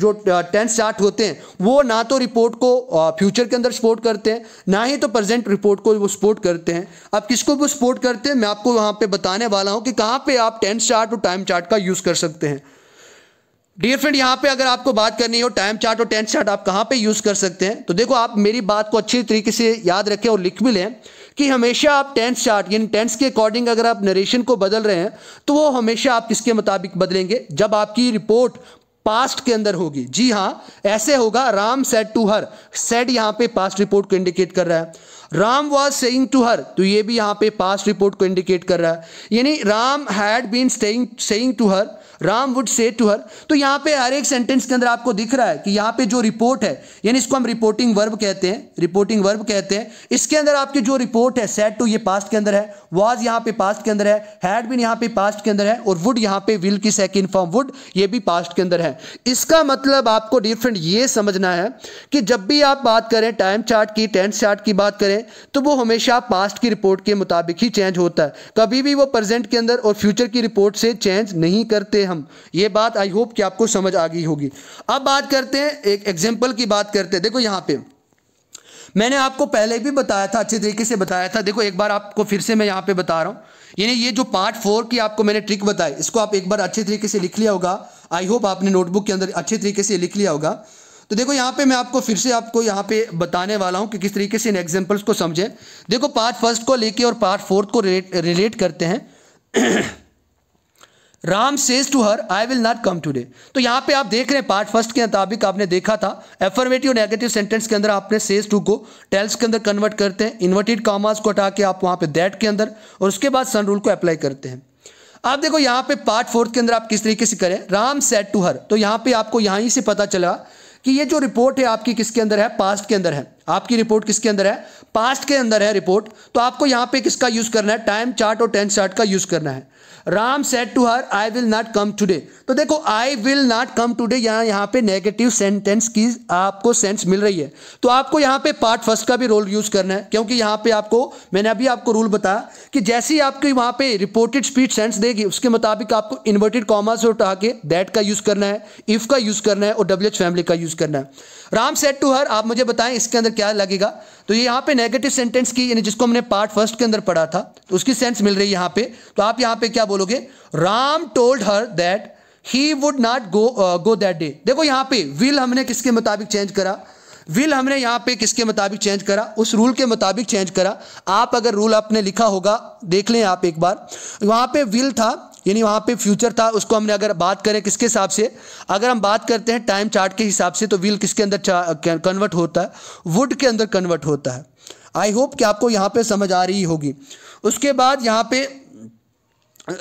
जो टेंस चार्ट होते हैं वो ना तो रिपोर्ट को फ्यूचर के अंदर सपोर्ट करते हैं ना ही तो प्रेजेंट रिपोर्ट को वो सपोर्ट करते हैं अब किसको वो सपोर्ट करते हैं मैं आपको वहां पे बताने वाला हूं कि कहां पे आप टेंथ चार्ट और टाइम चार्ट का यूज़ कर सकते हैं डियर फ्रेंड यहाँ पे अगर आपको बात करनी हो टाइम चार्ट और टेंथ चार्ट आप कहाँ पे यूज़ कर सकते हैं तो देखो आप मेरी बात को अच्छी तरीके से याद रखें और लिख भी लें कि हमेशा आप टेंस चार्ट यानी टेंस के अकॉर्डिंग अगर आप नरेशन को बदल रहे हैं तो वो हमेशा आप किसके मुताबिक बदलेंगे जब आपकी रिपोर्ट पास्ट के अंदर होगी जी हाँ ऐसे होगा Ram said to her said यहां पे पास्ट रिपोर्ट को इंडिकेट कर रहा है Ram was saying to her तो ये भी यहां पे पास्ट रिपोर्ट को इंडिकेट कर रहा है यानी Ram had been saying saying to her Ram would say to her तो यहां पे हर एक सेंटेंस के अंदर आपको दिख रहा है कि यहां पे जो रिपोर्ट है यानी इसको हम रिपोर्टिंग वर्ब कहते हैं रिपोर्टिंग वर्ब कहते हैं इसके अंदर आपकी जो रिपोर्ट है सेट टू ये पास्ट के अंदर है वाज यहां पे पास्ट के अंदर है हैड बिन यहां पे पास्ट के अंदर है और वुड यहां पे विल की सेकेंड फॉर्म वुड ये भी पास्ट के अंदर है इसका मतलब आपको डिफरेंट ये समझना है कि जब भी आप बात करें टाइम चार्ट की टेंस चार्ट की बात करें तो वो हमेशा पास्ट की रिपोर्ट के मुताबिक ही चेंज होता है कभी भी वो प्रेजेंट के अंदर और फ्यूचर की रिपोर्ट से चेंज नहीं करते हम हम ये बात आई होप कि आपको समझ आ गई होगी अब बात करते हैं एक एग्जाम्पल की बात करते हैं देखो यहाँ पे मैंने आपको पहले भी बताया था अच्छे तरीके से बताया था देखो एक बार आपको फिर से मैं यहाँ पे बता रहा हूँ यानी ये जो पार्ट फोर की आपको मैंने ट्रिक बताई इसको आप एक बार अच्छे तरीके से लिख लिया होगा आई होप आपने नोटबुक के अंदर अच्छे तरीके से लिख लिया होगा तो देखो यहाँ पे मैं आपको फिर से आपको यहाँ पे बताने वाला हूँ कि किस तरीके से इन एग्जाम्पल्स को समझें देखो पार्ट फर्स्ट को लेके और पार्ट फोर्थ को रिलेट करते हैं Ram says to her I will not come today तो यहां पे आप देख रहे हैं पार्ट फर्स्ट के मुताबिक आपने देखा था एफर्मेटिव और नेगेटिव सेंटेंस के अंदर आपने सेज टू को टेल्स के अंदर कन्वर्ट करते हैं इन्वर्टेड कॉमास को हटा के आप वहां पे दैट के अंदर और उसके बाद सन रूल को अप्लाई करते हैं आप देखो यहां पे पार्ट फोर्थ के अंदर आप किस तरीके से करें राम सेट टू हर तो यहां पे आपको यहाँ से पता चला कि ये जो रिपोर्ट है आपकी किसके अंदर है पास्ट के अंदर है आपकी रिपोर्ट किसके अंदर है पास्ट के अंदर है रिपोर्ट तो आपको यहां पे किसका यूज़ करना है टाइम चार्ट और टेंस चार्ट का यूज़ करना है Ram said to her I will not come today तो देखो I will not come today यहाँ यहाँ पे नेगेटिव सेंटेंस की आपको सेंस मिल रही है तो आपको यहाँ पे पार्ट फर्स्ट का भी रोल यूज करना है क्योंकि यहाँ पे आपको मैंने अभी आपको रूल बताया कि जैसे ही आपकी वहाँ पे रिपोर्टेड स्पीड सेंस देगी उसके मुताबिक आपको इन्वर्टेड कॉमर्स उठा के दैट का यूज करना है इफ का यूज करना है और डब्ल्यू फैमिली का यूज करना है राम सेट टू हर आप मुझे बताएं इसके अंदर क्या लगेगा तो ये यहाँ पे नेगेटिव सेंटेंस की यानी जिसको हमने पार्ट फर्स्ट के अंदर पढ़ा था तो उसकी सेंस मिल रही है यहाँ पे तो आप यहाँ पे क्या बोलोगे Ram told her that he would not go go that day देखो यहाँ पे विल हमने किसके मुताबिक चेंज करा विल हमने यहाँ पे किसके मुताबिक चेंज करा उस रूल के मुताबिक चेंज करा आप अगर रूल आपने लिखा होगा देख लें आप एक बार वहाँ पे विल था यानी वहाँ पे फ्यूचर था उसको हमने अगर बात करें किसके हिसाब से अगर हम बात करते हैं टाइम चार्ट के हिसाब से तो व्हील किसके अंदर कन्वर्ट होता है वुड के अंदर कन्वर्ट होता है आई होप कि आपको यहाँ पे समझ आ रही होगी उसके बाद यहाँ पे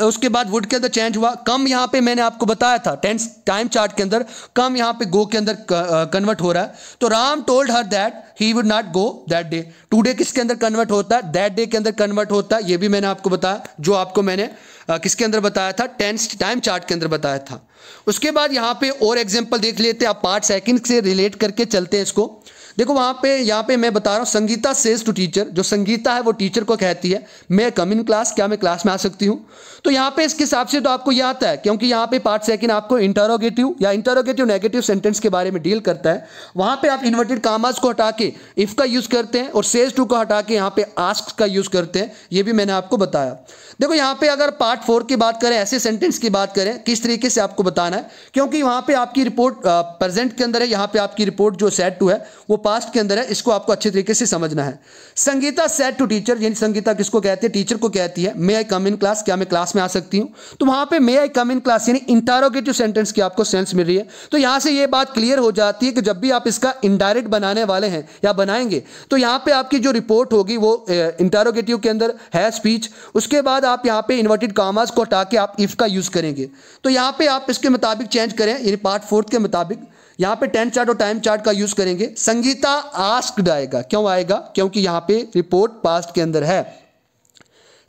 उसके बाद वुड के अंदर चेंज हुआ कम यहाँ पे मैंने आपको बताया था टेंस टाइम चार्ट के अंदर कम यहाँ पे गो के अंदर कन्वर्ट हो रहा है तो Ram told her that he would not go that day today किसके अंदर कन्वर्ट होता है दैट डे के अंदर कन्वर्ट होता है ये भी मैंने आपको बताया जो आपको मैंने किसके अंदर बताया था टेंस टाइम चार्ट के अंदर बताया था उसके बाद यहाँ पे और एग्जाम्पल देख लेते हैं आप पार्ट सेकंड से रिलेट करके चलते हैं इसको देखो वहाँ पे यहाँ पे मैं बता रहा हूँ संगीता सेज टू टीचर जो संगीता है वो टीचर को कहती है मैं कम इन क्लास क्या मैं क्लास में आ सकती हूँ तो यहाँ पे इसके हिसाब से तो आपको यह आता है क्योंकि यहाँ पे पार्ट सेकंड आपको इंटरोगेटिव या इंटरोगेटिव नेगेटिव सेंटेंस के बारे में डील करता है वहाँ पर आप इन्वर्टेड कामाज को हटा के इफ़ का यूज़ करते हैं और सेज टू को हटा के यहाँ पे आस्क का यूज़ करते हैं ये भी मैंने आपको बताया देखो यहाँ पे अगर पार्ट फोर की बात करें ऐसे सेंटेंस की बात करें किस तरीके से आपको बताना है क्योंकि वहाँ पे आपकी रिपोर्ट प्रेजेंट के अंदर है यहाँ पे आपकी रिपोर्ट जो सेट टू है वो पास्ट के अंदर है इसको आपको अच्छे तरीके से समझना है संगीता सेट टू टीचर यानी संगीता किसको कहती है टीचर को कहती है मे आई कम इन क्लास क्या मैं क्लास में आ सकती हूँ तो वहाँ पर may I come in class यानी इंटारोगेटिव सेंटेंस की आपको सेंस मिल रही है तो यहाँ से ये बात क्लियर हो जाती है कि जब भी आप इसका इनडायरेक्ट बनाने वाले हैं या बनाएंगे तो यहाँ पर आपकी जो रिपोर्ट होगी वो इंटारोगेटिव के अंदर है स्पीच उसके बाद आप यहाँ पे इन्वर्टेड कामास को हटा के आप इफ़ का यूज़ करेंगे तो यहाँ पे आप इसके मुताबिक चेंज करें यानी पार्ट फोर्थ के मुताबिक यहाँ पे टेंथ चार्ट और टाइम चार्ट का यूज़ करेंगे संगीता आस्क्ड आएगा क्यों आएगा क्योंकि यहाँ पे रिपोर्ट पास्ट के अंदर है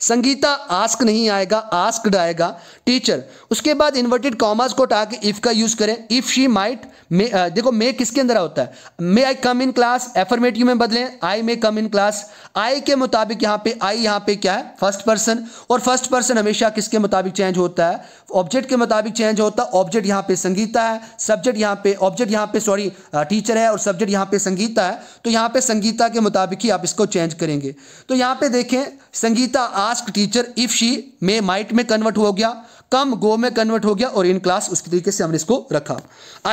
संगीता आस्क नहीं आएगा आस्कड आएगा टीचर उसके बाद इन्वर्टेड कॉमर्स को हटा के इफ का यूज करें इफ शी माइट मे देखो मे किसके अंदर होता है मे I come in class affirmative में बदलें आई मे कम इन क्लास आई के मुताबिक यहां पे आई यहां पे क्या है फर्स्ट पर्सन और फर्स्ट पर्सन हमेशा किसके मुताबिक चेंज होता है ऑब्जेक्ट के मुताबिक चेंज होता है ऑब्जेक्ट यहां पे संगीता है सब्जेक्ट यहां पे ऑब्जेक्ट यहां पे सॉरी टीचर है और सब्जेक्ट यहां पे संगीता है तो यहां पे संगीता के मुताबिक ही आप इसको चेंज करेंगे तो यहां पे देखें Sangeeta ask teacher if she may might में कन्वर्ट हो गया कम गो में कन्वर्ट हो गया और इन क्लास उसके तरीके से हमने इसको रखा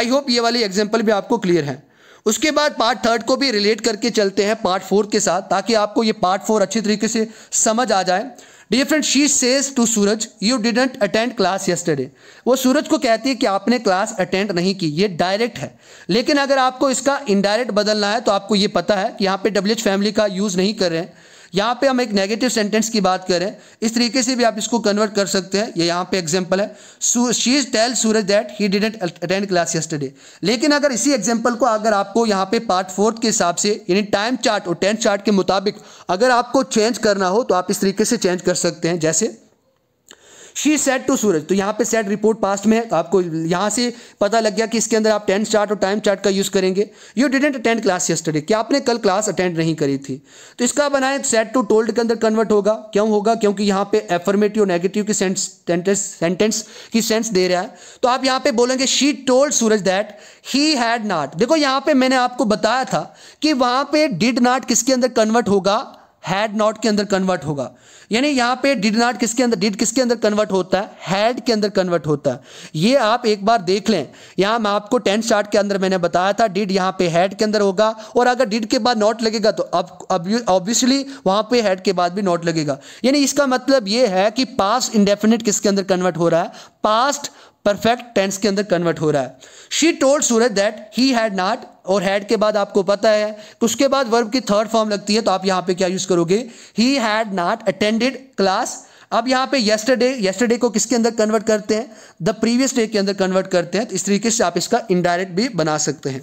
आई होप ये वाली एग्जाम्पल भी आपको क्लियर है उसके बाद पार्ट थर्ड को भी रिलेट करके चलते हैं पार्ट फोर के साथ ताकि आपको ये पार्ट फोर अच्छे तरीके से समझ आ जाए dear friend she says to Suraj you didn't attend class yesterday वो सूरज को कहती है कि आपने क्लास अटेंड नहीं की ये डायरेक्ट है लेकिन अगर आपको इसका इनडायरेक्ट बदलना है तो आपको ये पता है कि यहाँ पे डब्ल्यू फैमिली का यूज़ नहीं कर रहे हैं यहाँ पे हम एक नेगेटिव सेंटेंस की बात करें इस तरीके से भी आप इसको कन्वर्ट कर सकते हैं ये यहाँ पे एग्जाम्पल है she is tell Suraj that he didn't attend class yesterday लेकिन अगर इसी एग्जाम्पल को अगर आपको यहाँ पे पार्ट फोर्थ के हिसाब से यानी टाइम चार्ट और टेंथ चार्ट के मुताबिक अगर आपको चेंज करना हो तो आप इस तरीके से चेंज कर सकते हैं जैसे शी सेट टू सूरज तो यहाँ पे सेट रिपोर्ट पास्ट में है आपको यहाँ से पता लग गया कि इसके अंदर आप टेंथ चार्ट और टाइम चार्ट का यूज़ करेंगे you didn't attend class yesterday कि आपने कल क्लास अटेंड नहीं करी थी तो इसका बनाए सेट टू टोल्ड के अंदर कन्वर्ट होगा क्यों होगा क्योंकि यहाँ पे एफर्मेटिव और नेगेटिव की सेंस सेंटेंस की सेंस दे रहा है तो आप यहाँ पे बोलेंगे she told Suraj that he had not देखो यहाँ पे मैंने आपको बताया था कि वहाँ पे डिड नॉट किसके अंदर कन्वर्ट होगा हैड नॉट के अंदर कन्वर्ट होगा यानी यहाँ पे डिड नॉट किसके अंदर डिड किसके अंदर कन्वर्ट होता है हैड के अंदर कन्वर्ट होता है ये आप एक बार देख लें यहाँ मैं आपको टेंथ चार्ट के अंदर मैंने बताया था डिड यहाँ पे हैड के अंदर होगा और अगर डिड के बाद नॉट लगेगा तो अब ऑब्वियसली वहाँ पे हैड के बाद भी नॉट लगेगा यानी इसका मतलब ये है कि पास्ट इंडेफिनिट किसके अंदर कन्वर्ट हो रहा है पास्ट परफेक्ट टेंस के अंदर कन्वर्ट हो रहा है she told Suraj that he had not और हैड के बाद आपको पता है कि उसके बाद वर्ब की थर्ड फॉर्म लगती है तो आप यहाँ पे क्या यूज करोगे he had not attended class अब यहाँ पे येस्टरडे येस्टरडे को किसके अंदर कन्वर्ट करते हैं द प्रीवियस डे के अंदर कन्वर्ट करते हैं तो इस तरीके से आप इसका इनडायरेक्ट भी बना सकते हैं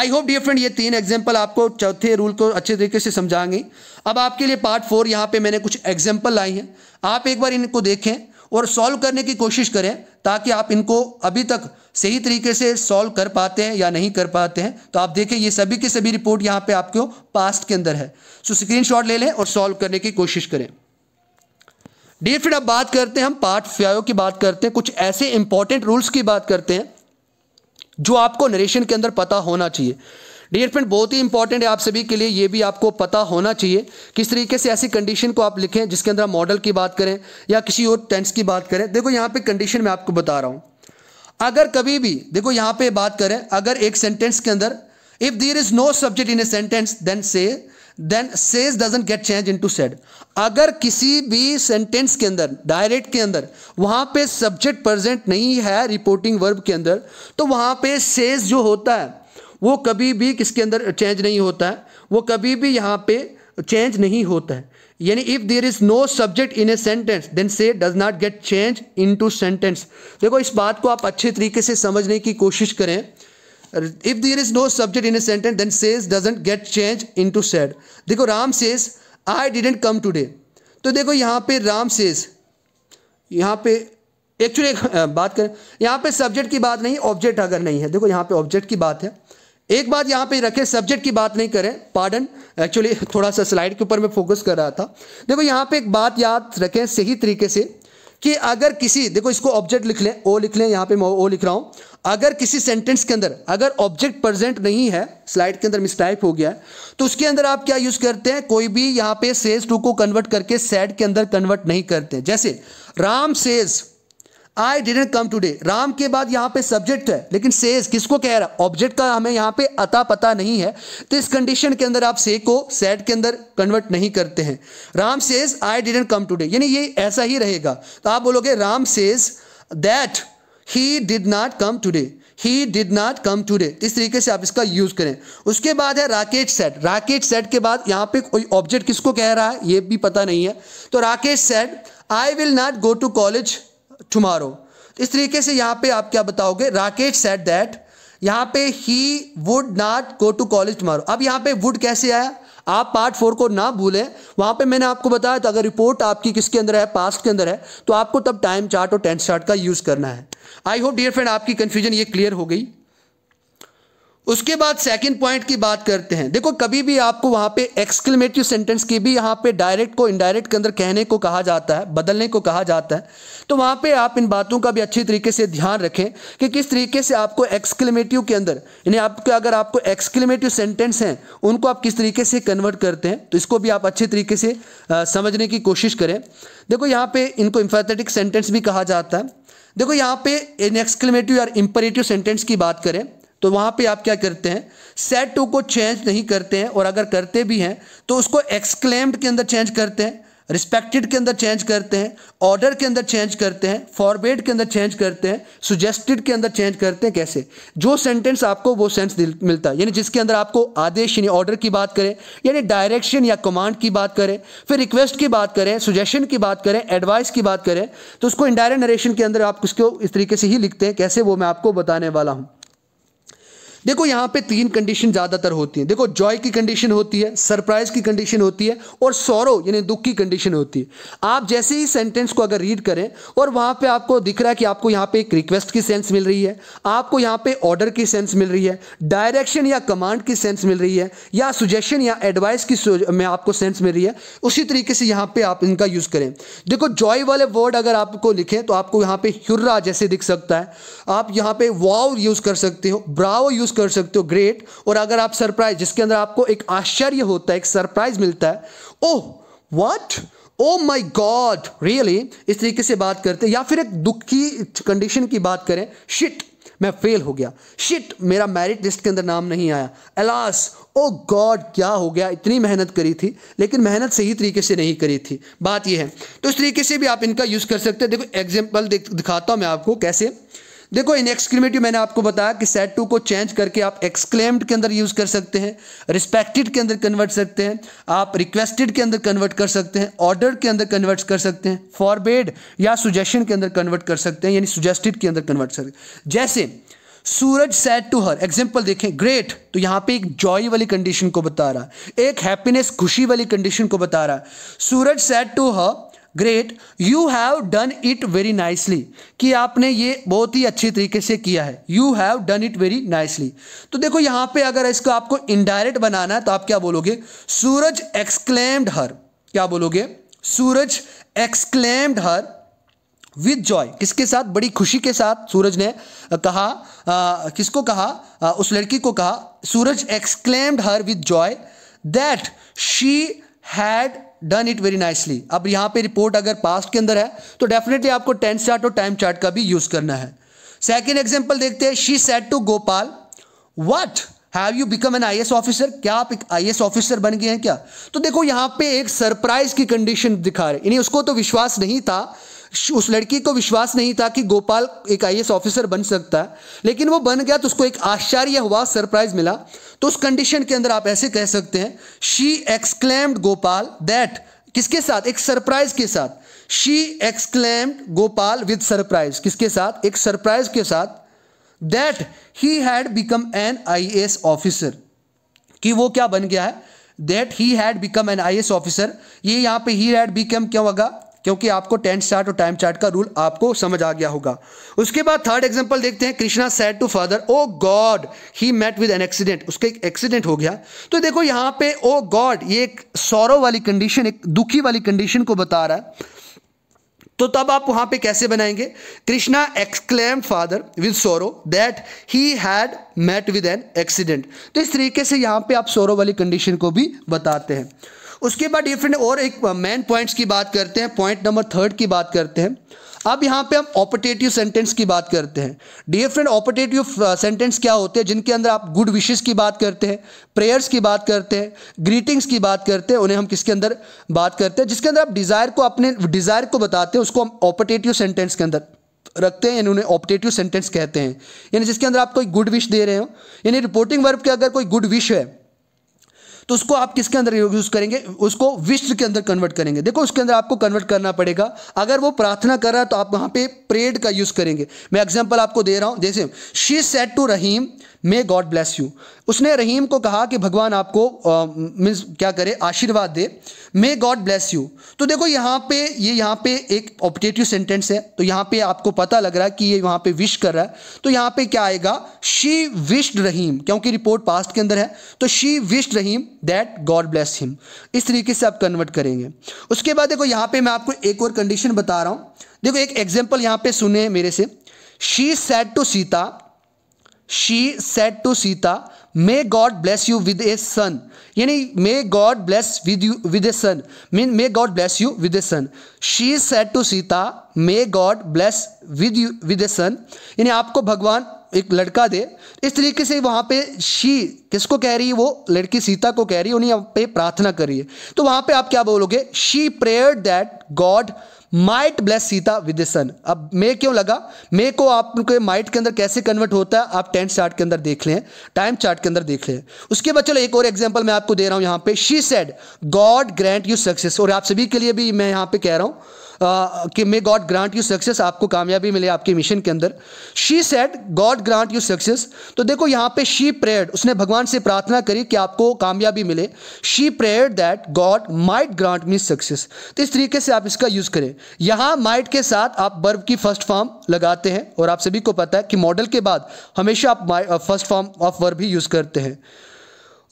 आई होप डियर फ्रेंड ये तीन एग्जाम्पल आपको चौथे रूल को अच्छे तरीके से समझाएंगे अब आपके लिए पार्ट फोर यहाँ पे मैंने कुछ एग्जाम्पल लाई हैं आप एक बार इनको देखें और सॉल्व करने की कोशिश करें ताकि आप इनको अभी तक सही तरीके से सॉल्व कर पाते हैं या नहीं कर पाते हैं तो आप देखें ये सभी के सभी रिपोर्ट यहाँ पे आपको पास्ट के अंदर है सो स्क्रीन ले लें और सॉल्व करने की कोशिश करें डी फिर अब बात करते हैं हम पार्ट फ्यायो की बात करते हैं कुछ ऐसे इंपॉर्टेंट रूल्स की बात करते हैं जो आपको नरेशन के अंदर पता होना चाहिए डियर फ्रेंड बहुत ही इंपॉर्टेंट है आप सभी के लिए ये भी आपको पता होना चाहिए किस तरीके से ऐसी कंडीशन को आप लिखें जिसके अंदर मॉडल की बात करें या किसी और टेंस की बात करें देखो यहाँ पे कंडीशन मैं आपको बता रहा हूँ अगर कभी भी देखो यहाँ पे बात करें अगर एक सेंटेंस के अंदर if there is no subject in a sentence then say then says doesn't get change into said सेड अगर किसी भी सेंटेंस के अंदर डायरेक्ट के अंदर वहां पे सब्जेक्ट प्रेजेंट नहीं है रिपोर्टिंग वर्ब के अंदर तो वहां पे सेज जो होता है वो कभी भी किसके अंदर चेंज नहीं होता है वो कभी भी यहाँ पे चेंज नहीं होता है यानी if there is no subject in a sentence then say does not get change into टू सेंटेंस देखो इस बात को आप अच्छे तरीके से समझने की कोशिश करें if there is no subject in a sentence then says doesn't get change into said सेड देखो Ram says I didn't come today तो देखो यहाँ पे राम सेज यहाँ पे एक्चुअली बात करें यहाँ पे सब्जेक्ट की बात नहीं ऑब्जेक्ट अगर नहीं है देखो यहाँ पे ऑब्जेक्ट की बात है एक बात यहां पे रखें सब्जेक्ट की बात नहीं करें पार्डन एक्चुअली थोड़ा सा स्लाइड के ऊपर मैं फोकस कर रहा था देखो यहां पे एक बात याद रखें सही तरीके से कि अगर किसी देखो इसको ऑब्जेक्ट लिख लें ओ लिख लें यहां पे मैं ओ लिख रहा हूं अगर किसी सेंटेंस के अंदर अगर ऑब्जेक्ट प्रेजेंट नहीं है स्लाइड के अंदर मिसटाइप हो गया है तो उसके अंदर आप क्या यूज़ करते हैं कोई भी यहां पे सेज टू को कन्वर्ट करके सेड के अंदर कन्वर्ट नहीं करते जैसे Ram says I didn't come today Ram के बाद यहाँ पे सब्जेक्ट है लेकिन सेज किसको कह रहा है ऑब्जेक्ट का हमें यहाँ पे अता पता नहीं है तो इस कंडीशन के अंदर आप से को सेट के अंदर कन्वर्ट नहीं करते हैं Ram says I didn't come today यानी ये ऐसा ही रहेगा तो आप बोलोगे Ram says that he did not come today he did not come today इस तरीके से आप इसका यूज करें उसके बाद है राकेश सेट राकेश सेट के बाद यहाँ पे कोई ऑब्जेक्ट किसको कह रहा है ये भी पता नहीं है तो Rakesh said I will not go to college tomorrow इस तरीके से यहाँ पे आप क्या बताओगे राकेश सेट दैट यहाँ पे he would not go to college tomorrow अब यहाँ पे वुड कैसे आया आप पार्ट फोर को ना भूलें वहाँ पे मैंने आपको बताया था अगर रिपोर्ट आपकी किसके अंदर है पास्ट के अंदर है तो आपको तब टाइम चार्ट और टेंथ चार्ट का यूज़ करना है आई होप डियर फ्रेंड आपकी कन्फ्यूजन ये क्लियर हो गई उसके बाद सेकंड पॉइंट की बात करते हैं देखो कभी भी आपको वहां पे एक्सक्लेमेटिव सेंटेंस की भी यहाँ पे डायरेक्ट को इनडायरेक्ट के अंदर कहने को कहा जाता है बदलने को कहा जाता है तो वहां पे आप इन बातों का भी अच्छी तरीके से ध्यान रखें कि किस तरीके से आपको एक्सक्लेमेटिव के अंदर यानी आपके अगर आपको एक्सक्लेमेटिव सेंटेंस हैं उनको आप किस तरीके से कन्वर्ट करते हैं तो इसको भी आप अच्छे तरीके से आ, समझने की कोशिश करें देखो यहाँ पे इनको इम्फेथेटिक सेंटेंस भी कहा जाता है देखो यहाँ पे इन एक्सक्लेमेटिव और इम्परेटिव सेंटेंस की बात करें तो वहाँ पे आप क्या करते हैं सेट टू को चेंज नहीं करते हैं और अगर करते भी हैं तो उसको एक्सक्लेम्ड के अंदर चेंज करते हैं रिस्पेक्टेड के अंदर चेंज करते हैं ऑर्डर के अंदर चेंज करते हैं फॉरबेड के अंदर चेंज करते हैं सुजेस्टेड के अंदर चेंज करते हैं कैसे जो सेंटेंस आपको वो सेंस मिलता है यानी जिसके अंदर आपको आदेश यानी ऑर्डर की बात करें यानी डायरेक्शन या कमांड की बात करें फिर रिक्वेस्ट की बात करें सुजेशन की बात करें एडवाइस की बात करें तो उसको इंडायरेक्ट नरेशन के अंदर आप उसको इस तरीके से ही लिखते हैं कैसे वो मैं आपको बताने वाला हूँ देखो यहाँ पे तीन कंडीशन ज़्यादातर होती है देखो जॉय की कंडीशन होती है सरप्राइज की कंडीशन होती है और सौरो यानी दुख की कंडीशन होती है आप जैसे ही सेंटेंस को अगर रीड करें और वहां पर आपको दिख रहा है कि आपको यहां पे एक रिक्वेस्ट की सेंस मिल रही है आपको यहाँ पे ऑर्डर की सेंस मिल रही है डायरेक्शन या कमांड की सेंस मिल रही है या सुजेशन या एडवाइस की में आपको सेंस मिल रही है उसी तरीके से यहां पर आप इनका यूज़ करें देखो जॉय वाले वर्ड अगर आपको लिखे तो आपको यहाँ पे हुर्रा जैसे दिख सकता है आप यहाँ पे वाव यूज़ कर सकते हो ब्राव यूज़ कर सकते हो ग्रेट और अगर आप सरप्राइज जिसके अंदर आपको एक आश्चर्य होता है एक सरप्राइज मिलता है oh what oh my God really इस तरीके से बात करते हैं या फिर एक दुख की कंडीशन की बात करें शिट मैं फेल हो गया शिट मेरा मैरिट लिस्ट के अंदर नाम नहीं आया अलास ओ गॉड क्या हो गया इतनी मेहनत करी थी लेकिन मेहनत सही तरीके से नहीं करी थी बात यह है तो इस तरीके से भी आप इनका यूज़ कर सकते हैं देखो एग्जाम्पल दिखाता हूँ मैं आपको कैसे देखो एक्सक्लेमेटिव मैंने आपको बताया कि सेट टू को चेंज करके आप एक्सक्लेम्ड के अंदर यूज कर सकते हैं रिस्पेक्टेड के अंदर कन्वर्ट सकते हैं आप रिक्वेस्टेड के अंदर कन्वर्ट कर सकते हैं ऑर्डर के अंदर कन्वर्ट कर सकते हैं फॉरबेड या सुजेशन के अंदर कन्वर्ट कर सकते हैं यानी सुजेस्टेड के अंदर कन्वर्ट कर सकते जैसे Suraj said to her example देखें ग्रेट तो यहां पे एक जॉय वाली कंडीशन को बता रहा है एक हैप्पीनेस खुशी वाली कंडीशन को बता रहा है Suraj said to her great you have done it very nicely कि आपने ये बहुत ही अच्छे तरीके से किया है you have done it very nicely तो देखो यहाँ पे अगर इसको आपको इनडायरेक्ट बनाना है तो आप क्या बोलोगे सूरज एक्सक्लेम्ड हर क्या बोलोगे Suraj exclaimed her with joy किसके साथ बड़ी खुशी के साथ सूरज ने कहा आ, किसको कहा आ, उस लड़की को कहा Suraj exclaimed her with joy that she had done it very nicely अब यहाँ पे रिपोर्ट अगर पास्ट के अंदर है तो डेफिनेटली आपको टेंथ चार्ट और टाइम चार्ट का भी यूज करना है सेकेंड एग्जाम्पल देखते हैं she said to Gopal what have you become an I officer क्या आप एक आई ऑफिसर बन गए हैं क्या तो देखो यहाँ पे एक सरप्राइज की कंडीशन दिखा रहे यानी उसको तो विश्वास नहीं था उस लड़की को विश्वास नहीं था कि गोपाल एक आई ऑफिसर बन सकता है लेकिन वो बन गया तो उसको एक आश्चर्य हुआ सरप्राइज मिला तो उस कंडीशन के अंदर आप ऐसे कह सकते हैं शी एक्सक्लेम्ड गोपाल दैट किसके साथ एक सरप्राइज के साथ she exclaimed Gopal with surprise किसके साथ एक सरप्राइज के साथ that he had become an I officer कि वो क्या बन गया है that he had become an I officer ये यहां पे ही हैड बिकम क्या होगा क्योंकि आपको टेंथ चार्ट और टाइम चार्ट का रूल आपको समझ आ गया होगा उसके बाद थर्ड एग्जांपल देखते हैं Krishna said to father oh God he met with an accident उसका एक एक्सीडेंट हो गया तो देखो यहाँ पे ओ oh गॉड ये एक सौरव वाली कंडीशन एक दुखी वाली कंडीशन को बता रहा है तो तब आप वहां पे कैसे बनाएंगे Krishna exclaim father with sorrow that he had met with an accident तो इस तरीके से यहां पे आप सोरो वाली कंडीशन को भी बताते हैं उसके बाद डिफरेंट फ्रेंड और एक मेन uh, पॉइंट्स की बात करते हैं पॉइंट नंबर थर्ड की बात करते हैं अब यहाँ पे हम ऑपरेटिव सेंटेंस की बात करते हैं डियर फ्रेंड ऑपरेटिव सेंटेंस क्या होते हैं जिनके अंदर आप गुड विशेस की बात करते हैं प्रेयर्स की बात करते हैं ग्रीटिंग्स की बात करते हैं उन्हें हम किसके अंदर बात करते हैं जिसके अंदर आप डिज़ायर को अपने डिज़ायर को बताते हैं उसको हम ऑपरेटिव सेंटेंस के अंदर रखते हैं यानी उन्हें ऑपरेटिव सेंटेंस कहते हैं यानी जिसके अंदर आप कोई गुड विश दे रहे हो यानी रिपोर्टिंग वर्ब के अगर कोई गुड विश है तो उसको आप किसके अंदर यूज़ करेंगे उसको विश्व के अंदर कन्वर्ट करेंगे देखो उसके अंदर आपको कन्वर्ट करना पड़ेगा अगर वो प्रार्थना कर रहा है तो आप वहां पे प्रेड का यूज़ करेंगे मैं एग्जाम्पल आपको दे रहा हूं जैसे she said to Rahim may God bless you उसने रहीम को कहा कि भगवान आपको मीन्स क्या करे आशीर्वाद दे मे गॉड ब्लेस यू तो देखो यहाँ पे ये यह यहाँ पे एक ऑपरेटिव सेंटेंस है तो यहाँ पे आपको पता लग रहा है कि ये यहाँ पे विश कर रहा है तो यहाँ पे क्या आएगा शी विश्ड रहीम क्योंकि रिपोर्ट पास्ट के अंदर है तो she wished Rahim that God bless him इस तरीके से आप कन्वर्ट करेंगे उसके बाद देखो यहाँ पे मैं आपको एक और कंडीशन बता रहा हूँ देखो एक एग्जाम्पल यहाँ पे सुने मेरे से she said to Sita she said to Sita may God bless you with a son यानी may God bless with you with a son mean may God bless you with a son she said to Sita may God bless with you with a son यानी आपको भगवान एक लड़का दे इस तरीके से वहां पे शी किसको कह रही है वो लड़की सीता को कह रही है उन्हें यहाँ पे प्रार्थना कर रही है तो वहां पे आप क्या बोलोगे she prayer that God might bless Sita with son अब मे क्यों लगा मे को आपके माइट के अंदर कैसे कन्वर्ट होता है आप टेंथ चार्ट के अंदर देख लें टाइम चार्ट के अंदर देख लें उसके बाद चलो एक और एग्जाम्पल मैं आपको दे रहा हूं यहां पे she said God grant you success और आप सभी के लिए भी मैं यहां पे कह रहा हूं कि may God grant you success आपको कामयाबी मिले आपके मिशन के अंदर she said God grant you success तो देखो यहाँ पे शी प्रेयर उसने भगवान से प्रार्थना करी कि आपको कामयाबी मिले she prayer that God might grant me success तो इस तरीके से आप इसका यूज़ करें यहाँ माइट के साथ आप बर्ब की फर्स्ट फॉर्म लगाते हैं और आप सभी को पता है कि मॉडल के बाद हमेशा आप फर्स्ट फॉर्म ऑफ वर्ब ही यूज़ करते हैं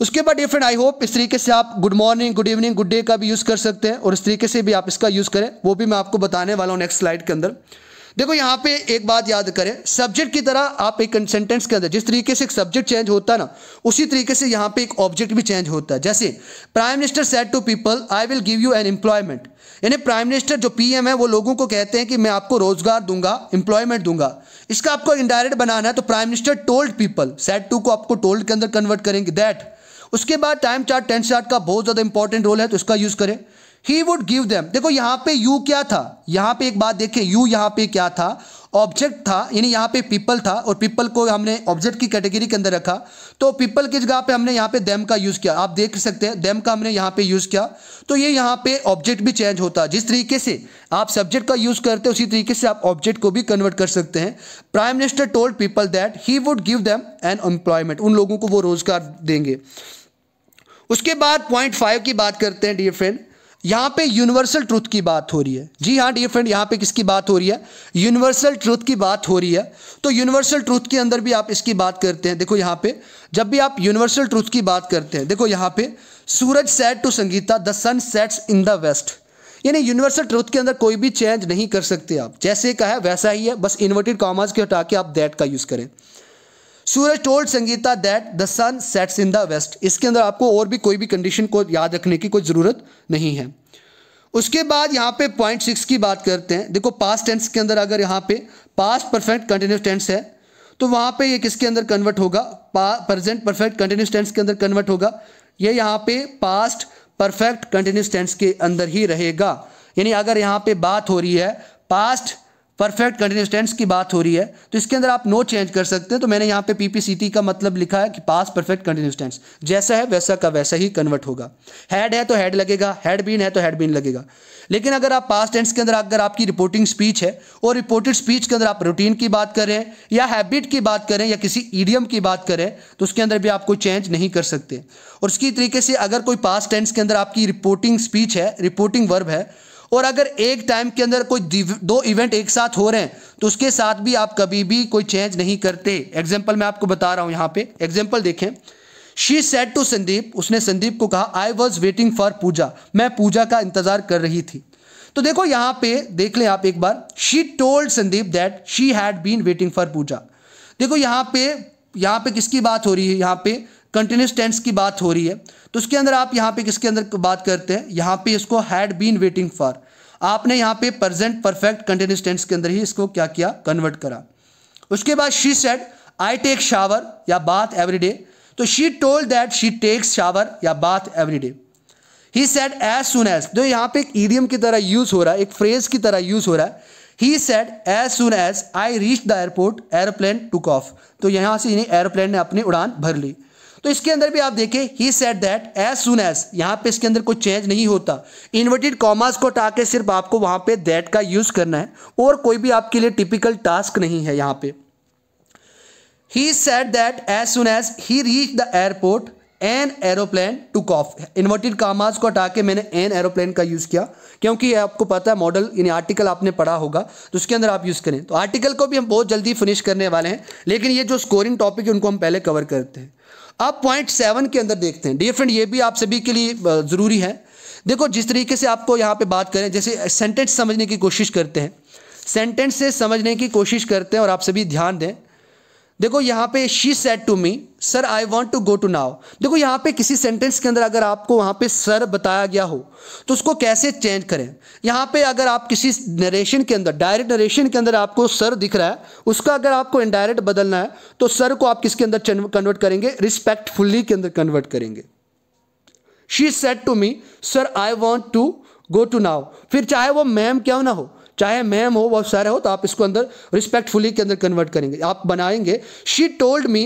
उसके बाद डियर फ्रेंड आई होप इस तरीके से आप good morning good evening good day का भी यूज़ कर सकते हैं और इस तरीके से भी आप इसका यूज़ करें वो भी मैं आपको बताने वाला हूँ नेक्स्ट स्लाइड के अंदर देखो यहाँ पे एक बात याद करें सब्जेक्ट की तरह आप एक सेंटेंस के अंदर जिस तरीके से एक सब्जेक्ट चेंज होता है ना उसी तरीके से यहाँ पे एक ऑब्जेक्ट भी चेंज होता है जैसे prime minister said to people I will give you an employment यानी प्राइम मिनिस्टर जो पीएम है वो लोगों को कहते हैं कि मैं आपको रोजगार दूंगा एम्प्लॉयमेंट दूंगा इसका आपको इनडायरेक्ट बनाना है तो prime minister told people said to को आपको टोल्ड के अंदर कन्वर्ट करेंगे दैट उसके बाद टाइम चार्ट टेंस चार्ट का बहुत ज़्यादा इंपॉर्टेंट रोल है तो इसका यूज़ करें ही वुड गिव देम देखो यहां पे यू क्या था यहां पे एक बात देखें यू यहां पे क्या था ऑब्जेक्ट था यानी यहां पे पीपल था और पीपल को हमने ऑब्जेक्ट की कैटेगरी के अंदर रखा तो पीपल की जगह पे हमने यहां पे देम का यूज़ किया आप देख सकते हैं देम का हमने यहां पे यूज़ किया तो ये यह यहां पे ऑब्जेक्ट भी चेंज होता जिस तरीके से आप सब्जेक्ट का यूज़ करते उसी तरीके से आप ऑब्जेक्ट को भी कन्वर्ट कर सकते हैं prime minister told people that he would give them an employment उन लोगों को वो रोज़गार देंगे उसके बाद पॉइंट फाइव की बात करते हैं डियर फ्रेंड यहां पे यूनिवर्सल ट्रूथ की बात हो रही है जी हाँ डियर फ्रेंड यहां पे किसकी बात हो रही है यूनिवर्सल ट्रूथ की बात हो रही है तो यूनिवर्सल ट्रूथ के अंदर भी आप इसकी बात करते हैं देखो यहां पे जब भी आप यूनिवर्सल ट्रूथ की बात करते हैं देखो यहां पे Suraj said to Sangeeta the sun sets in the west यानी यूनिवर्सल ट्रूथ के अंदर कोई भी चेंज नहीं कर सकते आप जैसे का है वैसा ही है बस इन्वर्टेड कॉमर्स के हटा के आप दैट का यूज़ करें Suraj told Sangeeta that the sun sets in the west इसके अंदर आपको और भी कोई भी कंडीशन को याद रखने की कोई ज़रूरत नहीं है उसके बाद यहाँ पे पॉइंट सिक्स की बात करते हैं देखो पास्ट टेंस के अंदर अगर यहाँ पे पास्ट परफेक्ट कंटिन्यूस टेंस है तो वहाँ पे ये किसके अंदर कन्वर्ट होगा प्रेजेंट परफेक्ट कंटिन्यूस टेंस के अंदर कन्वर्ट होगा ये यहाँ पे पास्ट परफेक्ट कंटिन्यूस टेंस के अंदर ही रहेगा यानी अगर यहाँ पे बात हो रही है पास्ट परफेक्ट कंटिन्यूस टेंस की बात हो रही है तो इसके अंदर आप नो चेंज कर सकते हैं तो मैंने यहाँ पे पीपीसीटी का मतलब लिखा है कि पास परफेक्ट कंटिन्यूस टेंस जैसा है वैसा का वैसा ही कन्वर्ट होगा हेड है तो हेड लगेगा हेड बीन है तो हेड बीन लगेगा लेकिन अगर आप पास टेंस के अंदर अगर आपकी रिपोर्टिंग स्पीच है और रिपोर्टेड स्पीच के अंदर आप रूटीन की बात करें या हैबिट की बात करें या किसी ईडियम की बात करें तो उसके अंदर भी आप कोई चेंज नहीं कर सकते और उसकी तरीके से अगर कोई पास टेंस के अंदर आपकी रिपोर्टिंग स्पीच है रिपोर्टिंग वर्ब है और अगर एक टाइम के अंदर कोई दो इवेंट एक साथ हो रहे हैं तो उसके साथ भी आप कभी भी कोई चेंज नहीं करते एग्जाम्पल मैं आपको बता रहा हूं यहां पे एग्जाम्पल देखें शी सेट टू संदीप उसने संदीप को कहा I was waiting for Pooja मैं पूजा का इंतजार कर रही थी तो देखो यहां पे देख लें आप एक बार she told Sandeep that she had been waiting for Pooja देखो यहां पे यहां पे किसकी बात हो रही है यहां पे कंटिन्यूस टेंस की बात हो रही है तो उसके अंदर आप यहां पे किसके अंदर बात करते हैं यहां पे इसको हैड बीन वेटिंग फॉर आपने यहाँ पे प्रेजेंट परफेक्ट कंटिन्यूस टेंस के अंदर ही इसको क्या किया कन्वर्ट करा उसके बाद she said I take shower या बाथ एवरी डे तो she told that she takes shower या bath every day he said as soon as जो यहाँ पे एक ईडियम की तरह यूज हो रहा है एक फ्रेज की तरह यूज हो रहा है he said as soon as I reach the airport airplane took off तो यहाँ से इन्हें एयरप्लेन ने अपनी उड़ान भर ली तो इसके अंदर भी आप देखें he said that as soon as यहाँ पे इसके अंदर कोई चेंज नहीं होता इन्वर्टेड कॉमास को हटा के सिर्फ आपको वहाँ पे दैट का यूज़ करना है और कोई भी आपके लिए टिपिकल टास्क नहीं है यहाँ पे he said that as soon as he reach the airport an aeroplane took off inverted commas को हटा के मैंने एन एरोप्लेन का यूज़ किया क्योंकि आपको पता है मॉडल यानी आर्टिकल आपने पढ़ा होगा तो उसके अंदर आप यूज़ करें तो आर्टिकल को भी हम बहुत जल्दी फिनिश करने वाले हैं लेकिन ये जो स्कोरिंग टॉपिक है उनको हम पहले कवर करते हैं अब पॉइंट सेवन के अंदर देखते हैं डियर फ्रेंड ये भी आप सभी के लिए ज़रूरी है देखो जिस तरीके से आपको यहाँ पे बात करें जैसे सेंटेंस समझने की कोशिश करते हैं सेंटेंस से समझने की कोशिश करते हैं और आप सभी ध्यान दें देखो यहाँ पे she said to me sir I want to go to now देखो यहाँ पे किसी सेंटेंस के अंदर अगर आपको वहाँ पे सर बताया गया हो तो उसको कैसे चेंज करें यहाँ पे अगर आप किसी नरेशन के अंदर डायरेक्ट नरेशन के अंदर आपको सर दिख रहा है उसका अगर आपको इनडायरेक्ट बदलना है तो सर को आप किसके अंदर कन्वर्ट करेंगे रिस्पेक्टफुल्ली के अंदर कन्वर्ट करेंगे she said to me sir I want to go to now फिर चाहे वो मैम क्यों ना हो चाहे मैम हो बहुत सारे हो तो आप इसको अंदर रिस्पेक्टफुली के अंदर कन्वर्ट करेंगे आप बनाएंगे she told me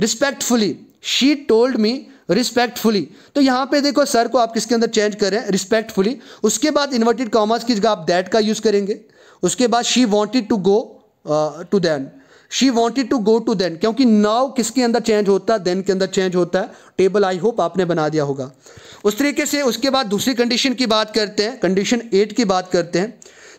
respectfully she told me respectfully तो यहाँ पे देखो सर को आप किसके अंदर चेंज कर रहे हैं रिस्पेक्टफुली उसके बाद इन्वर्टेड कॉमर्स की जगह आप दैट का यूज़ करेंगे उसके बाद she wanted to go to then she wanted to go to then क्योंकि नाव किसके अंदर चेंज होता है देन के अंदर चेंज होता है टेबल आई होप आपने बना दिया होगा उस तरीके से उसके बाद दूसरी कंडीशन की बात करते हैं कंडीशन एट की बात करते हैं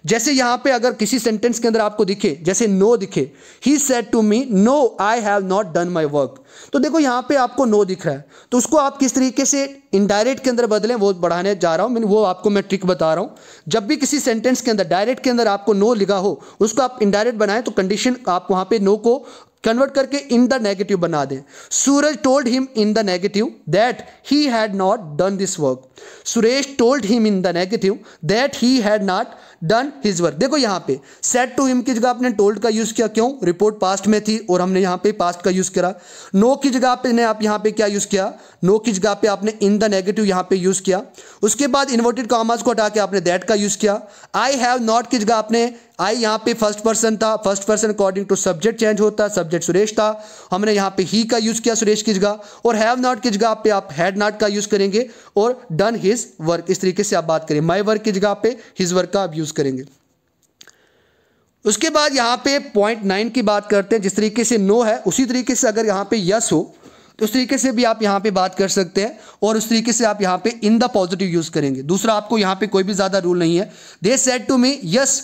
जैसे यहाँ पे अगर किसी सेंटेंस के अंदर आपको दिखे जैसे नो दिखे he said to me no I have not done my work तो देखो यहां पे आपको नो दिख रहा है तो उसको आप किस तरीके से इनडायरेक्ट के अंदर बदलें वो बढ़ाने जा रहा हूं वो आपको मैं ट्रिक बता रहा हूं जब भी किसी सेंटेंस के अंदर डायरेक्ट के अंदर आपको नो लिखा हो उसको आप इनडायरेक्ट बनाएं तो कंडीशन आप वहां पे नो को कन्वर्ट करके इन द नेगेटिव बना दें Suraj told him in the negative that he had not done this work Suresh told him in the negative that he had not done his work देखो यहाँ पे सेट टू हिम की जगह आपने टोल्ड का यूज किया क्यों रिपोर्ट पास्ट में थी और हमने यहाँ पे पास्ट का यूज करा नो की जगह पे ने आप यहाँ पे क्या यूज किया नो की जगह पे आपने इन द नेगेटिव यहाँ पे यूज किया उसके बाद इन्वर्टेड कॉमर्स को हटा के आपने दैट का यूज किया आई हैव नॉट की जगह आपने आई यहाँ पे फर्स्ट पर्सन था first person according to subject change होता सब्जेक्ट सुरेश था हमने यहाँ पे ही का यूज किया सुरेश की जगह और हैव नॉट की जगह पे आप हैड नॉट का यूज करेंगे और डन हिज वर्क इस तरीके से आप बात करें माई वर्क की जगह पे हिज वर्क का आप यूज करेंगे उसके बाद यहाँ पे पॉइंट नाइन की बात करते हैं जिस तरीके से नो है उसी तरीके से अगर यहाँ पे यस हो तो उस तरीके से भी आप यहाँ पे बात कर सकते हैं और उस तरीके से आप यहाँ पे इन द पॉजिटिव यूज़ करेंगे दूसरा आपको यहाँ पे कोई भी ज़्यादा रूल नहीं है they said to me yes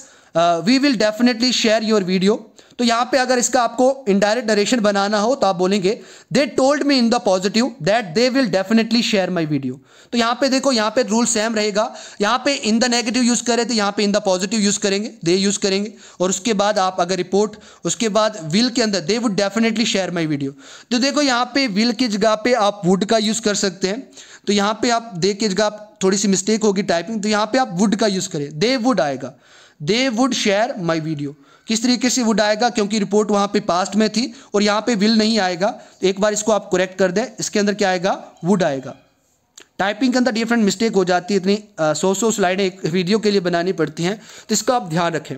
we will definitely share your video तो यहां पे अगर इसका आपको इनडायरेक्ट डायरेक्शन बनाना हो तो आप बोलेंगे they told me in the positive that they will definitely share my video तो यहां पे देखो यहां पे रूल सेम रहेगा यहां पे इन द नेगेटिव यूज़ करें तो यहां पे इन द पॉजिटिव यूज़ करेंगे दे यूज़ करेंगे और उसके बाद आप अगर रिपोर्ट उसके बाद विल के अंदर they would definitely share my video तो देखो यहां पर विल की जगह पे आप वुड का यूज़ कर सकते हैं तो यहां पर आप दे की जगह थोड़ी सी मिस्टेक होगी टाइपिंग तो यहां पर आप वुड का यूज़ करें दे वुड आएगा they would share my video किस तरीके से वुड आएगा क्योंकि रिपोर्ट वहां पे पास्ट में थी और यहां पे विल नहीं आएगा तो एक बार इसको आप करेक्ट कर दें इसके अंदर क्या आएगा वुड आएगा टाइपिंग के अंदर डिफरेंट मिस्टेक हो जाती है इतनी सौ सौ स्लाइडें एक वीडियो के लिए बनानी पड़ती हैं तो इसका आप ध्यान रखें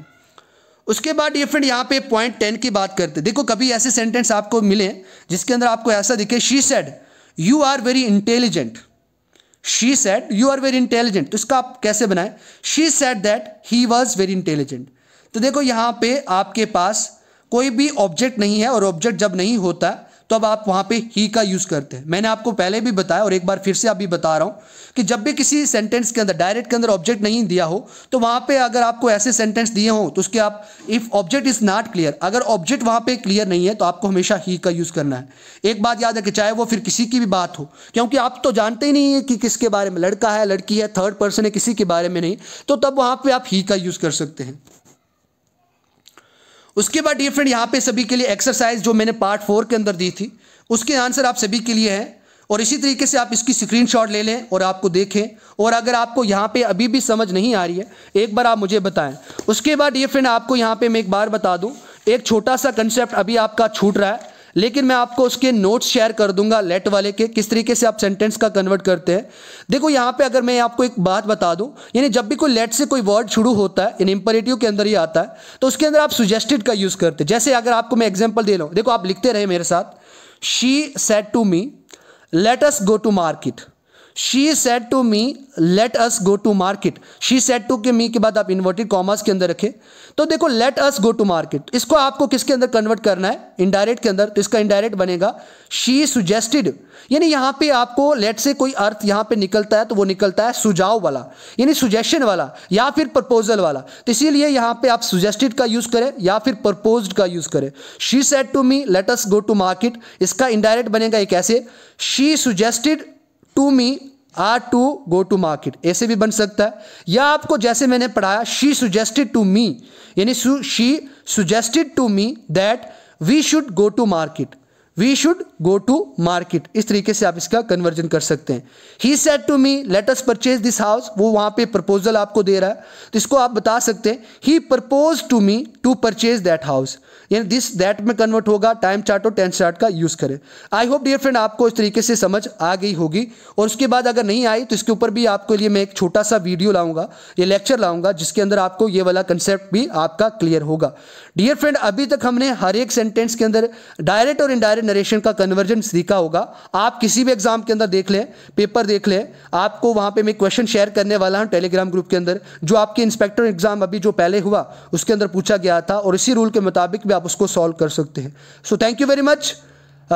उसके बाद डिफरेंट फ्रेंड यहाँ पे पॉइंट टेन की बात करते देखो कभी ऐसे सेंटेंस आपको मिले जिसके अंदर आपको ऐसा दिखे she said you are very intelligent she said you are very intelligent तो इसका आप कैसे बनाएं she said that he was very intelligent तो देखो यहाँ पे आपके पास कोई भी ऑब्जेक्ट नहीं है और ऑब्जेक्ट जब नहीं होता तो अब आप वहाँ पे ही का यूज़ करते हैं मैंने आपको पहले भी बताया और एक बार फिर से अभी बता रहा हूँ कि जब भी किसी सेंटेंस के अंदर डायरेक्ट के अंदर ऑब्जेक्ट नहीं दिया हो तो वहाँ पे अगर आपको ऐसे सेंटेंस दिए हों तो उसके आप if object is not clear अगर ऑब्जेक्ट वहाँ पे क्लियर नहीं है तो आपको हमेशा ही का यूज़ करना है एक बात याद रखें चाहे वो फिर किसी की भी बात हो क्योंकि आप तो जानते ही नहीं है कि किसके बारे में लड़का है लड़की है थर्ड पर्सन है किसी के बारे में नहीं तो तब वहाँ पर आप ही का यूज़ कर सकते हैं उसके बाद डियर फ्रेंड यहाँ पे सभी के लिए एक्सरसाइज जो मैंने पार्ट फोर के अंदर दी थी उसके आंसर आप सभी के लिए हैं और इसी तरीके से आप इसकी स्क्रीनशॉट ले लें और आपको देखें और अगर आपको यहाँ पे अभी भी समझ नहीं आ रही है एक बार आप मुझे बताएं उसके बाद ये फ्रेंड आपको यहाँ पे मैं एक बार बता दूँ एक छोटा सा कंसेप्ट अभी आपका छूट रहा है लेकिन मैं आपको उसके नोट्स शेयर कर दूंगा लेट वाले के किस तरीके से आप सेंटेंस का कन्वर्ट करते हैं देखो यहाँ पे अगर मैं आपको एक बात बता दूँ यानी जब भी कोई लेट से कोई वर्ड शुरू होता है इन इम्परेटिव के अंदर ही आता है तो उसके अंदर आप सुजेस्टेड का यूज़ करते हैं जैसे अगर आपको मैं एग्जाम्पल दे रहा हूँ देखो आप लिखते रहे मेरे साथ she said to me let us go to market she said to me let us go to market she said to के मी के बाद आप इन्वर्टेड कॉमर्स के अंदर रखें तो देखो let us go to market इसको आपको किसके अंदर कन्वर्ट करना है इनडायरेक्ट के अंदर तो इसका इनडायरेक्ट बनेगा शी सुजेस्टेड यानी यहां पे आपको लेट से कोई अर्थ यहां पे निकलता है तो वो निकलता है सुझाव वाला यानी सुजेशन वाला या फिर प्रपोजल वाला तो इसीलिए यहां पे आप सुजेस्टेड का यूज़ करें या फिर प्रपोज का यूज़ करें she said to me let us go to market इसका इनडायरेक्ट बनेगा एक ऐसे she suggested to me are to go to market ऐसे भी बन सकता है या आपको जैसे मैंने पढ़ाया शी सुजेस्टेड टू मी यानी she suggested to me that we should go to market we should go to market इस तरीके से आप इसका कन्वर्जन कर सकते हैं he said to me let us purchase this house वो वहां पे प्रपोजल आपको दे रहा है तो इसको आप बता सकते हैं he propose to me to purchase that house यानी दिस दैट में कन्वर्ट होगा टाइम चार्ट और टेंथ चार्ट का यूज़ करें आई होप डियर फ्रेंड आपको इस तरीके से समझ आ गई होगी और उसके बाद अगर नहीं आई तो इसके ऊपर भी आपके लिए मैं एक छोटा सा वीडियो लाऊंगा ये लेक्चर लाऊंगा जिसके अंदर आपको ये वाला कंसेप्ट भी आपका क्लियर होगा डियर फ्रेंड अभी तक हमने हर एक सेंटेंस के अंदर डायरेक्ट और इनडायरेक्ट नरेशन का कन्वर्जन सीखा होगा आप किसी भी एग्जाम के अंदर देख लें पेपर देख लें आपको वहां पे मैं क्वेश्चन शेयर करने वाला हूं टेलीग्राम ग्रुप के अंदर जो आपके इंस्पेक्टर एग्जाम अभी जो पहले हुआ उसके अंदर पूछा गया था और इसी रूल के मुताबिक भी आप उसको सॉल्व कर सकते हैं so thank you very much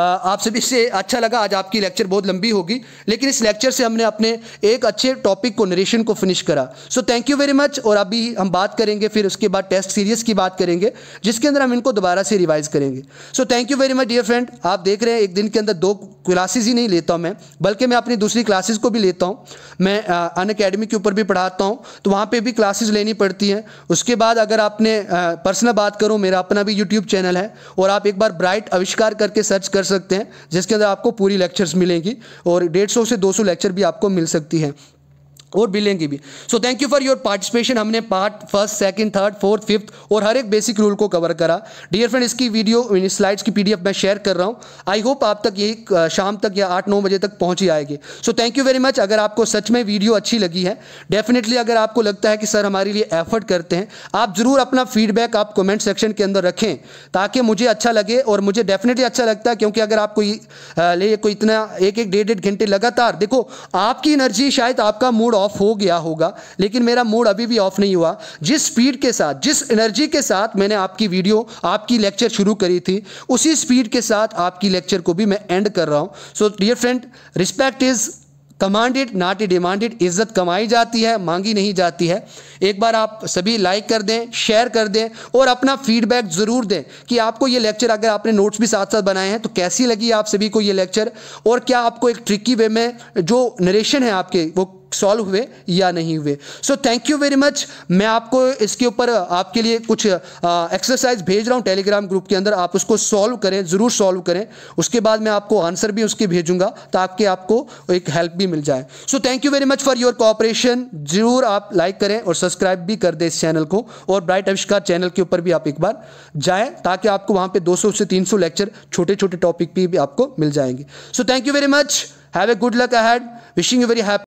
आप सभी से अच्छा लगा आज आपकी लेक्चर बहुत लंबी होगी लेकिन इस लेक्चर से हमने अपने एक अच्छे टॉपिक को नरेशन को फिनिश करा so thank you very much और अभी हम बात करेंगे फिर उसके बाद टेस्ट सीरीज़ की बात करेंगे जिसके अंदर हम इनको दोबारा से रिवाइज़ करेंगे so thank you very much dear friend आप देख रहे हैं एक दिन के अंदर दो क्लासेज ही नहीं लेता हूँ मैं बल्कि मैं अपनी दूसरी क्लासेज को भी लेता हूँ मैं अन अकेडमी के ऊपर भी पढ़ाता हूँ तो वहाँ पर भी क्लासेज लेनी पड़ती हैं उसके बाद अगर आपने पर्सनल बात करूँ मेरा अपना भी यूट्यूब चैनल है और आप एक बार ब्राइट आविष्कार करके सर्च कर सकते हैं जिसके अंदर आपको पूरी लेक्चर्स मिलेंगी और डेढ़ सौ से दो सौ लेक्चर भी आपको मिल सकती है और बिलियन भी so thank you for your participation हमने part first second third fourth fifth और हर एक बेसिक रूल को कवर करा डियर फ्रेंड इसकी वीडियो स्लाइड्स की पीडीएफ मैं शेयर कर रहा हूँ आई होप आप तक ये शाम तक या आठ नौ बजे तक पहुँच ही आएगी so thank you very much अगर आपको सच में वीडियो अच्छी लगी है डेफिनेटली अगर आपको लगता है कि सर हमारे लिए एफर्ट करते हैं आप ज़रूर अपना फीडबैक आप कमेंट सेक्शन के अंदर रखें ताकि मुझे अच्छा लगे और मुझे डेफिनेटली अच्छा लगता है क्योंकि अगर आपको ले कोई इतना एक एक डेढ़ डेढ़ घंटे लगातार देखो आपकी एनर्जी शायद आपका मूड ऑफ हो गया होगा लेकिन मेरा मूड अभी भी ऑफ नहीं हुआ जिस स्पीड के साथ जिस एनर्जी के साथ मैंने आपकी वीडियो आपकी लेक्चर शुरू करी थी उसी स्पीड के साथ आपकी लेक्चर को भी मैं एंड कर रहा हूँ so dear friend respect is commanded not a demanded इज्जत कमाई जाती है मांगी नहीं जाती है एक बार आप सभी लाइक कर दें शेयर कर दें और अपना फीडबैक ज़रूर दें कि आपको ये लेक्चर अगर आपने नोट्स भी साथ साथ बनाए हैं तो कैसी लगी आप सभी को ये लेक्चर और क्या आपको एक ट्रिकी वे में जो नरेशन है आपके वो सॉल्व हुए या नहीं हुए so thank you very much मैं आपको इसके ऊपर आपके लिए कुछ एक्सरसाइज भेज रहा हूँ टेलीग्राम ग्रुप के अंदर आप उसको सॉल्व करें ज़रूर सॉल्व करें उसके बाद मैं आपको आंसर भी उसके भेजूंगा ताकि आपको एक हेल्प भी मिल जाए so thank you very much for your cooperation ज़रूर आप लाइक करें और सब्सक्राइब भी कर दें इस चैनल को और ब्राइट अविष्कार चैनल के ऊपर भी आप एक बार जाएँ ताकि आपको वहाँ पर दो से तीन लेक्चर छोटे छोटे टॉपिक भी आपको मिल जाएंगे so thank you very much have a good luck had wishing you very happy